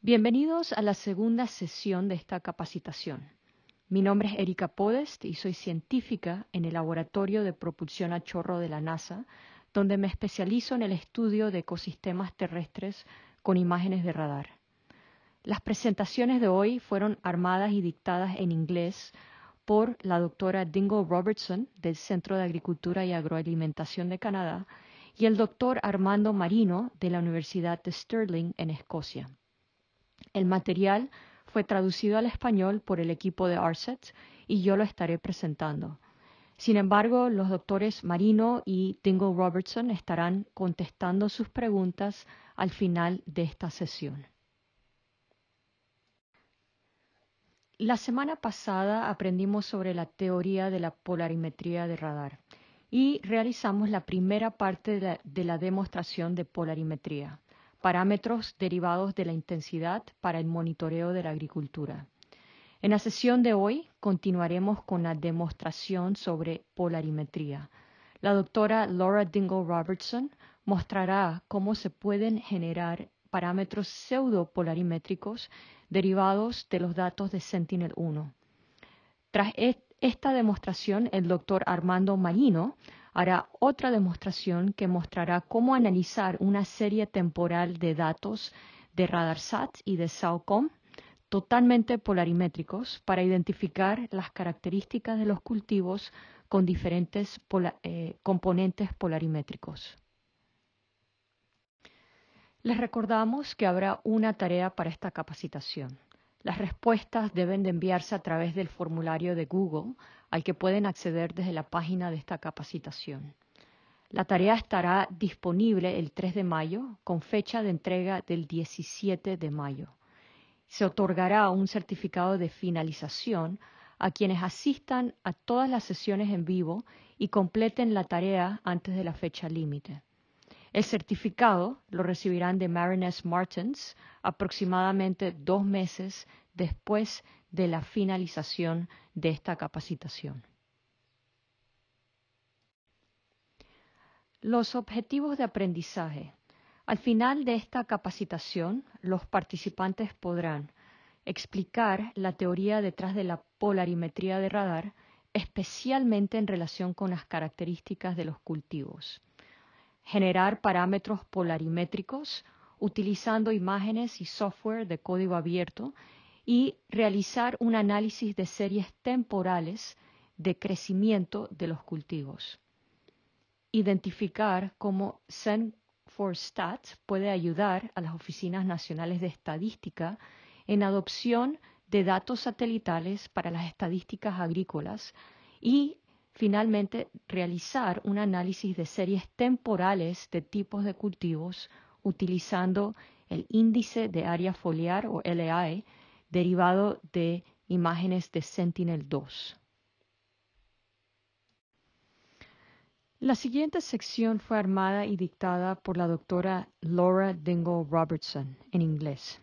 Bienvenidos a la segunda sesión de esta capacitación. Mi nombre es Erika Podest y soy científica en el Laboratorio de Propulsión a Chorro de la NASA, donde me especializo en el estudio de ecosistemas terrestres con imágenes de radar. Las presentaciones de hoy fueron armadas y dictadas en inglés por la doctora Dingo Robertson del Centro de Agricultura y Agroalimentación de Canadá y el doctor Armando Marino de la Universidad de Stirling en Escocia. El material fue traducido al español por el equipo de Arset y yo lo estaré presentando. Sin embargo, los doctores Marino y Dingle Robertson estarán contestando sus preguntas al final de esta sesión. La semana pasada aprendimos sobre la teoría de la polarimetría de radar y realizamos la primera parte de la demostración de polarimetría parámetros derivados de la intensidad para el monitoreo de la agricultura. En la sesión de hoy continuaremos con la demostración sobre polarimetría. La doctora Laura Dingle Robertson mostrará cómo se pueden generar parámetros pseudopolarimétricos derivados de los datos de Sentinel-1. Tras e-, esta demostración, el doctor Armando Marino hará otra demostración que mostrará cómo analizar una serie temporal de datos de RadarSat y de SAOCOM totalmente polarimétricos para identificar las características de los cultivos con diferentes eh, componentes polarimétricos. Les recordamos que habrá una tarea para esta capacitación. Las respuestas deben de enviarse a través del formulario de Google al que pueden acceder desde la página de esta capacitación. La tarea estará disponible el 3 de mayo con fecha de entrega del 17 de mayo. Se otorgará un certificado de finalización a quienes asistan a todas las sesiones en vivo y completen la tarea antes de la fecha límite. El certificado lo recibirán de marines Martins aproximadamente dos meses después de la finalización de esta capacitación. Los objetivos de aprendizaje. Al final de esta capacitación, los participantes podrán explicar la teoría detrás de la polarimetría de radar, especialmente en relación con las características de los cultivos. Generar parámetros polarimétricos utilizando imágenes y software de código abierto y realizar un análisis de series temporales de crecimiento de los cultivos. Identificar cómo Stat puede ayudar a las oficinas nacionales de estadística en adopción de datos satelitales para las estadísticas agrícolas y finalmente realizar un análisis de series temporales de tipos de cultivos utilizando el índice de área foliar o LAE derivado de imágenes de Sentinel-2. La siguiente sección fue armada y dictada por la doctora Laura Dingle Robertson en inglés.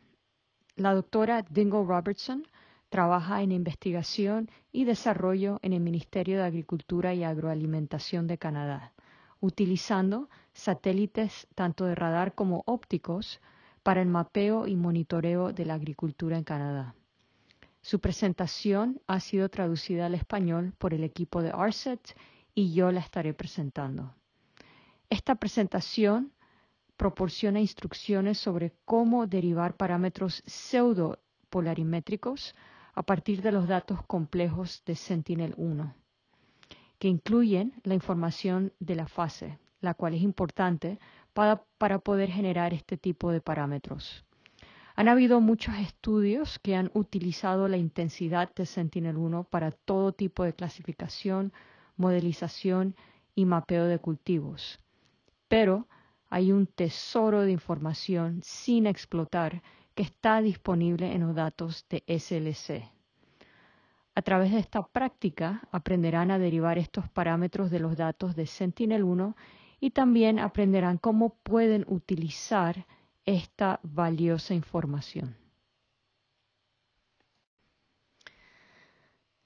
La doctora Dingle Robertson trabaja en investigación y desarrollo en el Ministerio de Agricultura y Agroalimentación de Canadá, utilizando satélites tanto de radar como ópticos para el mapeo y monitoreo de la agricultura en Canadá. Su presentación ha sido traducida al español por el equipo de ARSET y yo la estaré presentando. Esta presentación proporciona instrucciones sobre cómo derivar parámetros pseudo a partir de los datos complejos de Sentinel-1, que incluyen la información de la fase, la cual es importante para, poder generar este tipo de parámetros. Han habido muchos estudios que han utilizado la intensidad de Sentinel-1 para todo tipo de clasificación, modelización y mapeo de cultivos. Pero hay un tesoro de información sin explotar que está disponible en los datos de SLC. A través de esta práctica aprenderán a derivar estos parámetros de los datos de Sentinel-1 y también aprenderán cómo pueden utilizar esta valiosa información.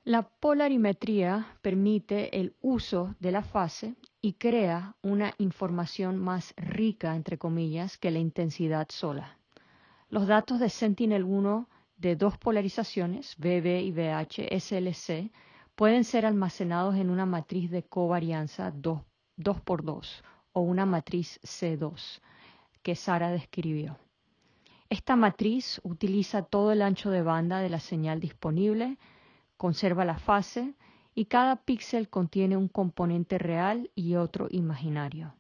La polarimetría permite el uso de la fase y crea una información más rica, entre comillas, que la intensidad sola. Los datos de Sentinel-1 de dos polarizaciones, BB y BH, SLC, pueden ser almacenados en una matriz de covarianza 2 2x2 o una matriz C2 que Sara describió. Esta matriz utiliza todo el ancho de banda de la señal disponible, conserva la fase y cada píxel contiene un componente real y otro imaginario.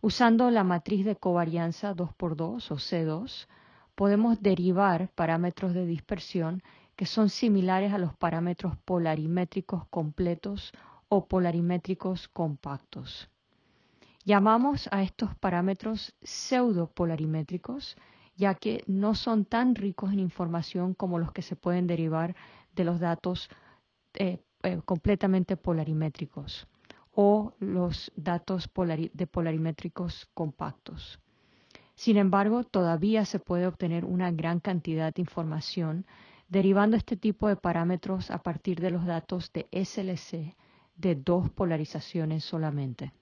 Usando la matriz de covarianza 2x2 o C2, podemos derivar parámetros de dispersión que son similares a los parámetros polarimétricos completos o polarimétricos compactos. Llamamos a estos parámetros pseudopolarimétricos, ya que no son tan ricos en información como los que se pueden derivar de los datos eh, eh, completamente polarimétricos o los datos de polarimétricos compactos. Sin embargo, todavía se puede obtener una gran cantidad de información derivando este tipo de parámetros a partir de los datos de SLC de dos polarizaciones solamente.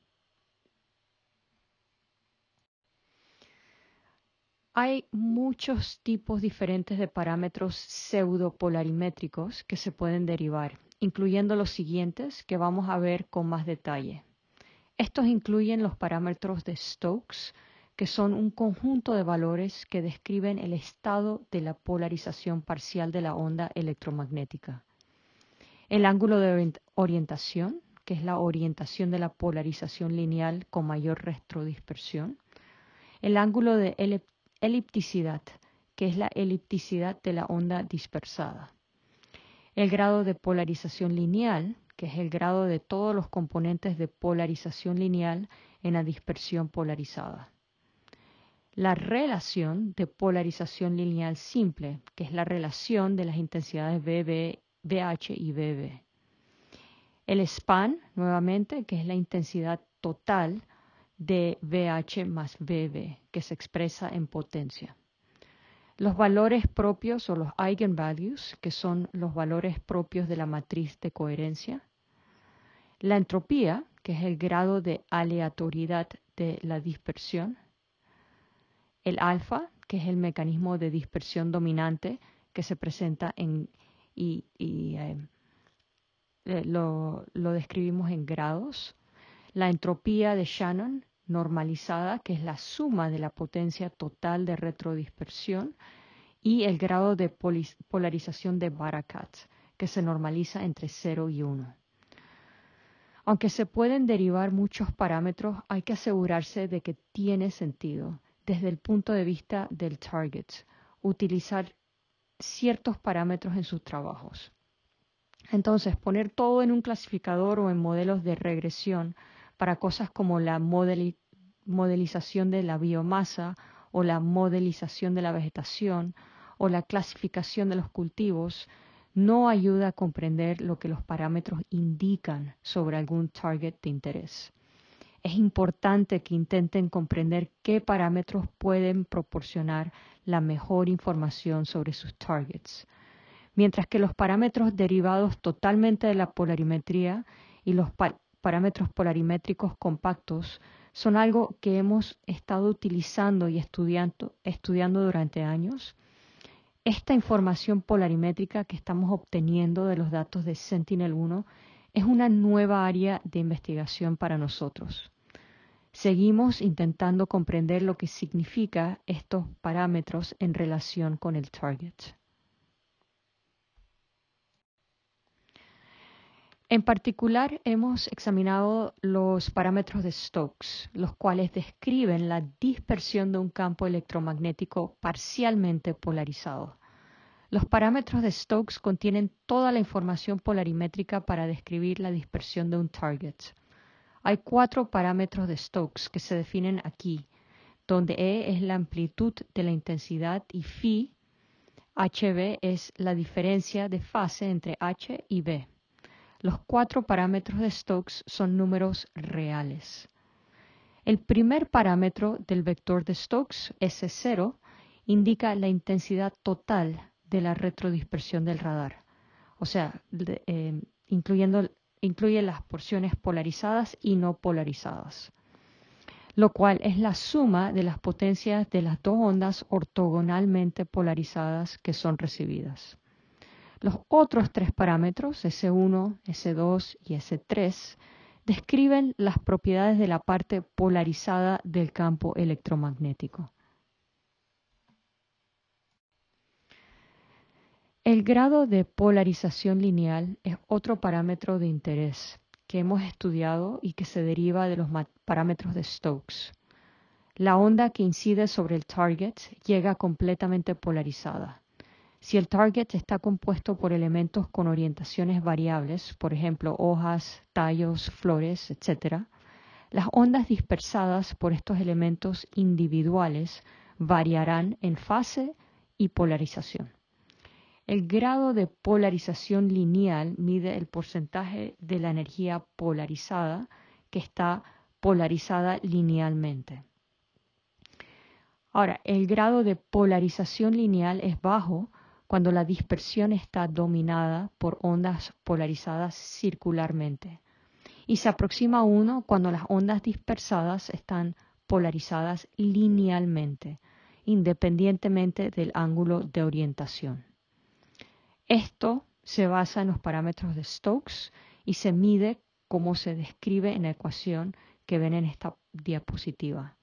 Hay muchos tipos diferentes de parámetros pseudopolarimétricos que se pueden derivar, incluyendo los siguientes que vamos a ver con más detalle. Estos incluyen los parámetros de Stokes, que son un conjunto de valores que describen el estado de la polarización parcial de la onda electromagnética. El ángulo de orientación, que es la orientación de la polarización lineal con mayor retrodispersión. El ángulo de elipticidad, que es la elipticidad de la onda dispersada. El grado de polarización lineal, que es el grado de todos los componentes de polarización lineal en la dispersión polarizada. La relación de polarización lineal simple, que es la relación de las intensidades BB VH y BB. El span, nuevamente, que es la intensidad total de VH más BB, que se expresa en potencia. Los valores propios o los eigenvalues, que son los valores propios de la matriz de coherencia. La entropía, que es el grado de aleatoriedad de la dispersión. El alfa, que es el mecanismo de dispersión dominante que se presenta en y, eh, eh, lo, lo describimos en grados. La entropía de Shannon normalizada, que es la suma de la potencia total de retrodispersión, y el grado de polarización de Barakat, que se normaliza entre 0 y 1. Aunque se pueden derivar muchos parámetros, hay que asegurarse de que tiene sentido desde el punto de vista del target, utilizar ciertos parámetros en sus trabajos. Entonces, poner todo en un clasificador o en modelos de regresión para cosas como la modelización de la biomasa o la modelización de la vegetación o la clasificación de los cultivos no ayuda a comprender lo que los parámetros indican sobre algún target de interés es importante que intenten comprender qué parámetros pueden proporcionar la mejor información sobre sus targets, mientras que los parámetros derivados totalmente de la polarimetría y los parámetros polarimétricos compactos son algo que hemos estado utilizando y estudiando durante años. Esta información polarimétrica que estamos obteniendo de los datos de Sentinel-1 es una nueva área de investigación para nosotros. Seguimos intentando comprender lo que significa estos parámetros en relación con el target. En particular, hemos examinado los parámetros de Stokes, los cuales describen la dispersión de un campo electromagnético parcialmente polarizado. Los parámetros de Stokes contienen toda la información polarimétrica para describir la dispersión de un target. Hay cuatro parámetros de Stokes que se definen aquí, donde E es la amplitud de la intensidad y phi, HB es la diferencia de fase entre H y B. Los cuatro parámetros de Stokes son números reales. El primer parámetro del vector de Stokes, S0, indica la intensidad total de la retrodispersión del radar, o sea, eh, incluyendo incluye las porciones polarizadas y no polarizadas, lo cual es la suma de las potencias de las dos ondas ortogonalmente polarizadas que son recibidas. Los otros tres parámetros, S1, S2 y S3, describen las propiedades de la parte polarizada del campo electromagnético. El grado de polarización lineal es otro parámetro de interés que hemos estudiado y que se deriva de los parámetros de Stokes. La onda que incide sobre el target llega completamente polarizada. Si el target está compuesto por elementos con orientaciones variables, por ejemplo, hojas, tallos, flores, etc., las ondas dispersadas por estos elementos individuales variarán en fase y polarización. El grado de polarización lineal mide el porcentaje de la energía polarizada que está polarizada linealmente. Ahora, el grado de polarización lineal es bajo cuando la dispersión está dominada por ondas polarizadas circularmente y se aproxima a 1 cuando las ondas dispersadas están polarizadas linealmente, independientemente del ángulo de orientación. Esto se basa en los parámetros de Stokes y se mide como se describe en la ecuación que ven en esta diapositiva.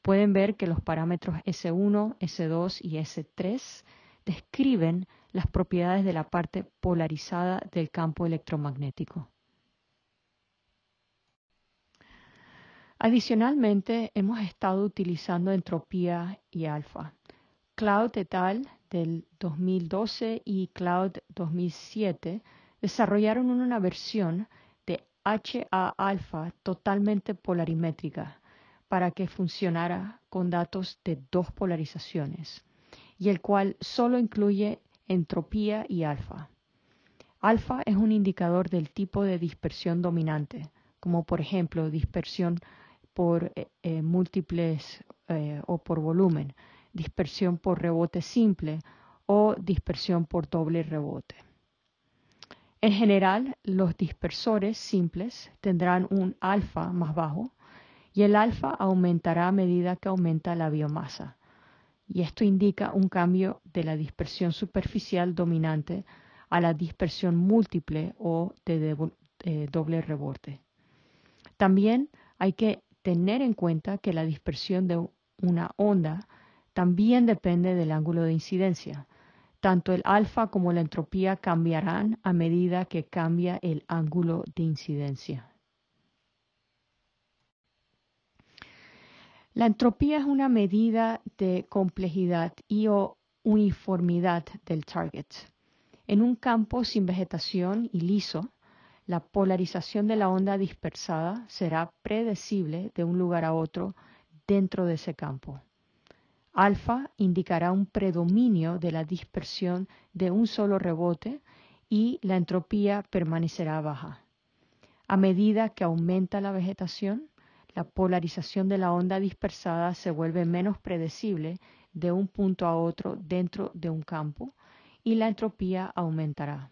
Pueden ver que los parámetros S1, S2 y S3 describen las propiedades de la parte polarizada del campo electromagnético. Adicionalmente, hemos estado utilizando entropía y alfa. Cloud et al. del 2012 y Cloud 2007 desarrollaron una versión de HA-alfa totalmente polarimétrica para que funcionara con datos de dos polarizaciones, y el cual solo incluye entropía y alfa. Alfa es un indicador del tipo de dispersión dominante, como por ejemplo dispersión por eh, eh, múltiples eh, o por volumen, dispersión por rebote simple o dispersión por doble rebote. En general, los dispersores simples tendrán un alfa más bajo y el alfa aumentará a medida que aumenta la biomasa. Y esto indica un cambio de la dispersión superficial dominante a la dispersión múltiple o de doble rebote. También hay que tener en cuenta que la dispersión de una onda también depende del ángulo de incidencia. Tanto el alfa como la entropía cambiarán a medida que cambia el ángulo de incidencia. La entropía es una medida de complejidad y o uniformidad del target. En un campo sin vegetación y liso, la polarización de la onda dispersada será predecible de un lugar a otro dentro de ese campo. Alfa indicará un predominio de la dispersión de un solo rebote y la entropía permanecerá baja. A medida que aumenta la vegetación, la polarización de la onda dispersada se vuelve menos predecible de un punto a otro dentro de un campo y la entropía aumentará.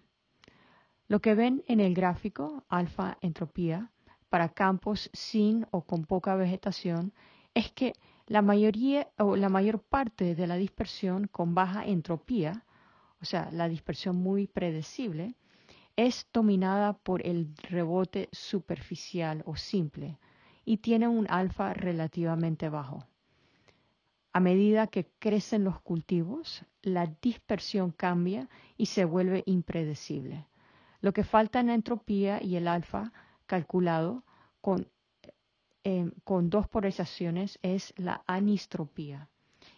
Lo que ven en el gráfico, alfa entropía, para campos sin o con poca vegetación, es que la mayoría o la mayor parte de la dispersión con baja entropía, o sea, la dispersión muy predecible, es dominada por el rebote superficial o simple y tiene un alfa relativamente bajo. A medida que crecen los cultivos, la dispersión cambia y se vuelve impredecible. Lo que falta en la entropía y el alfa calculado con Em, con dos polarizaciones es la anistropía.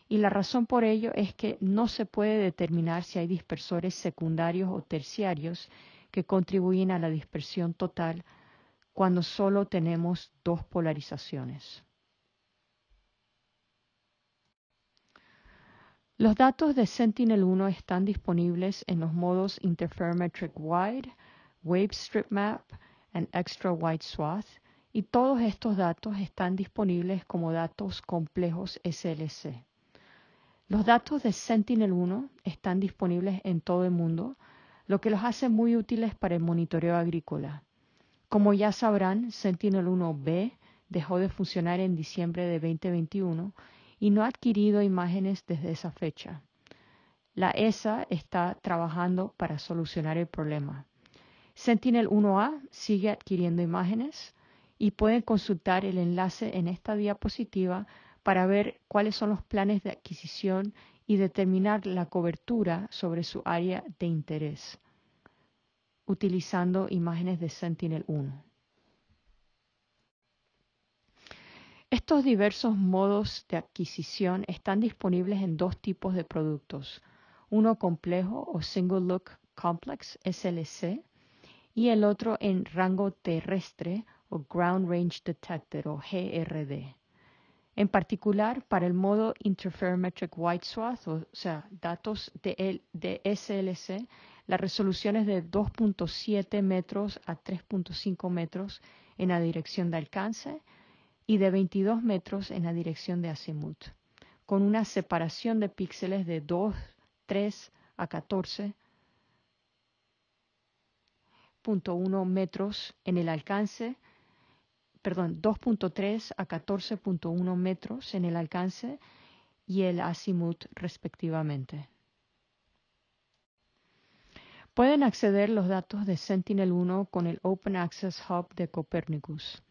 Y la razón por ello es que no se puede determinar si hay dispersores secundarios o terciarios que contribuyen a la dispersión total cuando solo tenemos dos polarizaciones. Los datos de Sentinel-1 están disponibles en los modos Interferometric Wide, Wave Strip Map y Extra Wide Swath y todos estos datos están disponibles como datos complejos SLC. Los datos de Sentinel-1 están disponibles en todo el mundo, lo que los hace muy útiles para el monitoreo agrícola. Como ya sabrán, Sentinel-1B dejó de funcionar en diciembre de 2021 y no ha adquirido imágenes desde esa fecha. La ESA está trabajando para solucionar el problema. Sentinel-1A sigue adquiriendo imágenes, y pueden consultar el enlace en esta diapositiva para ver cuáles son los planes de adquisición y determinar la cobertura sobre su área de interés utilizando imágenes de Sentinel-1. Estos diversos modos de adquisición están disponibles en dos tipos de productos, uno complejo o Single Look Complex SLC y el otro en rango terrestre o Ground Range Detector o GRD. En particular, para el modo Interferometric Wide Swath, o sea, datos de, de SLC, la resolución es de 2.7 metros a 3.5 metros en la dirección de alcance y de 22 metros en la dirección de azimut, con una separación de píxeles de 2, 3 a 14.1 metros en el alcance perdón, 2.3 a 14.1 metros en el alcance y el azimut respectivamente. Pueden acceder los datos de Sentinel-1 con el Open Access Hub de Copernicus.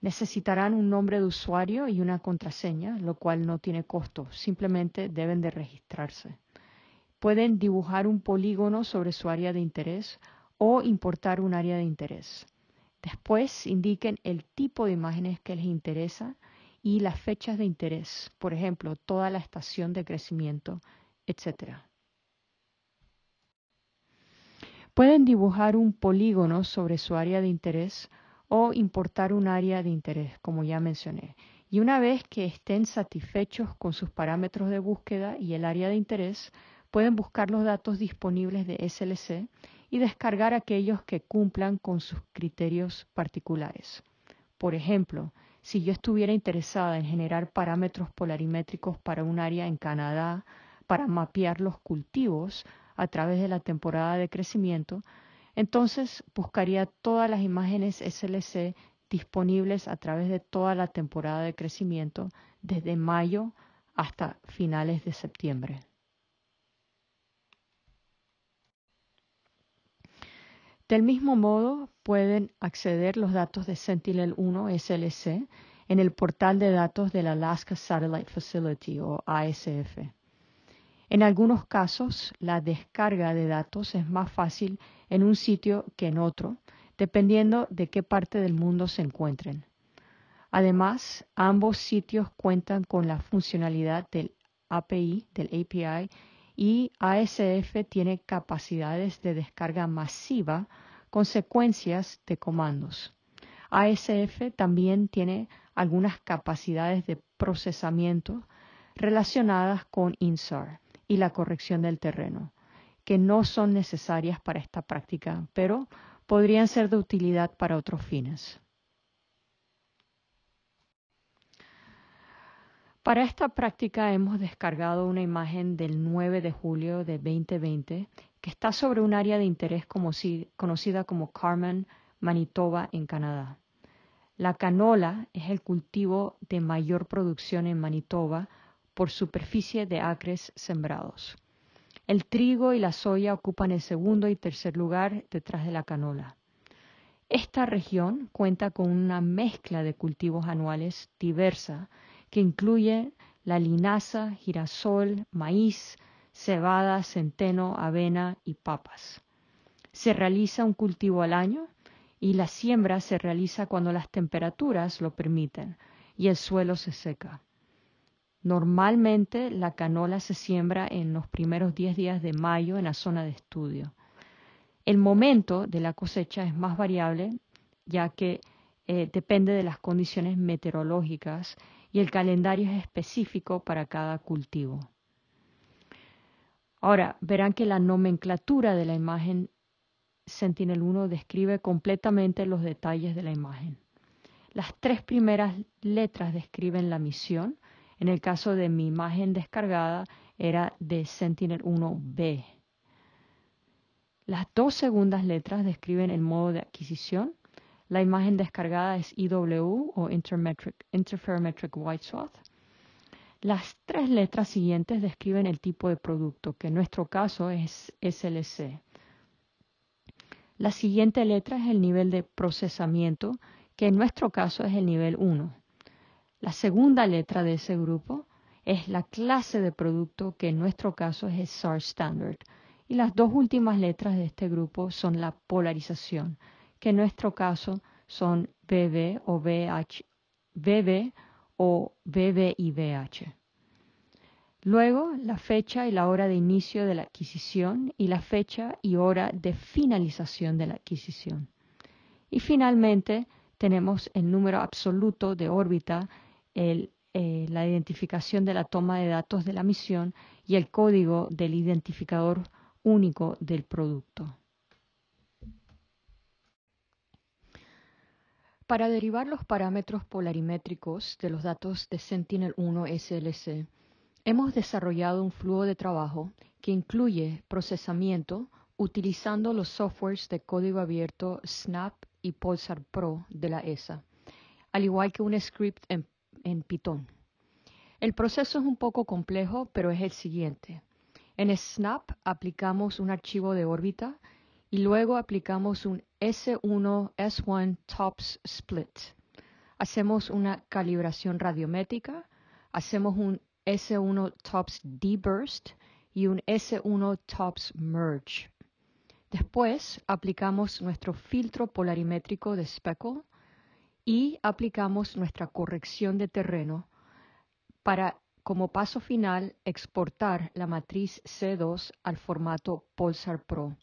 Necesitarán un nombre de usuario y una contraseña, lo cual no tiene costo, simplemente deben de registrarse. Pueden dibujar un polígono sobre su área de interés o importar un área de interés. Después indiquen el tipo de imágenes que les interesa y las fechas de interés, por ejemplo, toda la estación de crecimiento, etc. Pueden dibujar un polígono sobre su área de interés o importar un área de interés, como ya mencioné. Y una vez que estén satisfechos con sus parámetros de búsqueda y el área de interés, pueden buscar los datos disponibles de SLC y descargar aquellos que cumplan con sus criterios particulares. Por ejemplo, si yo estuviera interesada en generar parámetros polarimétricos para un área en Canadá para mapear los cultivos a través de la temporada de crecimiento, entonces buscaría todas las imágenes SLC disponibles a través de toda la temporada de crecimiento desde mayo hasta finales de septiembre. Del mismo modo, pueden acceder los datos de Sentinel-1 SLC en el portal de datos la Alaska Satellite Facility o ASF. En algunos casos, la descarga de datos es más fácil en un sitio que en otro, dependiendo de qué parte del mundo se encuentren. Además, ambos sitios cuentan con la funcionalidad del API, del API y ASF tiene capacidades de descarga masiva con secuencias de comandos. ASF también tiene algunas capacidades de procesamiento relacionadas con INSAR y la corrección del terreno, que no son necesarias para esta práctica, pero podrían ser de utilidad para otros fines. Para esta práctica hemos descargado una imagen del 9 de julio de 2020 que está sobre un área de interés conocida como Carmen, Manitoba, en Canadá. La canola es el cultivo de mayor producción en Manitoba por superficie de acres sembrados. El trigo y la soya ocupan el segundo y tercer lugar detrás de la canola. Esta región cuenta con una mezcla de cultivos anuales diversa que incluye la linaza, girasol, maíz, cebada, centeno, avena y papas. Se realiza un cultivo al año y la siembra se realiza cuando las temperaturas lo permiten y el suelo se seca. Normalmente la canola se siembra en los primeros 10 días de mayo en la zona de estudio. El momento de la cosecha es más variable ya que eh, depende de las condiciones meteorológicas y el calendario es específico para cada cultivo. Ahora, verán que la nomenclatura de la imagen Sentinel-1 describe completamente los detalles de la imagen. Las tres primeras letras describen la misión. En el caso de mi imagen descargada era de Sentinel-1B. Las dos segundas letras describen el modo de adquisición la imagen descargada es IW o Interferometric White Swath. Las tres letras siguientes describen el tipo de producto, que en nuestro caso es SLC. La siguiente letra es el nivel de procesamiento, que en nuestro caso es el nivel 1. La segunda letra de ese grupo es la clase de producto, que en nuestro caso es SAR Standard. Y las dos últimas letras de este grupo son la polarización, que en nuestro caso son BB o BH, BB o BB y BH. Luego, la fecha y la hora de inicio de la adquisición y la fecha y hora de finalización de la adquisición. Y finalmente, tenemos el número absoluto de órbita, eh, la identificación de la toma de datos de la misión y el código del identificador único del producto. Para derivar los parámetros polarimétricos de los datos de Sentinel-1 SLC, hemos desarrollado un flujo de trabajo que incluye procesamiento utilizando los softwares de código abierto Snap y Pulsar Pro de la ESA, al igual que un script en, en Python. El proceso es un poco complejo, pero es el siguiente. En Snap aplicamos un archivo de órbita y luego aplicamos un S1, S1 TOPS split. Hacemos una calibración radiométrica, hacemos un S1 TOPS deburst y un S1 TOPS merge. Después aplicamos nuestro filtro polarimétrico de Speckle y aplicamos nuestra corrección de terreno para como paso final exportar la matriz C2 al formato Pulsar Pro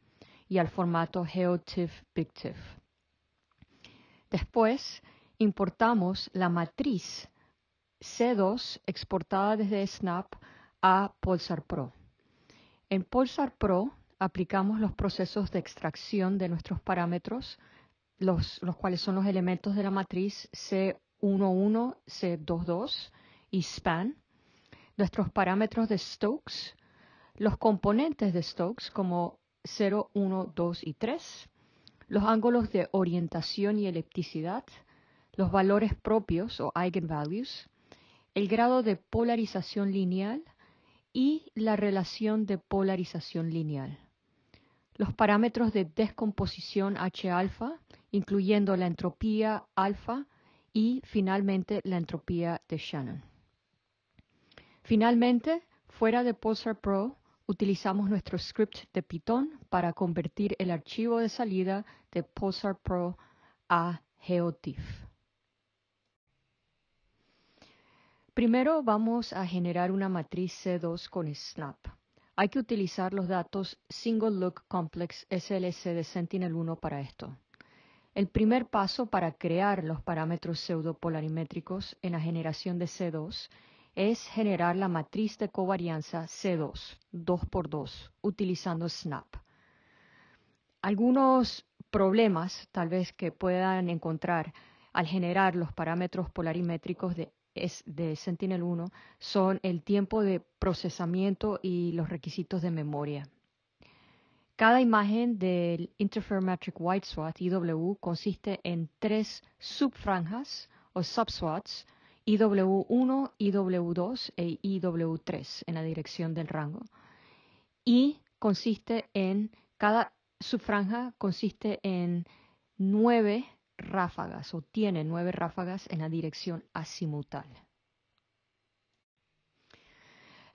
y al formato GeoTIFF-BigTIFF. Después, importamos la matriz C2 exportada desde Snap a Pulsar Pro. En Pulsar Pro aplicamos los procesos de extracción de nuestros parámetros, los, los cuales son los elementos de la matriz C11, C22 y span, nuestros parámetros de Stokes, los componentes de Stokes como 0, 1, 2 y 3, los ángulos de orientación y elipticidad, los valores propios o eigenvalues, el grado de polarización lineal y la relación de polarización lineal. Los parámetros de descomposición H alfa, incluyendo la entropía alfa y finalmente la entropía de Shannon. Finalmente, fuera de Pulsar Pro, Utilizamos nuestro script de Python para convertir el archivo de salida de Pulsar Pro a GeoTIFF. Primero vamos a generar una matriz C2 con Snap. Hay que utilizar los datos Single Look Complex SLC de Sentinel-1 para esto. El primer paso para crear los parámetros pseudopolarimétricos en la generación de C2 es generar la matriz de covarianza C2, 2 x 2, utilizando SNAP. Algunos problemas tal vez que puedan encontrar al generar los parámetros polarimétricos de, Sentinel-1 son el tiempo de procesamiento y los requisitos de memoria. Cada imagen del Interferometric White SWAT IW consiste en tres subfranjas o subswats IW1, IW2 e IW3 en la dirección del rango. Y consiste en, cada subfranja consiste en nueve ráfagas o tiene nueve ráfagas en la dirección azimutal.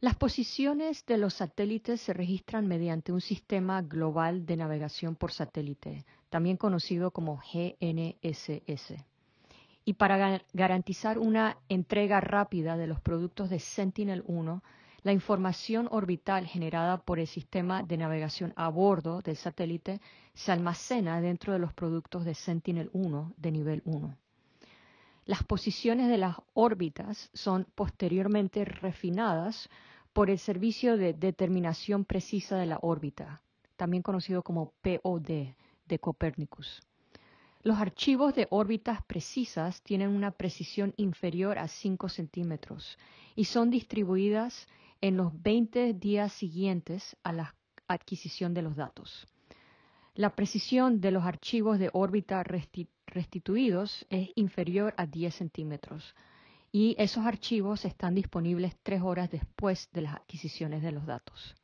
Las posiciones de los satélites se registran mediante un sistema global de navegación por satélite, también conocido como GNSS y para garantizar una entrega rápida de los productos de Sentinel-1, la información orbital generada por el sistema de navegación a bordo del satélite se almacena dentro de los productos de Sentinel-1 de nivel 1. Las posiciones de las órbitas son posteriormente refinadas por el Servicio de Determinación Precisa de la Órbita, también conocido como POD de Copernicus. Los archivos de órbitas precisas tienen una precisión inferior a 5 centímetros y son distribuidas en los 20 días siguientes a la adquisición de los datos. La precisión de los archivos de órbita restituidos es inferior a 10 centímetros y esos archivos están disponibles tres horas después de las adquisiciones de los datos.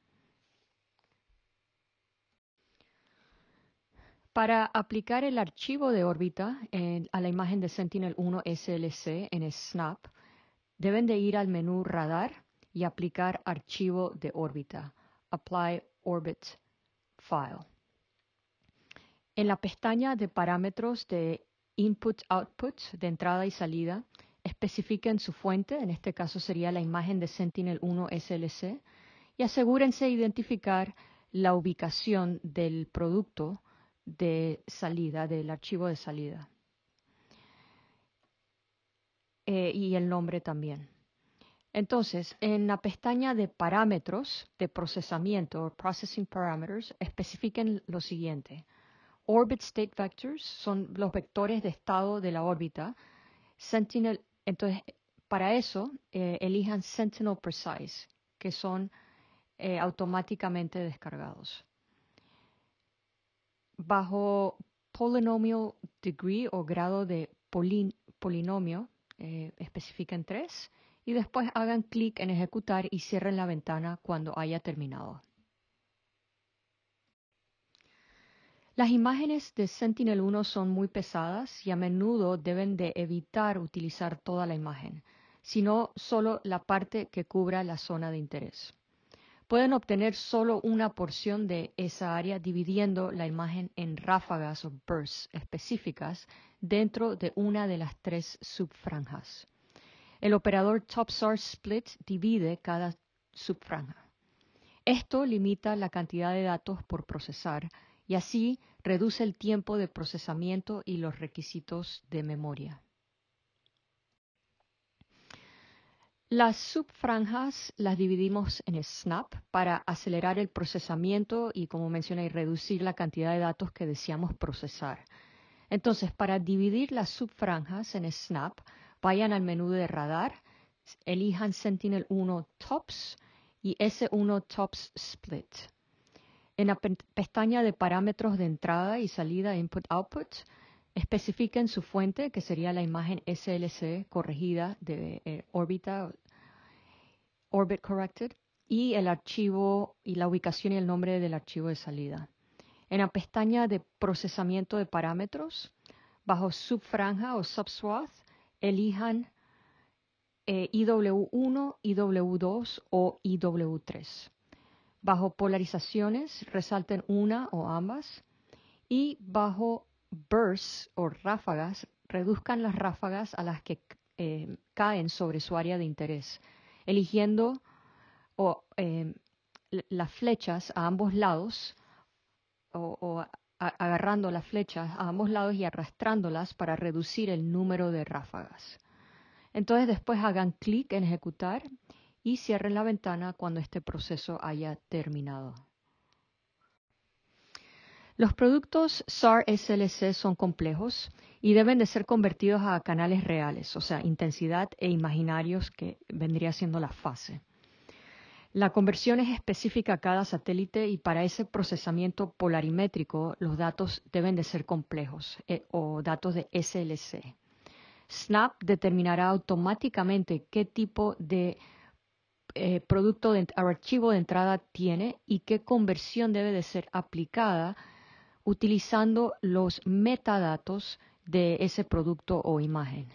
Para aplicar el archivo de órbita a la imagen de Sentinel-1 SLC en Snap, deben de ir al menú Radar y aplicar Archivo de órbita, Apply Orbit File. En la pestaña de parámetros de Input-Output de entrada y salida, especifiquen su fuente, en este caso sería la imagen de Sentinel-1 SLC, y asegúrense de identificar la ubicación del producto de salida, del archivo de salida. Eh, y el nombre también. Entonces, en la pestaña de parámetros de procesamiento, Processing Parameters, especifiquen lo siguiente. Orbit State Vectors son los vectores de estado de la órbita. Sentinel, entonces, para eso, eh, elijan Sentinel Precise, que son eh, automáticamente descargados bajo polynomial degree o grado de polinomio, eh, especifiquen tres, y después hagan clic en ejecutar y cierren la ventana cuando haya terminado. Las imágenes de Sentinel-1 son muy pesadas y a menudo deben de evitar utilizar toda la imagen, sino solo la parte que cubra la zona de interés pueden obtener solo una porción de esa área dividiendo la imagen en ráfagas o bursts específicas dentro de una de las tres subfranjas. El operador TopSource Split divide cada subfranja. Esto limita la cantidad de datos por procesar y así reduce el tiempo de procesamiento y los requisitos de memoria. Las subfranjas las dividimos en snap para acelerar el procesamiento y, como mencioné, reducir la cantidad de datos que deseamos procesar. Entonces, para dividir las subfranjas en snap, vayan al menú de radar, elijan Sentinel-1 Tops y S1 Tops Split. En la pestaña de parámetros de entrada y salida Input-Output, especifiquen su fuente, que sería la imagen SLC corregida de eh, órbita, orbit corrected, y el archivo y la ubicación y el nombre del archivo de salida. En la pestaña de procesamiento de parámetros, bajo subfranja o subswath, elijan IW1, eh, IW2 o IW3. Bajo polarizaciones, resalten una o ambas. Y bajo bursts o ráfagas, reduzcan las ráfagas a las que eh, caen sobre su área de interés, eligiendo em, las flechas a ambos lados o, agarrando las flechas a ambos lados y arrastrándolas para reducir el número de ráfagas. Entonces después hagan clic en ejecutar y cierren la ventana cuando este proceso haya terminado. Los productos SAR SLC son complejos y deben de ser convertidos a canales reales, o sea, intensidad e imaginarios que vendría siendo la fase. La conversión es específica a cada satélite y para ese procesamiento polarimétrico los datos deben de ser complejos eh, o datos de SLC. SNAP determinará automáticamente qué tipo de eh, producto de, archivo de entrada tiene y qué conversión debe de ser aplicada utilizando los metadatos de ese producto o imagen.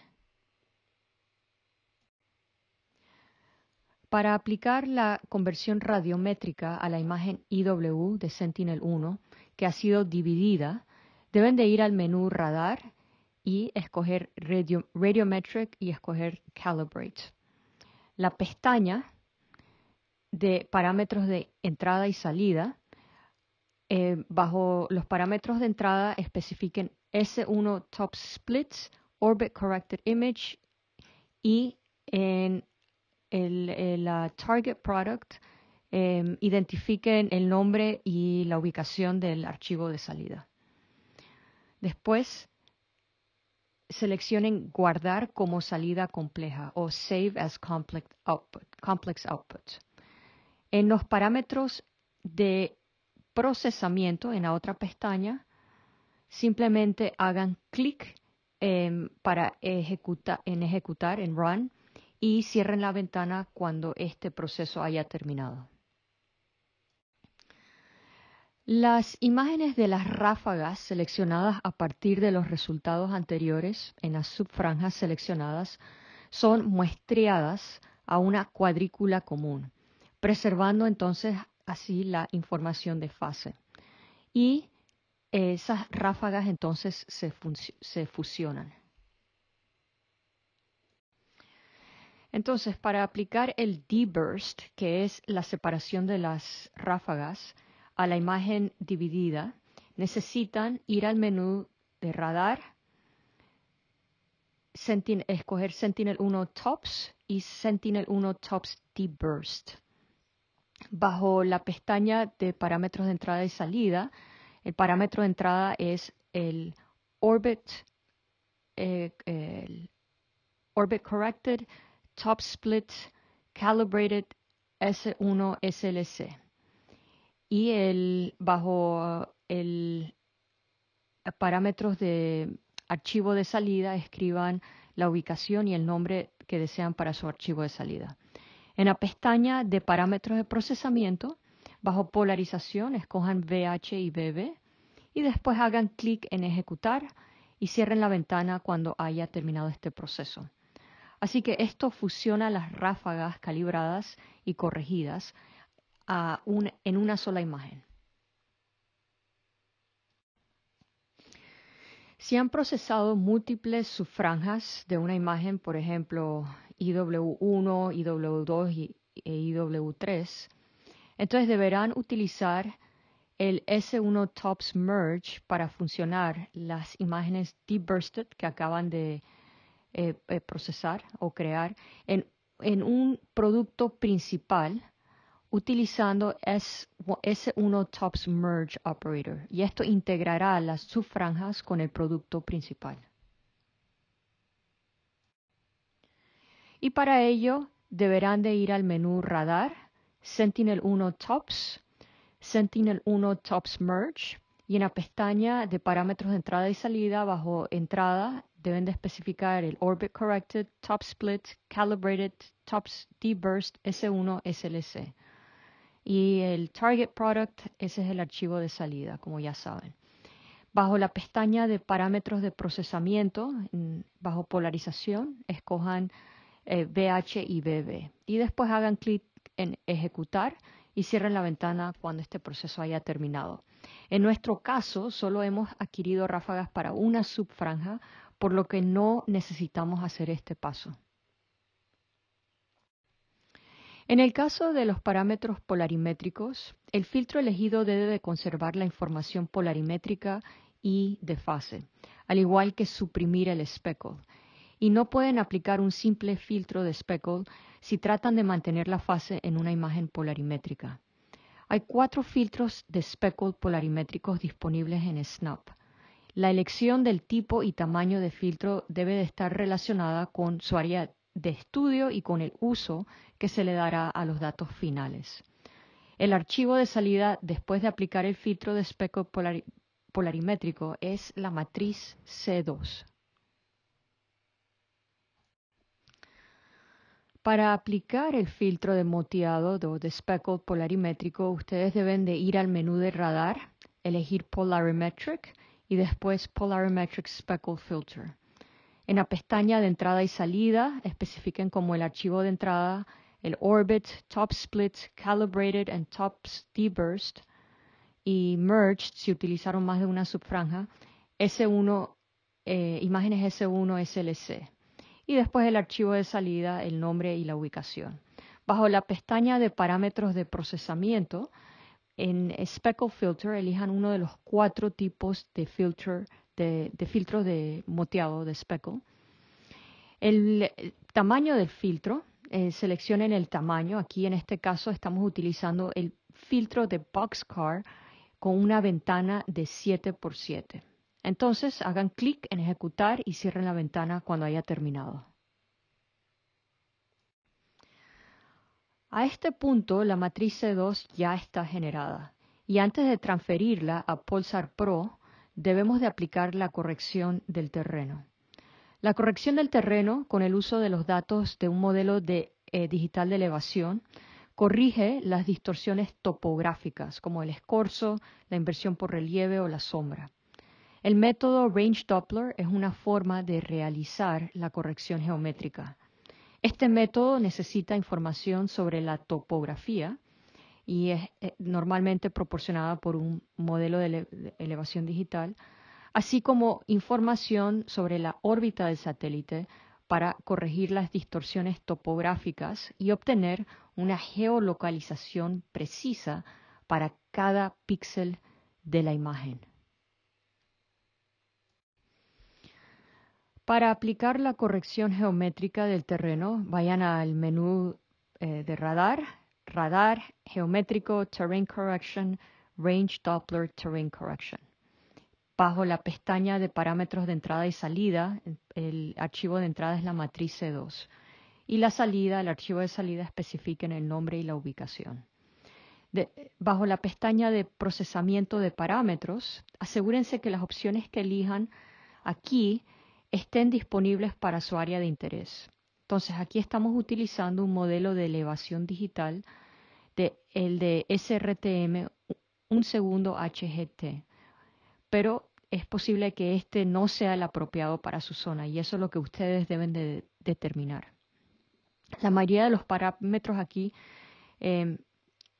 Para aplicar la conversión radiométrica a la imagen IW de Sentinel-1, que ha sido dividida, deben de ir al menú Radar y escoger Radiometric y escoger Calibrate. La pestaña de parámetros de entrada y salida eh, bajo los parámetros de entrada especifiquen S1 Top Splits, Orbit Corrected Image y en el, eh, Target Product em, identifiquen el nombre y la ubicación del archivo de salida. Después seleccionen guardar como salida compleja o Save as Complex Output. Complex output. En los parámetros de procesamiento en la otra pestaña, simplemente hagan clic em, para en ejecutar en run y cierren la ventana cuando este proceso haya terminado. Las imágenes de las ráfagas seleccionadas a partir de los resultados anteriores en las subfranjas seleccionadas son muestreadas a una cuadrícula común, preservando entonces así la información de fase. Y eh, esas ráfagas entonces se, fusionan. Entonces, para aplicar el de-burst, que es la separación de las ráfagas, a la imagen dividida, necesitan ir al menú de radar, escoger Sentinel 1 Tops y Sentinel 1 Tops D burst Bajo la pestaña de parámetros de entrada y salida, el parámetro de entrada es el Orbit, eh, Orbit Corrected Top Split Calibrated S1 SLC. Y el, bajo el parámetros de archivo de salida escriban la ubicación y el nombre que desean para su archivo de salida. En la pestaña de parámetros de procesamiento, bajo polarización, escojan VH y BB y después hagan clic en ejecutar y cierren la ventana cuando haya terminado este proceso. Así que esto fusiona las ráfagas calibradas y corregidas a en una sola imagen. Si han procesado múltiples subfranjas de una imagen, por ejemplo, IW1, IW2 e IW3, entonces deberán utilizar el S1 Tops Merge para funcionar las imágenes Bursted que acaban de eh, eh, procesar o crear en un producto principal utilizando S1 TOPS Merge Operator y esto integrará las subfranjas con el producto principal. Y para ello deberán de ir al menú Radar, Sentinel-1 TOPS, Sentinel-1 TOPS Merge y en la pestaña de parámetros de entrada y salida bajo entrada deben de especificar el Orbit Corrected, Top Split, Calibrated, Tops burst S1 SLC y el target product, ese es el archivo de salida, como ya saben. Bajo la pestaña de parámetros de procesamiento, bajo polarización, escojan BH eh, y BB y después hagan clic en ejecutar y cierren la ventana cuando este proceso haya terminado. En nuestro caso, solo hemos adquirido ráfagas para una subfranja, por lo que no necesitamos hacer este paso. En el caso de los parámetros polarimétricos, el filtro elegido debe de conservar la información polarimétrica y de fase, al igual que suprimir el speckle. Y no pueden aplicar un simple filtro de speckle si tratan de mantener la fase en una imagen polarimétrica. Hay cuatro filtros de speckle polarimétricos disponibles en Snap. La elección del tipo y tamaño de filtro debe de estar relacionada con su área de estudio y con el uso que se le dará a los datos finales. El archivo de salida después de aplicar el filtro de espejo polarimétrico es la matriz C2. Para aplicar el filtro de moteado de speckle polarimétrico, ustedes deben de ir al menú de radar, elegir Polarimetric y después Polarimetric Speckle Filter. En la pestaña de entrada y salida, especifiquen como el archivo de entrada el orbit, top split, calibrated and top deburst y merged, si utilizaron más de una subfranja, S1, eh, imágenes S1 SLC. Y después el archivo de salida, el nombre y la ubicación. Bajo la pestaña de parámetros de procesamiento, en Speckle Filter elijan uno de los cuatro tipos de, filter, de, filtros de moteado de Speckle. el tamaño del filtro eh, seleccionen el tamaño. Aquí en este caso estamos utilizando el filtro de Boxcar con una ventana de 7x7. Entonces hagan clic en ejecutar y cierren la ventana cuando haya terminado. A este punto la matriz C2 ya está generada y antes de transferirla a Pulsar Pro debemos de aplicar la corrección del terreno. La corrección del terreno con el uso de los datos de un modelo de, eh, digital de elevación corrige las distorsiones topográficas como el escorzo, la inversión por relieve o la sombra. El método Range Doppler es una forma de realizar la corrección geométrica. Este método necesita información sobre la topografía y es eh, normalmente proporcionada por un modelo de elevación digital así como información sobre la órbita del satélite para corregir las distorsiones topográficas y obtener una geolocalización precisa para cada píxel de la imagen. Para aplicar la corrección geométrica del terreno, vayan al menú eh, de radar, radar geométrico, terrain correction, range Doppler, terrain correction bajo la pestaña de parámetros de entrada y salida, el archivo de entrada es la matriz C2 y la salida, el archivo de salida especifiquen el nombre y la ubicación. bajo la pestaña de procesamiento de parámetros, asegúrense que las opciones que elijan aquí estén disponibles para su área de interés. Entonces, aquí estamos utilizando un modelo de elevación digital, el de SRTM, un segundo HGT pero es posible que este no sea el apropiado para su zona y eso es lo que ustedes deben de determinar. La mayoría de los parámetros aquí em,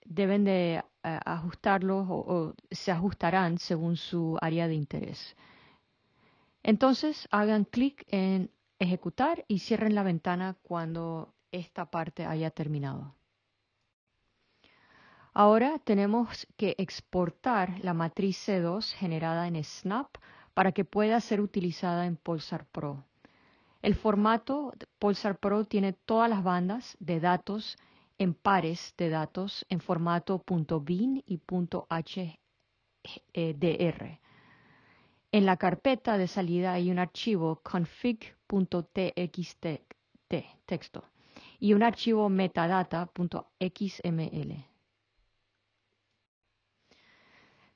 deben de eh, ajustarlos o, se ajustarán según su área de interés. Entonces hagan clic en ejecutar y cierren la ventana cuando esta parte haya terminado. Ahora tenemos que exportar la matriz C2 generada en Snap para que pueda ser utilizada en Pulsar Pro. El formato Pulsar Pro tiene todas las bandas de datos en pares de datos en formato .bin y .hdr. E en la carpeta de salida hay un archivo config.txt y un archivo metadata.xml.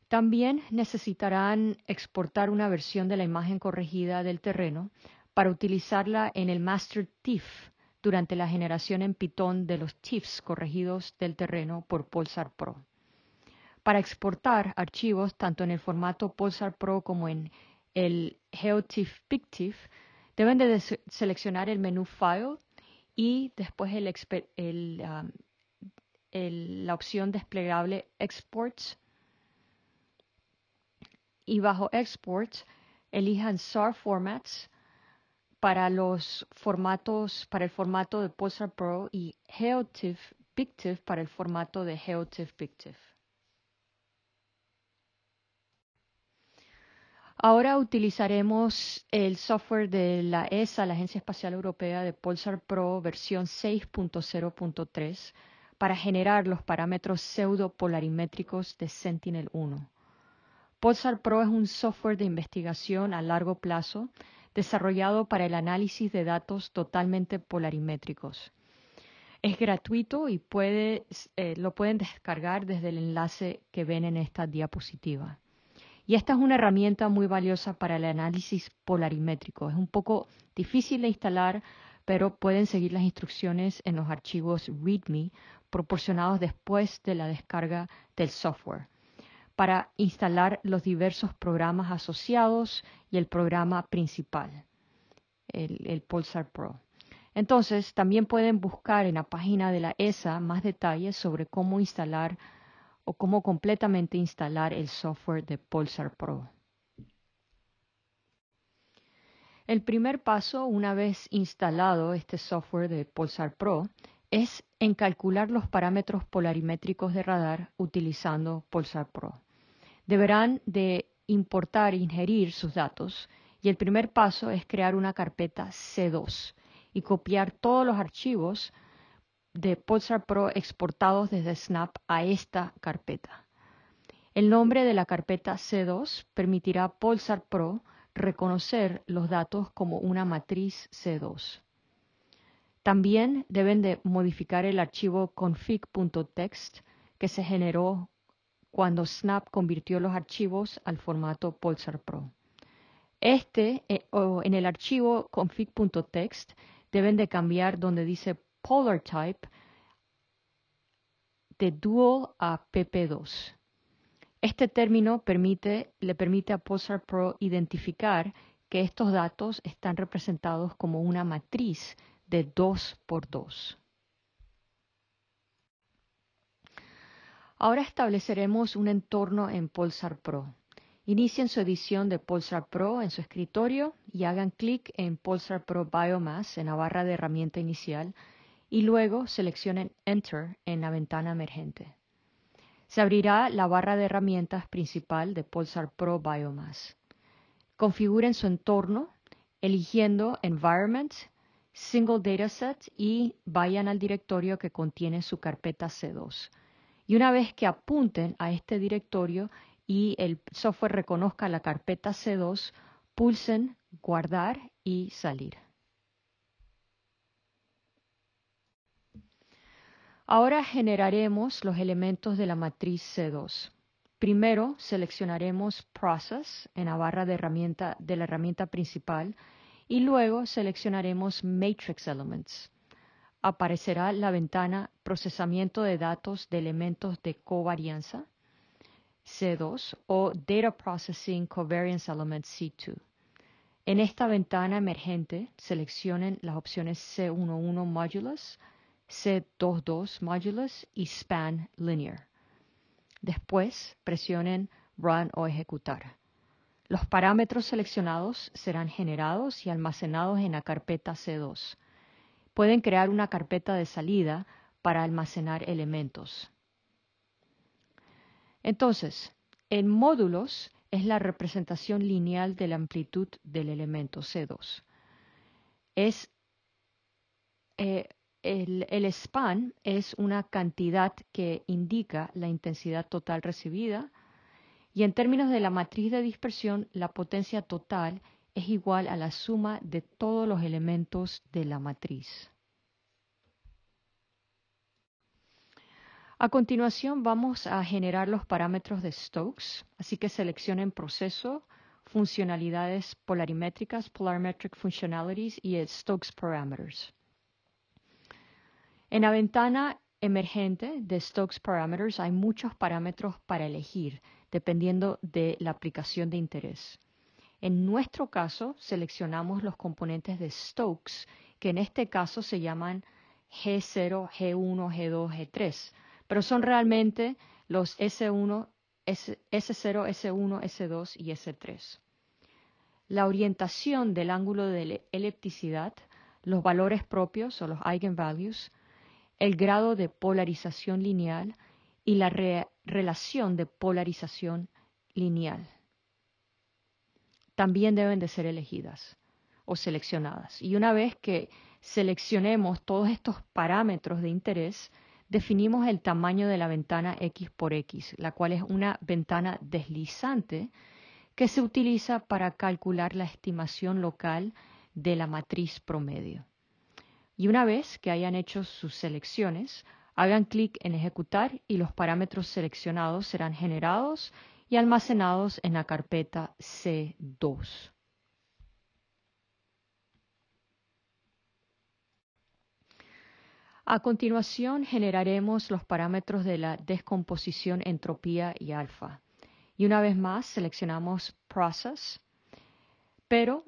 También necesitarán exportar una versión de la imagen corregida del terreno para utilizarla en el Master TIFF durante la generación en Python de los TIFFs corregidos del terreno por Pulsar Pro. Para exportar archivos tanto en el formato Pulsar Pro como en el GeoTIFF PicTIFF, deben de seleccionar el menú File y después um, la opción desplegable Exports y bajo Export elijan SAR Formats para los formatos para el formato de Pulsar Pro y GeoTIFF PicTIFF para el formato de GeoTIFF PicTIFF. Ahora utilizaremos el software de la ESA, la Agencia Espacial Europea de Pulsar Pro versión 6.0.3 para generar los parámetros pseudopolarimétricos de Sentinel-1. Pulsar Pro es un software de investigación a largo plazo desarrollado para el análisis de datos totalmente polarimétricos. Es gratuito y eh, lo pueden descargar desde el enlace que ven en esta diapositiva. Y esta es una herramienta muy valiosa para el análisis polarimétrico. Es un poco difícil de instalar, pero pueden seguir las instrucciones en los archivos README proporcionados después de la descarga del software para instalar los diversos programas asociados y el programa principal, el, Pulsar Pro. Entonces, también pueden buscar en la página de la ESA más detalles sobre cómo instalar o cómo completamente instalar el software de Pulsar Pro. El primer paso, una vez instalado este software de Pulsar Pro, es en calcular los parámetros polarimétricos de radar utilizando Pulsar Pro deberán de importar e ingerir sus datos y el primer paso es crear una carpeta C2 y copiar todos los archivos de Pulsar Pro exportados desde Snap a esta carpeta. El nombre de la carpeta C2 permitirá a Pulsar Pro reconocer los datos como una matriz C2. También deben de modificar el archivo config.txt que se generó cuando Snap convirtió los archivos al formato Pulsar Pro. Este eh, o en el archivo config.txt, deben de cambiar donde dice Polar Type de dual a PP2. Este término le permite a Pulsar Pro identificar que estos datos están representados como una matriz de 2 por 2. Ahora estableceremos un entorno en Pulsar Pro. Inicien su edición de Pulsar Pro en su escritorio y hagan clic en Pulsar Pro Biomass en la barra de herramienta inicial y luego seleccionen Enter en la ventana emergente. Se abrirá la barra de herramientas principal de Pulsar Pro Biomass. Configuren su entorno eligiendo Environment, Single Dataset y vayan al directorio que contiene su carpeta C2. Y una vez que apunten a este directorio y el software reconozca la carpeta C2, pulsen guardar y salir. Ahora generaremos los elementos de la matriz C2. Primero seleccionaremos Process en la barra de, herramienta, de la herramienta principal y luego seleccionaremos Matrix Elements aparecerá la ventana Procesamiento de datos de elementos de covarianza C2 o Data Processing Covariance Element C2. En esta ventana emergente seleccionen las opciones C11 Modulus, C22 Modulus y Span Linear. Después presionen Run o Ejecutar. Los parámetros seleccionados serán generados y almacenados en la carpeta C2 pueden crear una carpeta de salida para almacenar elementos. Entonces, en módulos es la representación lineal de la amplitud del elemento C2. Es, eh, el, el span es una cantidad que indica la intensidad total recibida y en términos de la matriz de dispersión, la potencia total es igual a la suma de todos los elementos de la matriz. A continuación vamos a generar los parámetros de Stokes, así que seleccionen proceso, funcionalidades polarimétricas, polarimetric functionalities y Stokes parameters. En la ventana emergente de Stokes parameters hay muchos parámetros para elegir, dependiendo de la aplicación de interés. En nuestro caso, seleccionamos los componentes de Stokes, que en este caso se llaman G0, G1, G2, G3, pero son realmente los S1, S, 0 S1, S2 y S3. La orientación del ángulo de elipticidad, los valores propios o los eigenvalues, el grado de polarización lineal y la relación de polarización lineal también deben de ser elegidas o seleccionadas. Y una vez que seleccionemos todos estos parámetros de interés, definimos el tamaño de la ventana X por X, la cual es una ventana deslizante que se utiliza para calcular la estimación local de la matriz promedio. Y una vez que hayan hecho sus selecciones, hagan clic en ejecutar y los parámetros seleccionados serán generados y almacenados en la carpeta C2. A continuación generaremos los parámetros de la descomposición, entropía y alfa. Y una vez más seleccionamos Process, pero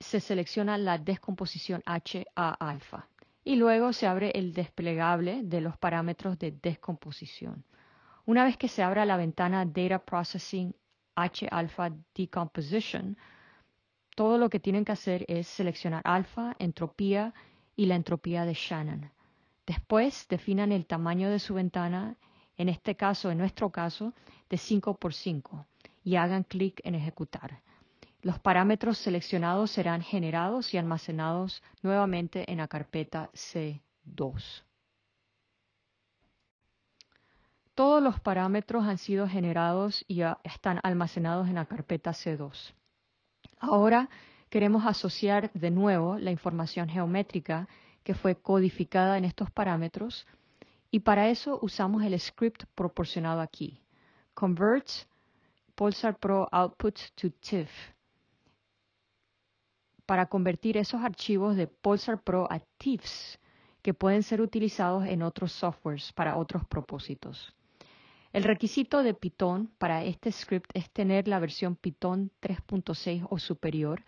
se selecciona la descomposición H a alfa. Y luego se abre el desplegable de los parámetros de descomposición. Una vez que se abra la ventana Data Processing H-alpha Decomposition, todo lo que tienen que hacer es seleccionar alfa, entropía y la entropía de Shannon. Después definan el tamaño de su ventana, en este caso, en nuestro caso, de 5 por 5 y hagan clic en ejecutar. Los parámetros seleccionados serán generados y almacenados nuevamente en la carpeta C2. todos los parámetros han sido generados y están almacenados en la carpeta C2. Ahora queremos asociar de nuevo la información geométrica que fue codificada en estos parámetros y para eso usamos el script proporcionado aquí. Convert Pulsar Pro Output to TIFF para convertir esos archivos de Pulsar Pro a TIFFs que pueden ser utilizados en otros softwares para otros propósitos. El requisito de Python para este script es tener la versión Python 3.6 o superior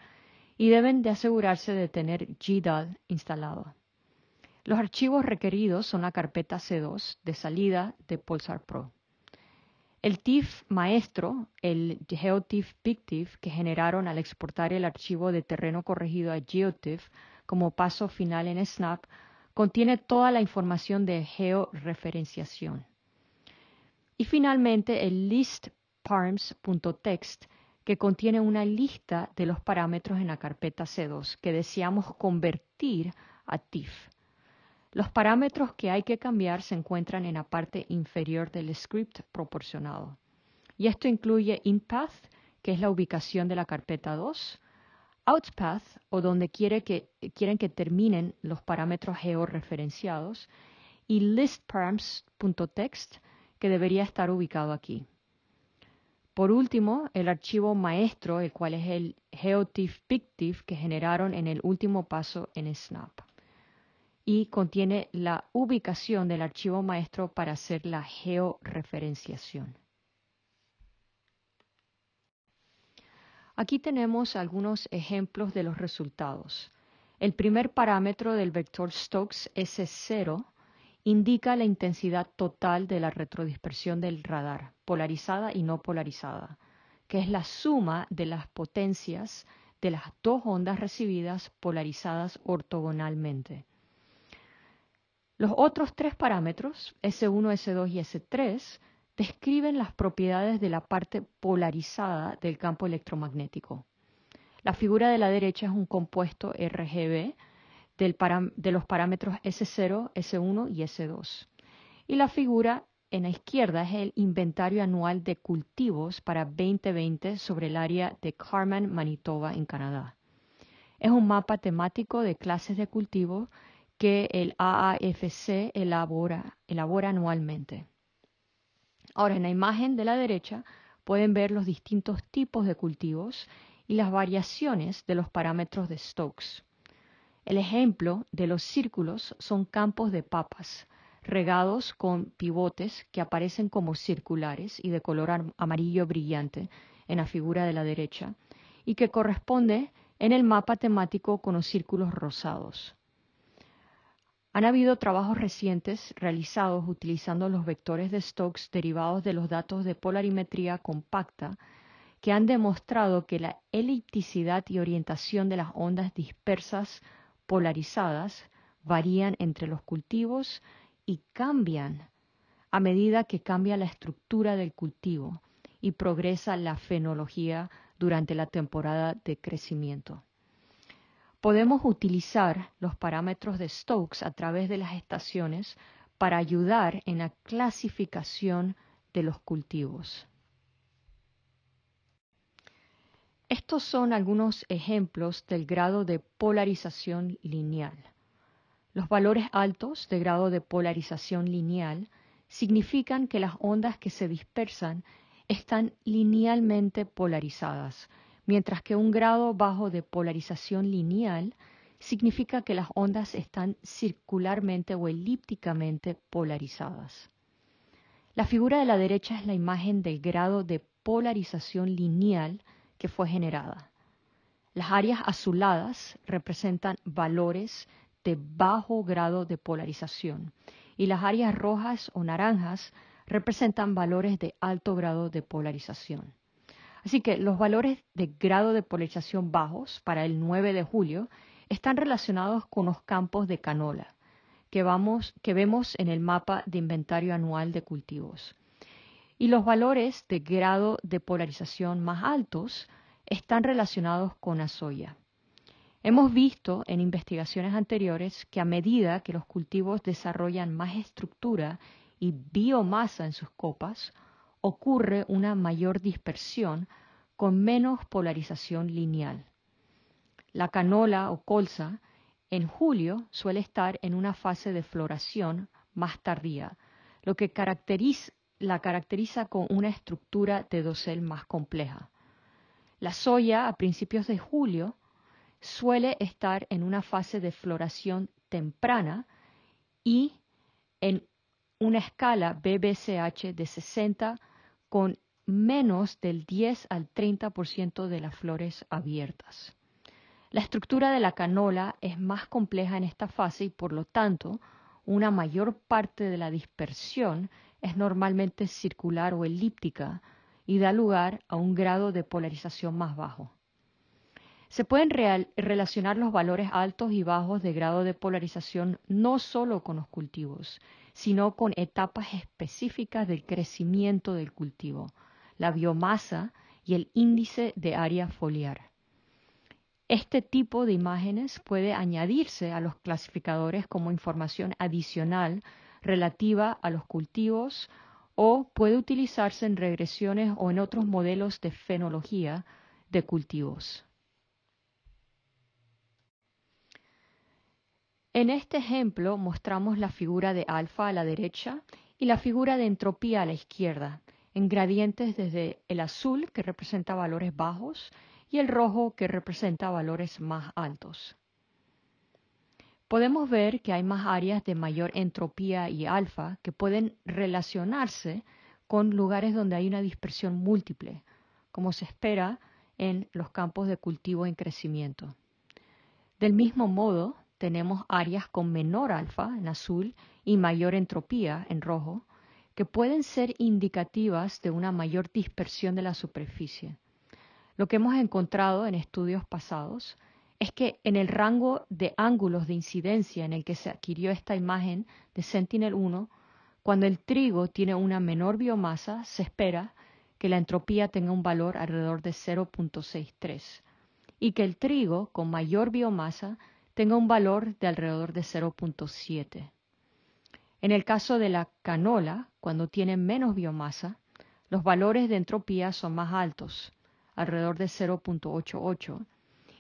y deben de asegurarse de tener GDAL instalado. Los archivos requeridos son la carpeta C2 de salida de Pulsar Pro. El TIFF maestro, el GeoTIFF BigTIFF, que generaron al exportar el archivo de terreno corregido a GeoTIFF como paso final en Snap, contiene toda la información de georeferenciación. Y finalmente el listparams.txt que contiene una lista de los parámetros en la carpeta C2 que deseamos convertir a TIFF. Los parámetros que hay que cambiar se encuentran en la parte inferior del script proporcionado. Y esto incluye inPath, que es la ubicación de la carpeta 2, outPath, o donde quiere que, quieren que terminen los parámetros georreferenciados, y listparams.txt, que debería estar ubicado aquí. Por último, el archivo maestro, el cual es el GeoTIFF-PICTIFF que generaron en el último paso en Snap. Y contiene la ubicación del archivo maestro para hacer la georeferenciación. Aquí tenemos algunos ejemplos de los resultados. El primer parámetro del vector Stokes es 0 indica la intensidad total de la retrodispersión del radar, polarizada y no polarizada, que es la suma de las potencias de las dos ondas recibidas polarizadas ortogonalmente. Los otros tres parámetros, S1, S2 y S3, describen las propiedades de la parte polarizada del campo electromagnético. La figura de la derecha es un compuesto RGB de los parámetros S0, S1 y S2. Y la figura en la izquierda es el inventario anual de cultivos para 2020 sobre el área de Carman, Manitoba, en Canadá. Es un mapa temático de clases de cultivos que el AAFC elabora, elabora anualmente. Ahora, en la imagen de la derecha pueden ver los distintos tipos de cultivos y las variaciones de los parámetros de Stokes. El ejemplo de los círculos son campos de papas, regados con pivotes que aparecen como circulares y de color amarillo brillante en la figura de la derecha, y que corresponde en el mapa temático con los círculos rosados. Han habido trabajos recientes realizados utilizando los vectores de Stokes derivados de los datos de polarimetría compacta que han demostrado que la elipticidad y orientación de las ondas dispersas polarizadas varían entre los cultivos y cambian a medida que cambia la estructura del cultivo y progresa la fenología durante la temporada de crecimiento. Podemos utilizar los parámetros de Stokes a través de las estaciones para ayudar en la clasificación de los cultivos. Estos son algunos ejemplos del grado de polarización lineal. Los valores altos de grado de polarización lineal significan que las ondas que se dispersan están linealmente polarizadas, mientras que un grado bajo de polarización lineal significa que las ondas están circularmente o elípticamente polarizadas. La figura de la derecha es la imagen del grado de polarización lineal que fue generada. Las áreas azuladas representan valores de bajo grado de polarización y las áreas rojas o naranjas representan valores de alto grado de polarización. Así que los valores de grado de polarización bajos para el 9 de julio están relacionados con los campos de canola que, que vemos en el mapa de inventario anual de cultivos. Y los valores de grado de polarización más altos están relacionados con la soya. Hemos visto en investigaciones anteriores que a medida que los cultivos desarrollan más estructura y biomasa en sus copas, ocurre una mayor dispersión con menos polarización lineal. La canola o colza en julio suele estar en una fase de floración más tardía, lo que caracteriza, la caracteriza con una estructura de dosel más compleja. La soya a principios de julio suele estar en una fase de floración temprana y en una escala BBCH de 60 con menos del 10 al 30% de las flores abiertas. La estructura de la canola es más compleja en esta fase y por lo tanto una mayor parte de la dispersión es normalmente circular o elíptica y da lugar a un grado de polarización más bajo. Se pueden relacionar los valores altos y bajos de grado de polarización no solo con los cultivos, sino con etapas específicas del crecimiento del cultivo, la biomasa y el índice de área foliar. Este tipo de imágenes puede añadirse a los clasificadores como información adicional relativa a los cultivos o puede utilizarse en regresiones o en otros modelos de fenología de cultivos. En este ejemplo mostramos la figura de alfa a la derecha y la figura de entropía a la izquierda, en gradientes desde el azul que representa valores bajos y el rojo que representa valores más altos podemos ver que hay más áreas de mayor entropía y alfa que pueden relacionarse con lugares donde hay una dispersión múltiple, como se espera en los campos de cultivo en crecimiento. Del mismo modo, tenemos áreas con menor alfa en azul y mayor entropía en rojo, que pueden ser indicativas de una mayor dispersión de la superficie. Lo que hemos encontrado en estudios pasados es que en el rango de ángulos de incidencia en el que se adquirió esta imagen de Sentinel-1, cuando el trigo tiene una menor biomasa, se espera que la entropía tenga un valor alrededor de 0.63 y que el trigo con mayor biomasa tenga un valor de alrededor de 0.7. En el caso de la canola, cuando tiene menos biomasa, los valores de entropía son más altos, alrededor de 0.88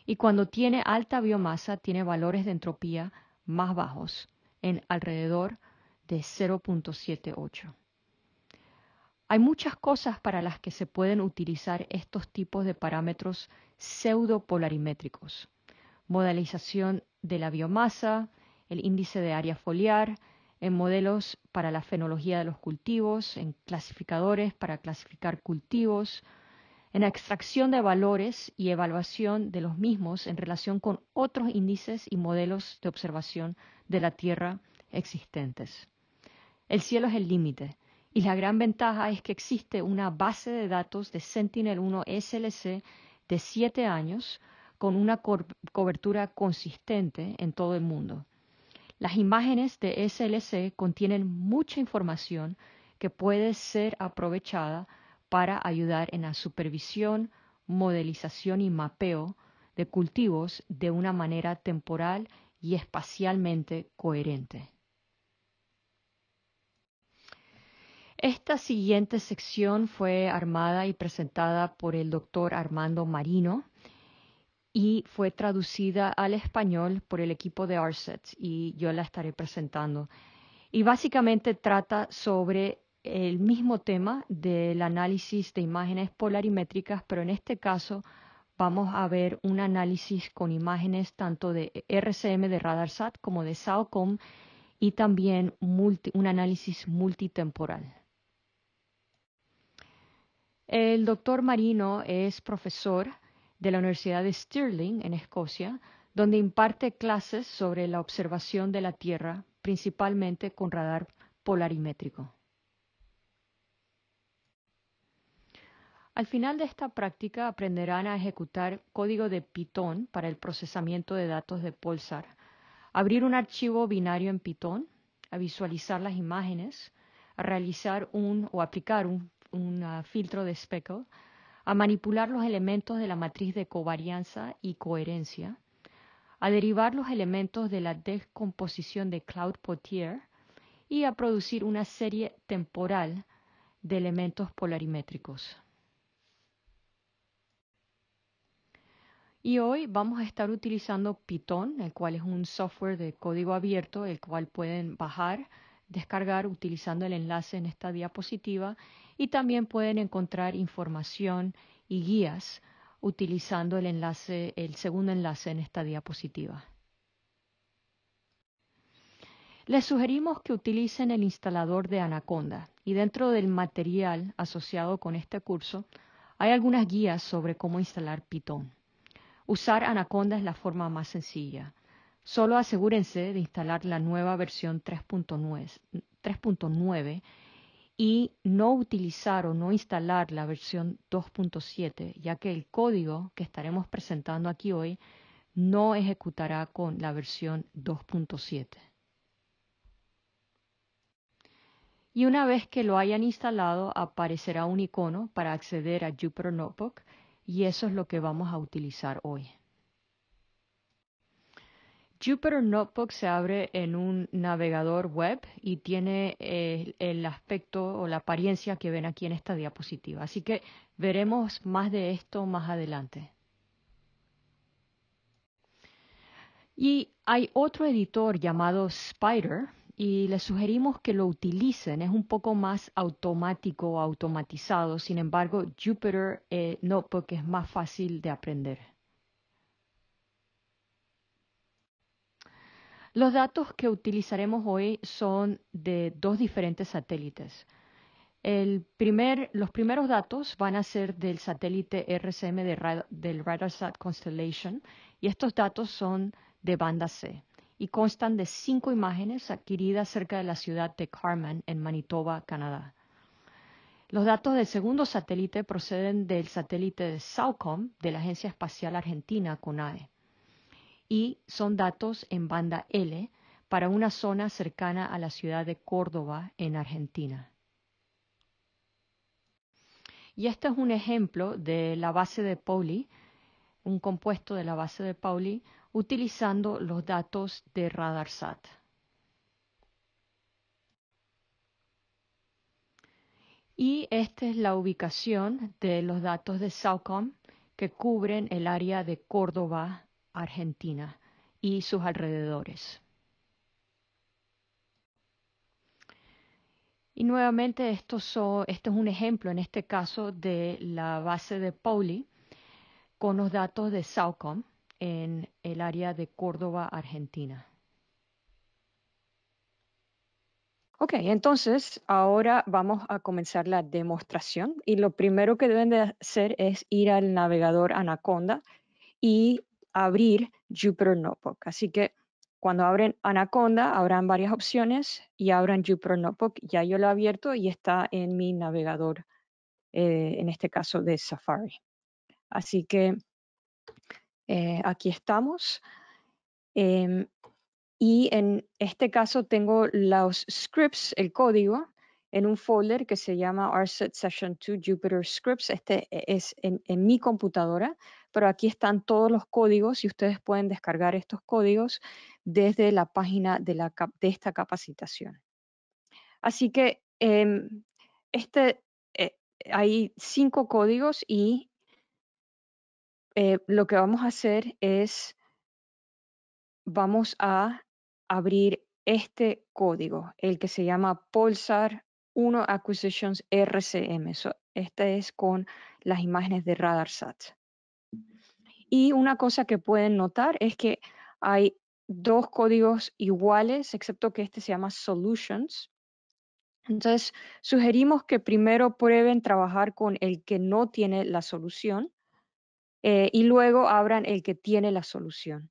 y cuando tiene alta biomasa tiene valores de entropía más bajos, en alrededor de 0.78. Hay muchas cosas para las que se pueden utilizar estos tipos de parámetros pseudopolarimétricos. Modalización de la biomasa, el índice de área foliar, en modelos para la fenología de los cultivos, en clasificadores para clasificar cultivos, en extracción de valores y evaluación de los mismos en relación con otros índices y modelos de observación de la Tierra existentes. El cielo es el límite y la gran ventaja es que existe una base de datos de Sentinel-1 SLC de siete años con una cobertura consistente en todo el mundo. Las imágenes de SLC contienen mucha información que puede ser aprovechada para ayudar en la supervisión, modelización y mapeo de cultivos de una manera temporal y espacialmente coherente. Esta siguiente sección fue armada y presentada por el doctor Armando Marino y fue traducida al español por el equipo de ARSET y yo la estaré presentando. Y básicamente trata sobre el mismo tema del análisis de imágenes polarimétricas, pero en este caso vamos a ver un análisis con imágenes tanto de RCM de RadarSat como de SAOCOM y también un análisis multitemporal. El doctor Marino es profesor de la Universidad de Stirling en Escocia, donde imparte clases sobre la observación de la Tierra, principalmente con radar polarimétrico. Al final de esta práctica aprenderán a ejecutar código de Python para el procesamiento de datos de Pulsar, abrir un archivo binario en Python, a visualizar las imágenes, a realizar un o aplicar un, ah, filtro de Speckle, a manipular los elementos de la matriz de covarianza y coherencia, a derivar los elementos de la descomposición de Cloud Potier y a producir una serie temporal de elementos polarimétricos. Y hoy vamos a estar utilizando Python, el cual es un software de código abierto, el cual pueden bajar, descargar utilizando el enlace en esta diapositiva y también pueden encontrar información y guías utilizando el enlace, el segundo enlace en esta diapositiva. Les sugerimos que utilicen el instalador de Anaconda y dentro del material asociado con este curso hay algunas guías sobre cómo instalar Python. Usar Anaconda es la forma más sencilla. Solo asegúrense de instalar la nueva versión 3.9 y no utilizar o no instalar la versión 2.7, ya que el código que estaremos presentando aquí hoy no ejecutará con la versión 2.7. Y una vez que lo hayan instalado, aparecerá un icono para acceder a Jupyter Notebook y eso es lo que vamos a utilizar hoy. Jupyter Notebook se abre en un navegador web y tiene eh, el aspecto o la apariencia que ven aquí en esta diapositiva. Así que veremos más de esto más adelante. Y hay otro editor llamado Spider y les sugerimos que lo utilicen. Es un poco más automático, o automatizado. Sin embargo, Jupyter eh, no porque es más fácil de aprender. Los datos que utilizaremos hoy son de dos diferentes satélites. El primer, los primeros datos van a ser del satélite RCM del RadarSat Constellation y estos datos son de banda C y constan de cinco imágenes adquiridas cerca de la ciudad de Carmen, en Manitoba, Canadá. Los datos del segundo satélite proceden del satélite de SAOCOM de la Agencia Espacial Argentina, CONAE, y son datos en banda L para una zona cercana a la ciudad de Córdoba, en Argentina. Y este es un ejemplo de la base de Pauli, un compuesto de la base de Pauli, utilizando los datos de RadarSat. Y esta es la ubicación de los datos de SAOCOM que cubren el área de Córdoba, Argentina y sus alrededores. Y nuevamente, esto, es un ejemplo, en este caso, de la base de Pauli con los datos de SAOCOM en el área de Córdoba, Argentina. Ok, entonces ahora vamos a comenzar la demostración y lo primero que deben de hacer es ir al navegador Anaconda y abrir Jupyter Notebook. Así que cuando abren Anaconda habrán varias opciones y abran Jupyter Notebook. Ya yo lo he abierto y está en mi navegador, eh, en este caso de Safari. Así que eh, aquí estamos. Em, y en este caso tengo los scripts, el código, en un folder que se llama RSet Session 2 Jupyter Scripts. Este es en, mi computadora, pero aquí están todos los códigos y ustedes pueden descargar estos códigos desde la página de, la, de esta capacitación. Así que em, este, eh, hay cinco códigos y eh, lo que vamos a hacer es, vamos a abrir este código, el que se llama Pulsar 1 Acquisitions RCM. este es con las imágenes de RadarSat. Y una cosa que pueden notar es que hay dos códigos iguales, excepto que este se llama Solutions. Entonces, sugerimos que primero prueben trabajar con el que no tiene la solución eh, y luego abran el que tiene la solución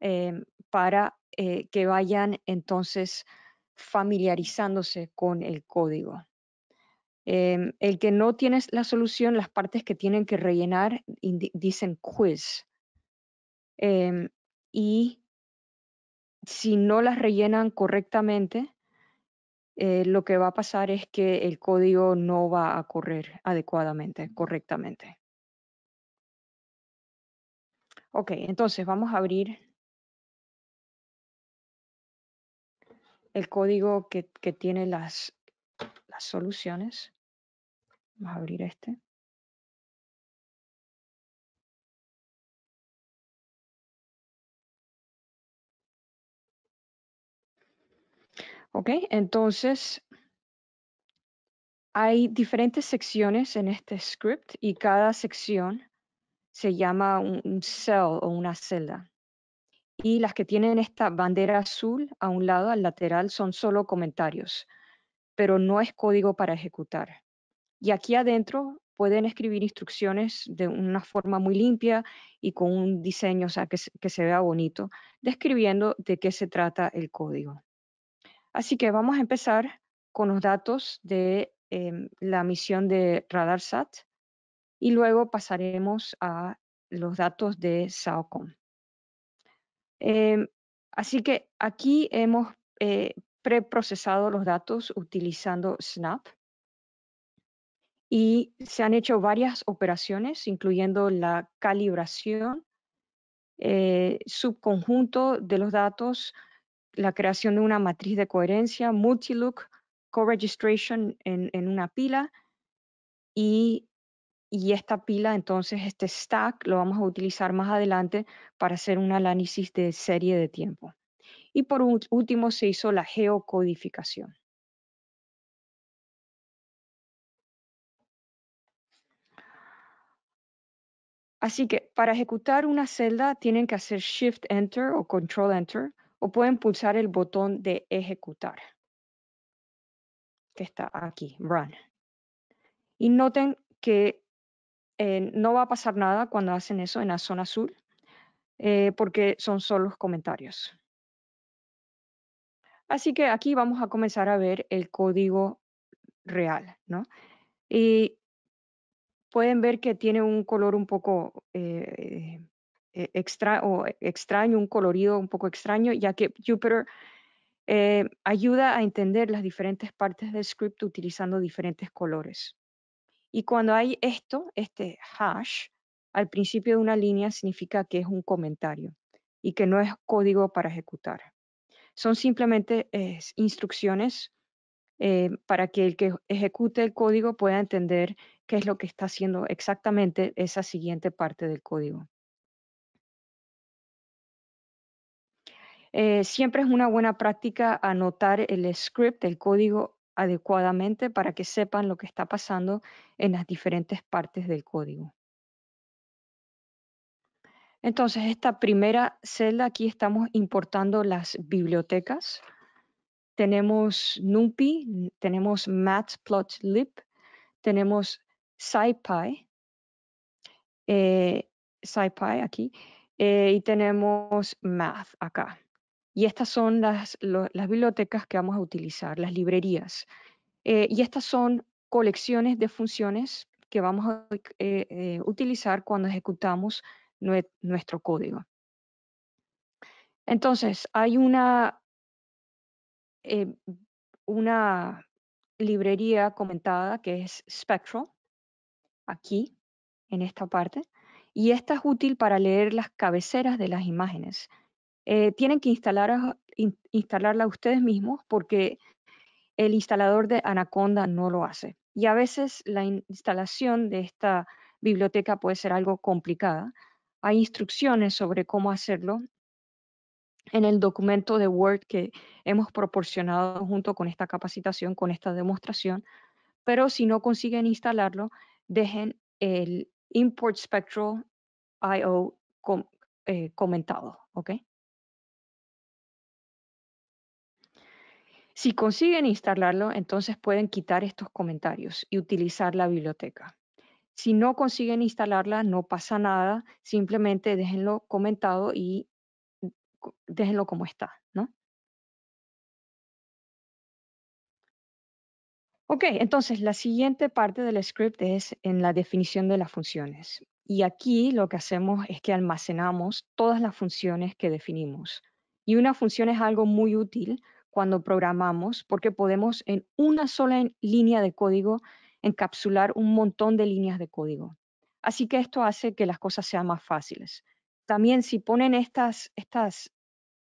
em, para eh, que vayan entonces familiarizándose con el código. Em, el que no tiene la solución, las partes que tienen que rellenar dicen quiz. Em, y si no las rellenan correctamente, eh, lo que va a pasar es que el código no va a correr adecuadamente, correctamente. Ok, entonces vamos a abrir el código que, tiene las, las soluciones. Vamos a abrir este. Ok, entonces hay diferentes secciones en este script y cada sección se llama un, cell o una celda. Y las que tienen esta bandera azul a un lado, al lateral, son solo comentarios, pero no es código para ejecutar. Y aquí adentro pueden escribir instrucciones de una forma muy limpia y con un diseño sea, que, se vea bonito, describiendo de qué se trata el código. Así que vamos a empezar con los datos de em, la misión de RadarSat y luego pasaremos a los datos de SAOCOM. Em, así que aquí hemos eh, preprocesado los datos utilizando Snap y se han hecho varias operaciones, incluyendo la calibración, eh, subconjunto de los datos, la creación de una matriz de coherencia, multilook, co-registration en, en, una pila y y esta pila, entonces este stack, lo vamos a utilizar más adelante para hacer un análisis de serie de tiempo. Y por último se hizo la geocodificación. Así que para ejecutar una celda tienen que hacer Shift Enter o Control Enter o pueden pulsar el botón de ejecutar que está aquí, Run. Y noten que eh, no va a pasar nada cuando hacen eso en la zona azul, eh, porque son solo comentarios. Así que aquí vamos a comenzar a ver el código real, ¿no? Y pueden ver que tiene un color un poco eh, extraño, un colorido un poco extraño, ya que Jupyter ayuda a entender las diferentes partes del script utilizando diferentes colores. Y cuando hay esto, este hash, al principio de una línea significa que es un comentario y que no es código para ejecutar. Son simplemente eh, instrucciones eh, para que el que ejecute el código pueda entender qué es lo que está haciendo exactamente esa siguiente parte del código. Eh, siempre es una buena práctica anotar el script, el código adecuadamente para que sepan lo que está pasando en las diferentes partes del código. Entonces, esta primera celda, aquí estamos importando las bibliotecas. Tenemos NumPy, tenemos matplotlib, tenemos SciPy, eh, SciPy aquí, eh, y tenemos Math acá. Y estas son las, bibliotecas que vamos a utilizar, las librerías. Eh, y estas son colecciones de funciones que vamos a eh, eh, utilizar cuando ejecutamos nuestro código. Entonces, hay una, una librería comentada que es Spectral, aquí, en esta parte, y esta es útil para leer las cabeceras de las imágenes. Eh, tienen que instalar, instalarla ustedes mismos porque el instalador de Anaconda no lo hace. Y a veces la instalación de esta biblioteca puede ser algo complicada. Hay instrucciones sobre cómo hacerlo en el documento de Word que hemos proporcionado junto con esta capacitación, con esta demostración, pero si no consiguen instalarlo, dejen el Import Spectral IO eh, comentado, ¿ok? Si consiguen instalarlo, entonces pueden quitar estos comentarios y utilizar la biblioteca. Si no consiguen instalarla, no pasa nada, simplemente déjenlo comentado y déjenlo como está, ¿no? Ok, entonces la siguiente parte del script es en la definición de las funciones. Y aquí lo que hacemos es que almacenamos todas las funciones que definimos. Y una función es algo muy útil cuando programamos, porque podemos en una sola línea de código encapsular un montón de líneas de código. Así que esto hace que las cosas sean más fáciles. También si ponen estas, estas,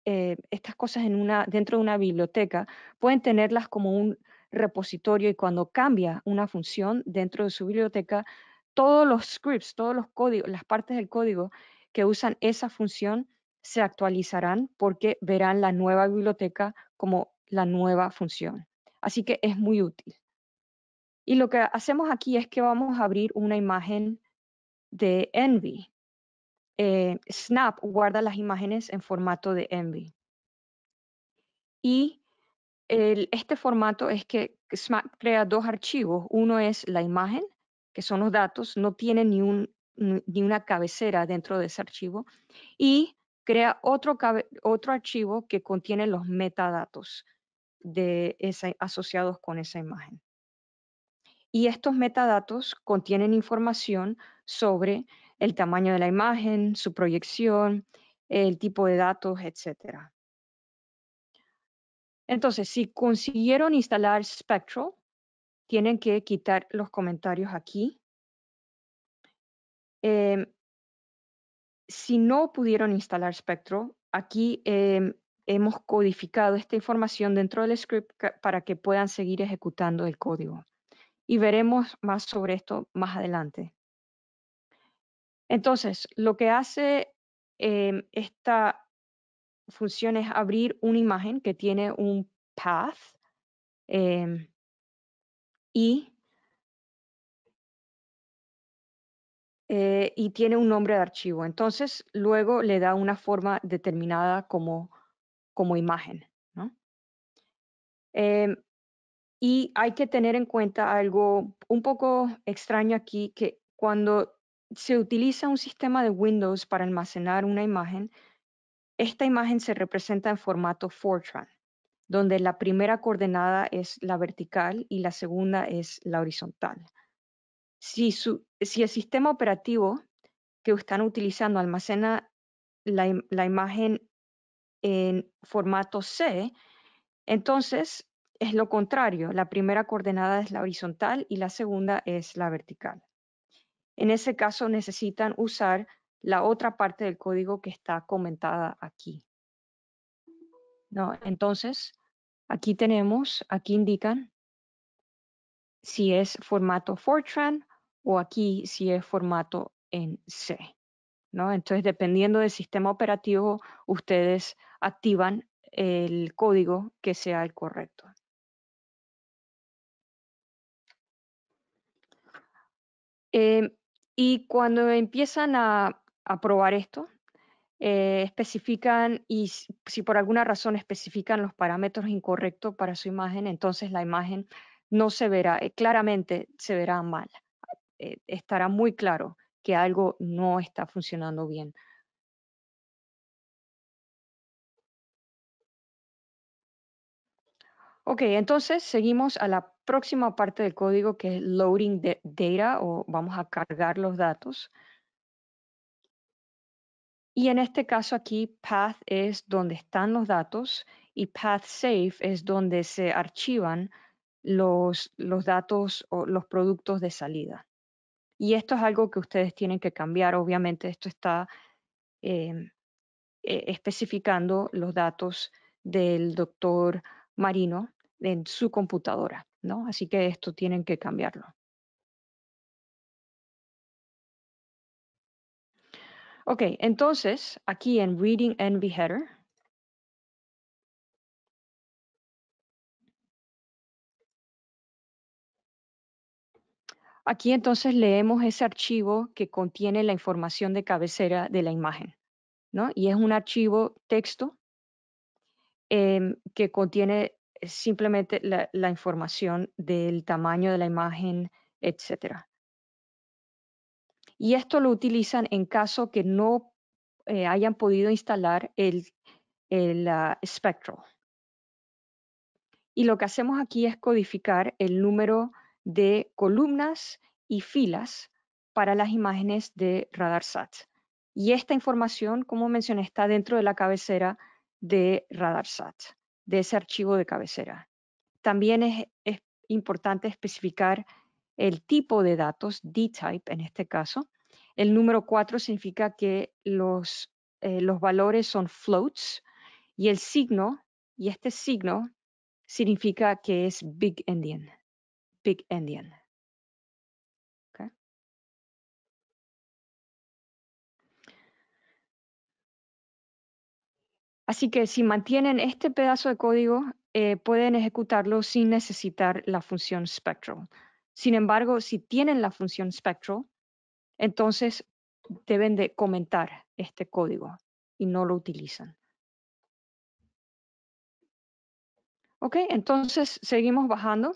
eh, estas cosas dentro de una biblioteca, pueden tenerlas como un repositorio y cuando cambia una función dentro de su biblioteca, todos los scripts, todos los códigos, las partes del código que usan esa función se actualizarán porque verán la nueva biblioteca como la nueva función. Así que es muy útil. Y lo que hacemos aquí es que vamos a abrir una imagen de Envy. Eh, Snap guarda las imágenes en formato de Envy. Y este formato es que Snap crea dos archivos. Uno es la imagen, que son los datos, no tiene ni, ni una cabecera dentro de ese archivo. Y crea otro, otro archivo que contiene los metadatos de asociados con esa imagen. Y estos metadatos contienen información sobre el tamaño de la imagen, su proyección, el tipo de datos, etc. Entonces, si consiguieron instalar Spectral, tienen que quitar los comentarios aquí. Em, si no pudieron instalar Spectro, aquí em, hemos codificado esta información dentro del script para que puedan seguir ejecutando el código. Y veremos más sobre esto más adelante. Entonces, lo que hace em, esta función es abrir una imagen que tiene un path em, y Eh, y tiene un nombre de archivo. Entonces, luego le da una forma determinada como, como imagen. Em, y hay que tener en cuenta algo un poco extraño aquí, que cuando se utiliza un sistema de Windows para almacenar una imagen, esta imagen se representa en formato Fortran, donde la primera coordenada es la vertical y la segunda es la horizontal. Si, el sistema operativo que están utilizando almacena la, imagen en formato C, entonces es lo contrario. La primera coordenada es la horizontal y la segunda es la vertical. En ese caso necesitan usar la otra parte del código que está comentada aquí. Entonces, aquí tenemos, aquí indican si es formato Fortran o aquí si es formato en C. ¿no? Entonces, dependiendo del sistema operativo, ustedes activan el código que sea el correcto. Em, y cuando empiezan a, probar esto, eh, especifican y si por alguna razón especifican los parámetros incorrectos para su imagen, entonces la imagen no se verá, eh, claramente se verá mala. Eh, estará muy claro que algo no está funcionando bien. Ok, entonces seguimos a la próxima parte del código que es loading data o vamos a cargar los datos. Y en este caso aquí path es donde están los datos y path safe es donde se archivan los datos o los productos de salida. Y esto es algo que ustedes tienen que cambiar. Obviamente, esto está em, e, especificando los datos del doctor Marino en su computadora, ¿no? Así que esto tienen que cambiarlo. Ok, entonces aquí en Reading Envy Header Aquí entonces leemos ese archivo que contiene la información de cabecera de la imagen, ¿no? Y es un archivo texto em, que contiene eh, simplemente la, información del tamaño de la imagen, etc. Y esto lo utilizan en caso que no eh, hayan podido instalar el, el ah, Spectral. Y lo que hacemos aquí es codificar el número de columnas y filas para las imágenes de RadarSat. Y esta información, como mencioné, está dentro de la cabecera de RadarSat, de ese archivo de cabecera. También es, importante especificar el tipo de datos, D-type en este caso. El número 4 significa que los, eh, los valores son floats y el signo, y este signo significa que es Big Endian. Big Indian. Así que si mantienen este pedazo de código, eh, pueden ejecutarlo sin necesitar la función spectral. Sin embargo, si tienen la función spectral, entonces deben de comentar este código y no lo utilizan. Ok, entonces seguimos bajando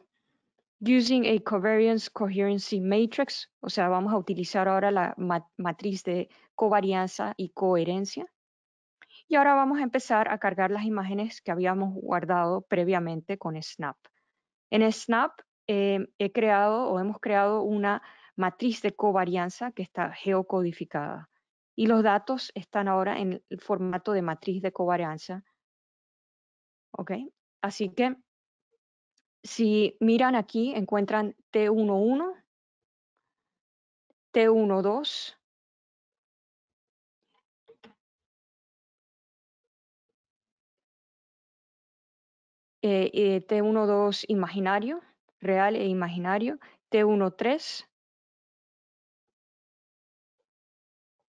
using a covariance coherency matrix, o sea, vamos a utilizar ahora la matriz de covarianza y coherencia. Y ahora vamos a empezar a cargar las imágenes que habíamos guardado previamente con Snap. En Snap em, he creado o hemos creado una matriz de covarianza que está geocodificada. Y los datos están ahora en el formato de matriz de covarianza. ¿Ok? Así que si miran aquí, encuentran T11, T12, Eh, eh T12 imaginario, real e imaginario, T13,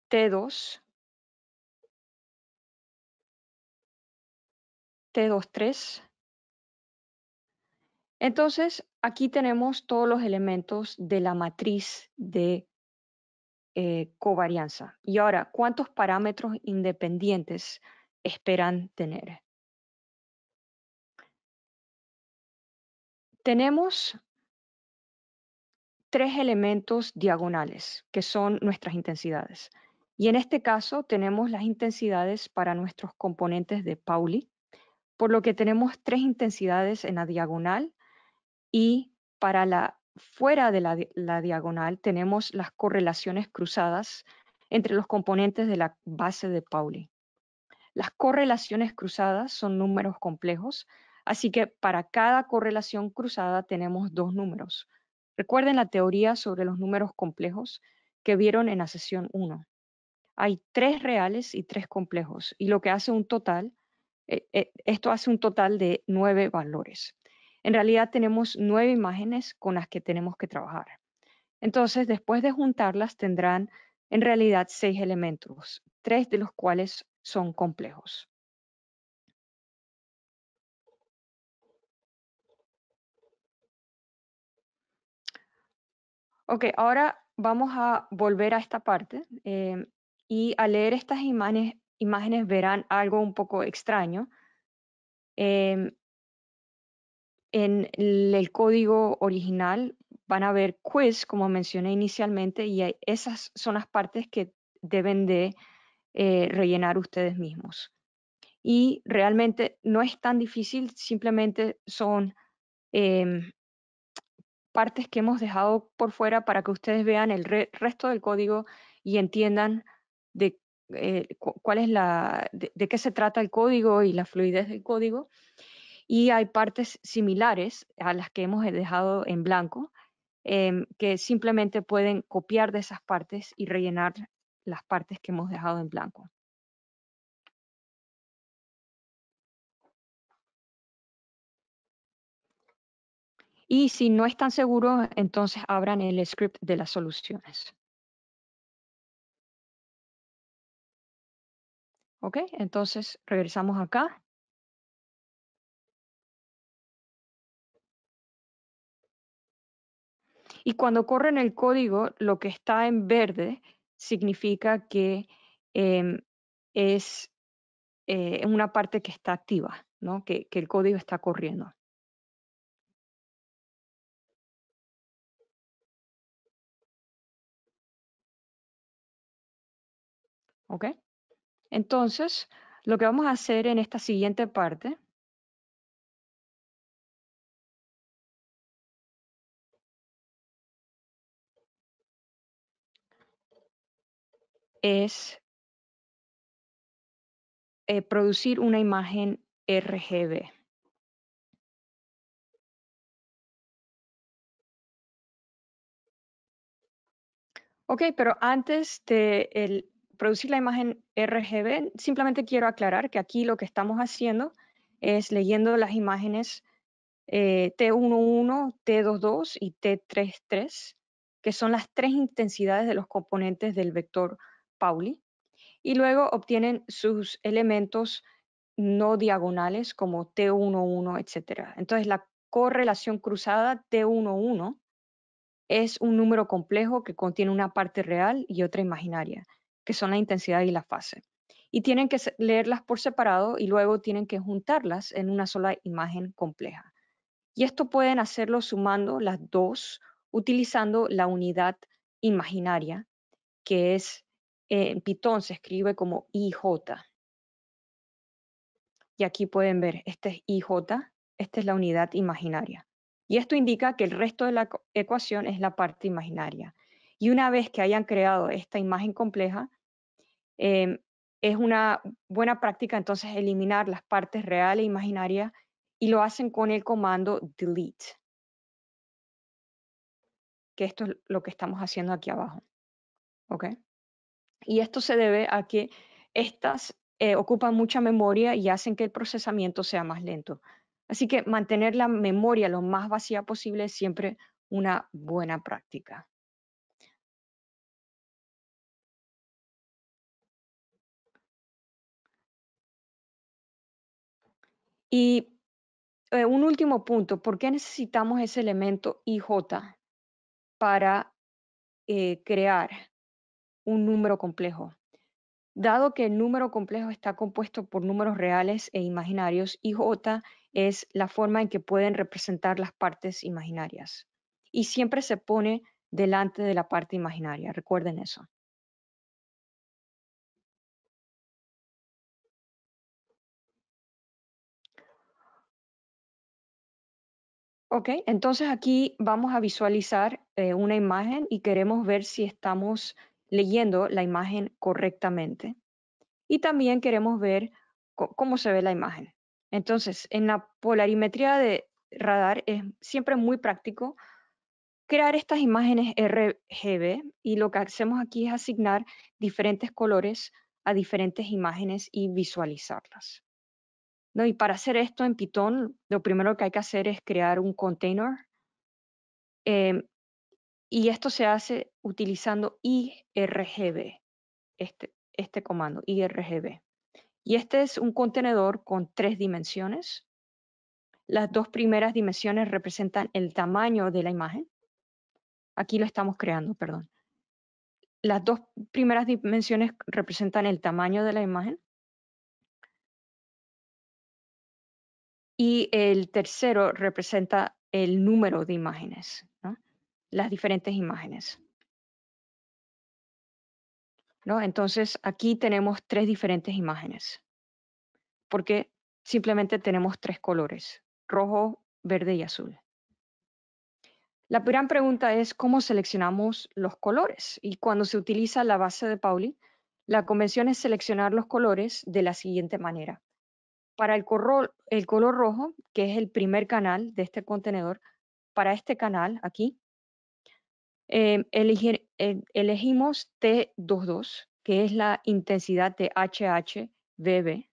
T2, T23, entonces, aquí tenemos todos los elementos de la matriz de eh, covarianza. Y ahora, ¿cuántos parámetros independientes esperan tener? Tenemos tres elementos diagonales, que son nuestras intensidades. Y en este caso tenemos las intensidades para nuestros componentes de Pauli, por lo que tenemos tres intensidades en la diagonal y para la fuera de la, diagonal tenemos las correlaciones cruzadas entre los componentes de la base de Pauli. Las correlaciones cruzadas son números complejos, así que para cada correlación cruzada tenemos dos números. Recuerden la teoría sobre los números complejos que vieron en la sesión 1. Hay tres reales y tres complejos, y lo que hace un total, eh, eh, esto hace un total de nueve valores. En realidad tenemos nueve imágenes con las que tenemos que trabajar. Entonces, después de juntarlas, tendrán en realidad seis elementos, tres de los cuales son complejos. Ok, ahora vamos a volver a esta parte em, y al leer estas imágenes, verán algo un poco extraño. Em, en el código original van a ver quiz, como mencioné inicialmente, y esas son las partes que deben de eh, rellenar ustedes mismos. Y realmente no es tan difícil, simplemente son em, partes que hemos dejado por fuera para que ustedes vean el resto del código y entiendan de, eh, cuál es la, de qué se trata el código y la fluidez del código y hay partes similares a las que hemos dejado en blanco em, que simplemente pueden copiar de esas partes y rellenar las partes que hemos dejado en blanco. Y si no están seguros, entonces abran el script de las soluciones. Ok, entonces regresamos acá Y cuando corren el código, lo que está en verde significa que em, es eh, una parte que está activa, que, que el código está corriendo. ¿Ok? Entonces, lo que vamos a hacer en esta siguiente parte es eh, producir una imagen RGB. Ok, pero antes de producir la imagen RGB, simplemente quiero aclarar que aquí lo que estamos haciendo es leyendo las imágenes T11, eh, T22 y T33, que son las tres intensidades de los componentes del vector Pauli y luego obtienen sus elementos no diagonales como T11, etc. Entonces la correlación cruzada T11 es un número complejo que contiene una parte real y otra imaginaria, que son la intensidad y la fase. Y tienen que leerlas por separado y luego tienen que juntarlas en una sola imagen compleja. Y esto pueden hacerlo sumando las dos utilizando la unidad imaginaria, que es en Python se escribe como IJ. Y aquí pueden ver, este es IJ, esta es la unidad imaginaria. Y esto indica que el resto de la ecuación es la parte imaginaria. Y una vez que hayan creado esta imagen compleja, em, es una buena práctica entonces eliminar las partes real e imaginaria y lo hacen con el comando delete. Que esto es lo que estamos haciendo aquí abajo. ¿Okay? Y esto se debe a que estas eh, ocupan mucha memoria y hacen que el procesamiento sea más lento. Así que mantener la memoria lo más vacía posible es siempre una buena práctica. Y eh, un último punto, ¿por qué necesitamos ese elemento IJ para eh, crear un número complejo. Dado que el número complejo está compuesto por números reales e imaginarios, y J es la forma en que pueden representar las partes imaginarias. Y siempre se pone delante de la parte imaginaria, recuerden eso. Ok, entonces aquí vamos a visualizar eh, una imagen y queremos ver si estamos leyendo la imagen correctamente. Y también queremos ver cómo se ve la imagen. Entonces, en la polarimetría de radar es siempre muy práctico crear estas imágenes RGB y lo que hacemos aquí es asignar diferentes colores a diferentes imágenes y visualizarlas. ¿No? Y para hacer esto en Python, lo primero que hay que hacer es crear un container em, y esto se hace utilizando IRGB, este, este comando, IRGB. Y este es un contenedor con tres dimensiones. Las dos primeras dimensiones representan el tamaño de la imagen. Aquí lo estamos creando, perdón. Las dos primeras dimensiones representan el tamaño de la imagen. Y el tercero representa el número de imágenes. ¿no? las diferentes imágenes. ¿No? Entonces, aquí tenemos tres diferentes imágenes, porque simplemente tenemos tres colores, rojo, verde y azul. La gran pregunta es cómo seleccionamos los colores y cuando se utiliza la base de Pauli, la convención es seleccionar los colores de la siguiente manera. Para el color rojo, que es el primer canal de este contenedor, para este canal aquí, Em, eh, elegimos T22, que es la intensidad de HHBB,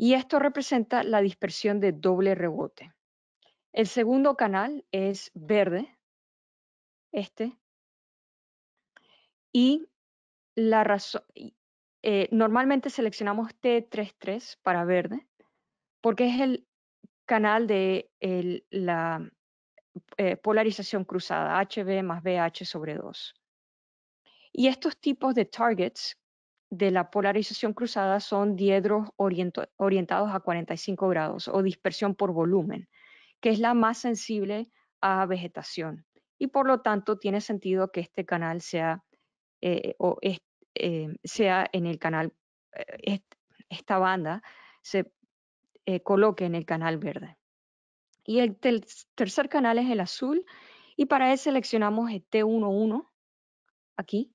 y esto representa la dispersión de doble rebote. El segundo canal es verde, este, y la razón, eh, normalmente seleccionamos T33 para verde, porque es el canal de la eh, polarización cruzada, HB más BH sobre 2. Y estos tipos de targets de la polarización cruzada son diedros orientados a 45 grados o dispersión por volumen, que es la más sensible a vegetación. Y por lo tanto tiene sentido que este canal sea, eh, o eh, sea en el canal, esta banda se coloque en el canal verde. Y el tercer canal es el azul. Y para él seleccionamos el T11 aquí.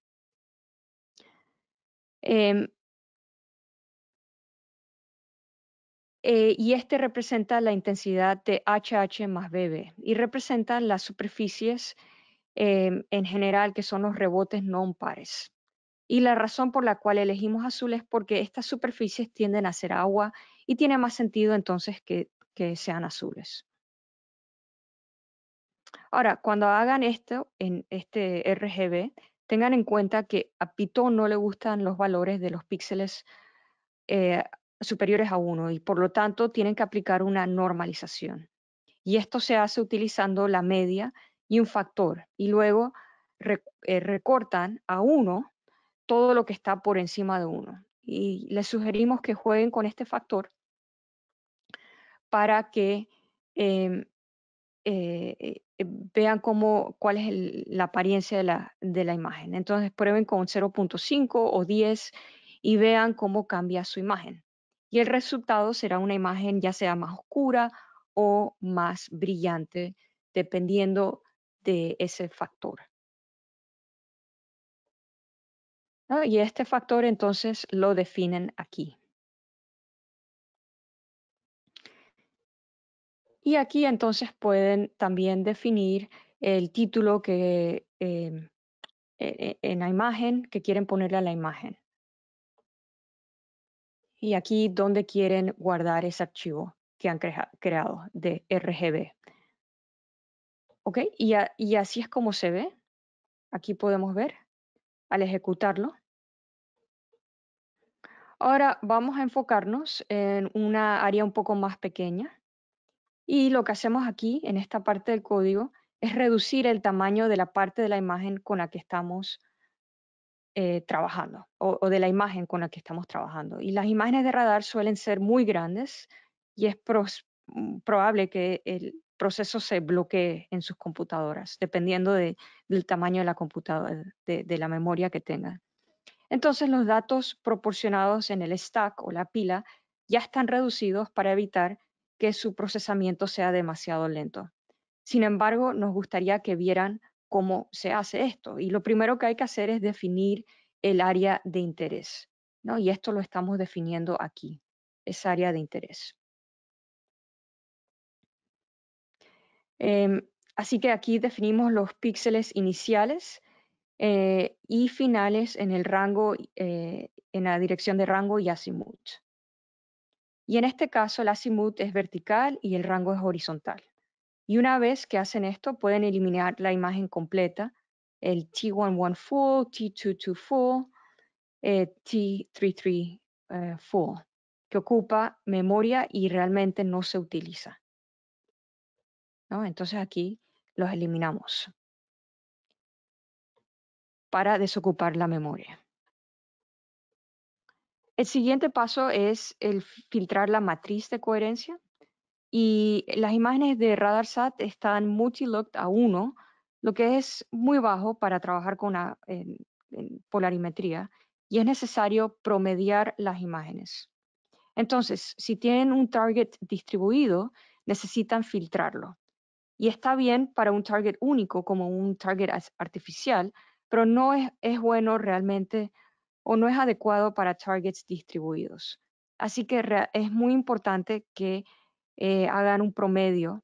Em, eh, y este representa la intensidad de HH más BB y representa las superficies em, en general que son los rebotes no pares. Y la razón por la cual elegimos azul es porque estas superficies tienden a ser agua y tiene más sentido entonces que sean azules. Ahora, cuando hagan esto en este RGB, tengan en cuenta que a Python no le gustan los valores de los píxeles eh, superiores a 1 y por lo tanto tienen que aplicar una normalización. Y esto se hace utilizando la media y un factor y luego eh, recortan a 1 todo lo que está por encima de 1. Y les sugerimos que jueguen con este factor para que em, eh, eh, vean cómo, cuál es la apariencia de la, imagen. Entonces prueben con 0.5 o 10 y vean cómo cambia su imagen. Y el resultado será una imagen ya sea más oscura o más brillante, dependiendo de ese factor. Ah, y este factor entonces lo definen aquí. Y aquí entonces pueden también definir el título que, em, e, e, en la imagen que quieren ponerle a la imagen. Y aquí donde quieren guardar ese archivo que han creado de RGB. ¿Ok? y así es como se ve. Aquí podemos ver al ejecutarlo. Ahora vamos a enfocarnos en una área un poco más pequeña y lo que hacemos aquí, en esta parte del código, es reducir el tamaño de la parte de la imagen con la que estamos eh, trabajando o, de la imagen con la que estamos trabajando. Y las imágenes de radar suelen ser muy grandes y es mm, probable que el proceso se bloquee en sus computadoras, dependiendo del tamaño de la computadora, de la memoria que tengan. Entonces los datos proporcionados en el stack o la pila ya están reducidos para evitar su procesamiento sea demasiado lento. Sin embargo, nos gustaría que vieran cómo se hace esto. Y lo primero que hay que hacer es definir el área de interés. ¿no? Y esto lo estamos definiendo aquí, esa área de interés. Em, así que aquí definimos los píxeles iniciales eh, y finales en el rango, eh, en la dirección de rango y azimuth. Y en este caso el simut es vertical y el rango es horizontal. Y una vez que hacen esto, pueden eliminar la imagen completa, el t 114 t 224 T33 eh, eh, que ocupa memoria y realmente no se utiliza. Entonces aquí los eliminamos para desocupar la memoria. El siguiente paso es el filtrar la matriz de coherencia y las imágenes de RadarSat están multi multi-locked a uno, lo que es muy bajo para trabajar con una polarimetría y es necesario promediar las imágenes. Entonces, si tienen un target distribuido, necesitan filtrarlo. Y está bien para un target único como un target artificial, pero no es bueno realmente o no es adecuado para targets distribuidos. Así que es muy importante que eh, hagan un promedio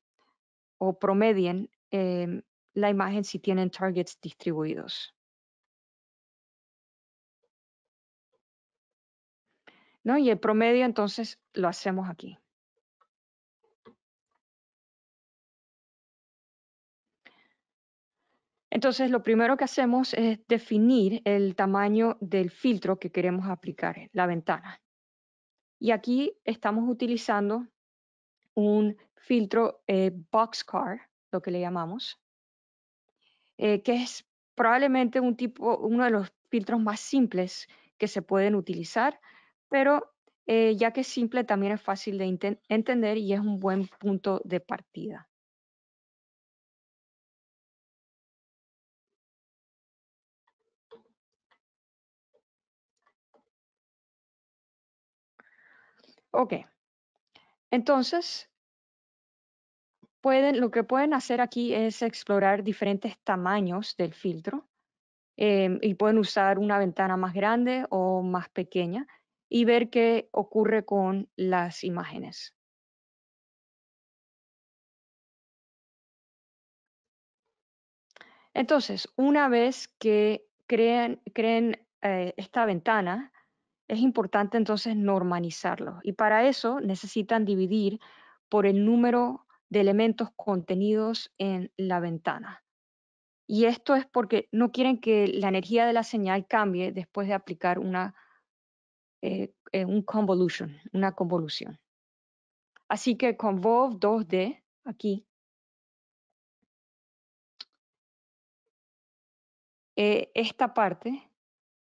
o promedien em, la imagen si tienen targets distribuidos. ¿No? Y el promedio entonces lo hacemos aquí. Entonces, lo primero que hacemos es definir el tamaño del filtro que queremos aplicar, la ventana. Y aquí estamos utilizando un filtro eh, boxcar, lo que le llamamos, eh, que es probablemente un tipo, uno de los filtros más simples que se pueden utilizar, pero eh, ya que es simple también es fácil de entender y es un buen punto de partida. Ok, entonces pueden, lo que pueden hacer aquí es explorar diferentes tamaños del filtro em, y pueden usar una ventana más grande o más pequeña y ver qué ocurre con las imágenes. Entonces, una vez que creen, eh, esta ventana, es importante entonces normalizarlo, Y para eso necesitan dividir por el número de elementos contenidos en la ventana. Y esto es porque no quieren que la energía de la señal cambie después de aplicar una, eh, eh, un convolution, una convolución. Así que convolve 2D, aquí, eh, esta parte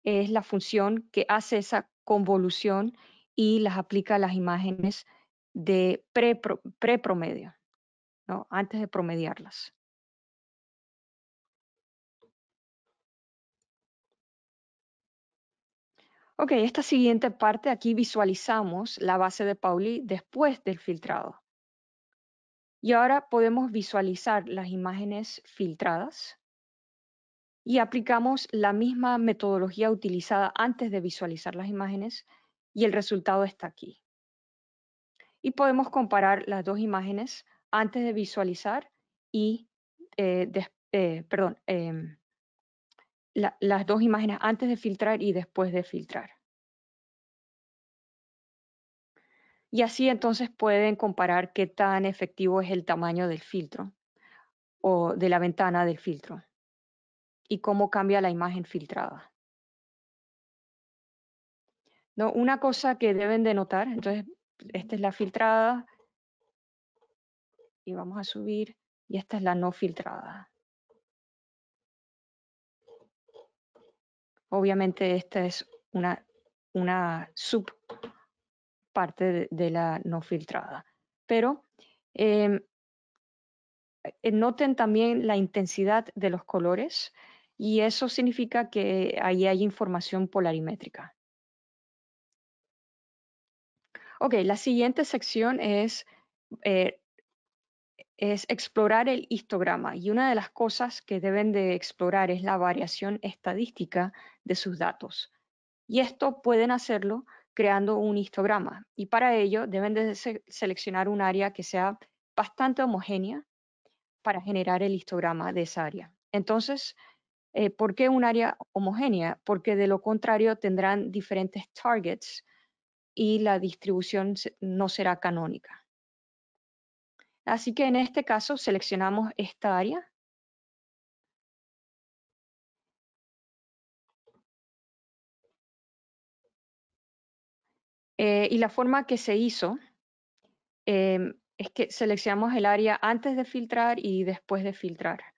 es la función que hace esa convolución y las aplica a las imágenes de pre-promedio, pre promedio antes de promediarlas. Ok, esta siguiente parte aquí visualizamos la base de Pauli después del filtrado. Y ahora podemos visualizar las imágenes filtradas y aplicamos la misma metodología utilizada antes de visualizar las imágenes y el resultado está aquí. Y podemos comparar las dos imágenes antes de visualizar y eh, eh, em, las dos imágenes antes de filtrar y después de filtrar. Y así entonces pueden comparar qué tan efectivo es el tamaño del filtro o de la ventana del filtro y cómo cambia la imagen filtrada. ¿No? Una cosa que deben de notar, entonces esta es la filtrada y vamos a subir y esta es la no filtrada. Obviamente esta es una, una parte de, la no filtrada. Pero em, eh, noten también la intensidad de los colores. Y eso significa que ahí hay información polarimétrica. Ok, la siguiente sección es, eh, es explorar el histograma y una de las cosas que deben de explorar es la variación estadística de sus datos. Y esto pueden hacerlo creando un histograma y para ello deben de seleccionar un área que sea bastante homogénea para generar el histograma de esa área. Entonces, eh, ¿Por qué un área homogénea? Porque de lo contrario tendrán diferentes targets y la distribución no será canónica. Así que en este caso seleccionamos esta área. Eh, y la forma que se hizo em, es que seleccionamos el área antes de filtrar y después de filtrar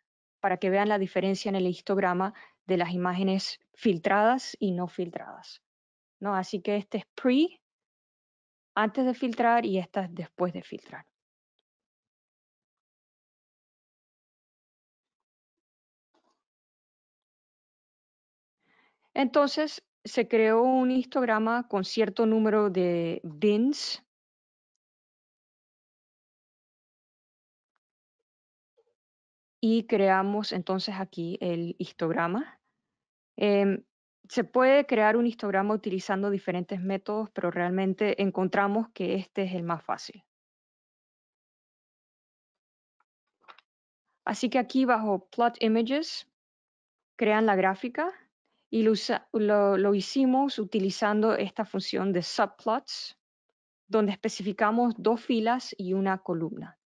para que vean la diferencia en el histograma de las imágenes filtradas y no filtradas. ¿no? Así que este es pre, antes de filtrar, y esta es después de filtrar. Entonces, se creó un histograma con cierto número de bins, y creamos entonces aquí el histograma. Em, se puede crear un histograma utilizando diferentes métodos, pero realmente encontramos que este es el más fácil. Así que aquí bajo Plot Images, crean la gráfica y lo, lo, hicimos utilizando esta función de subplots, donde especificamos dos filas y una columna.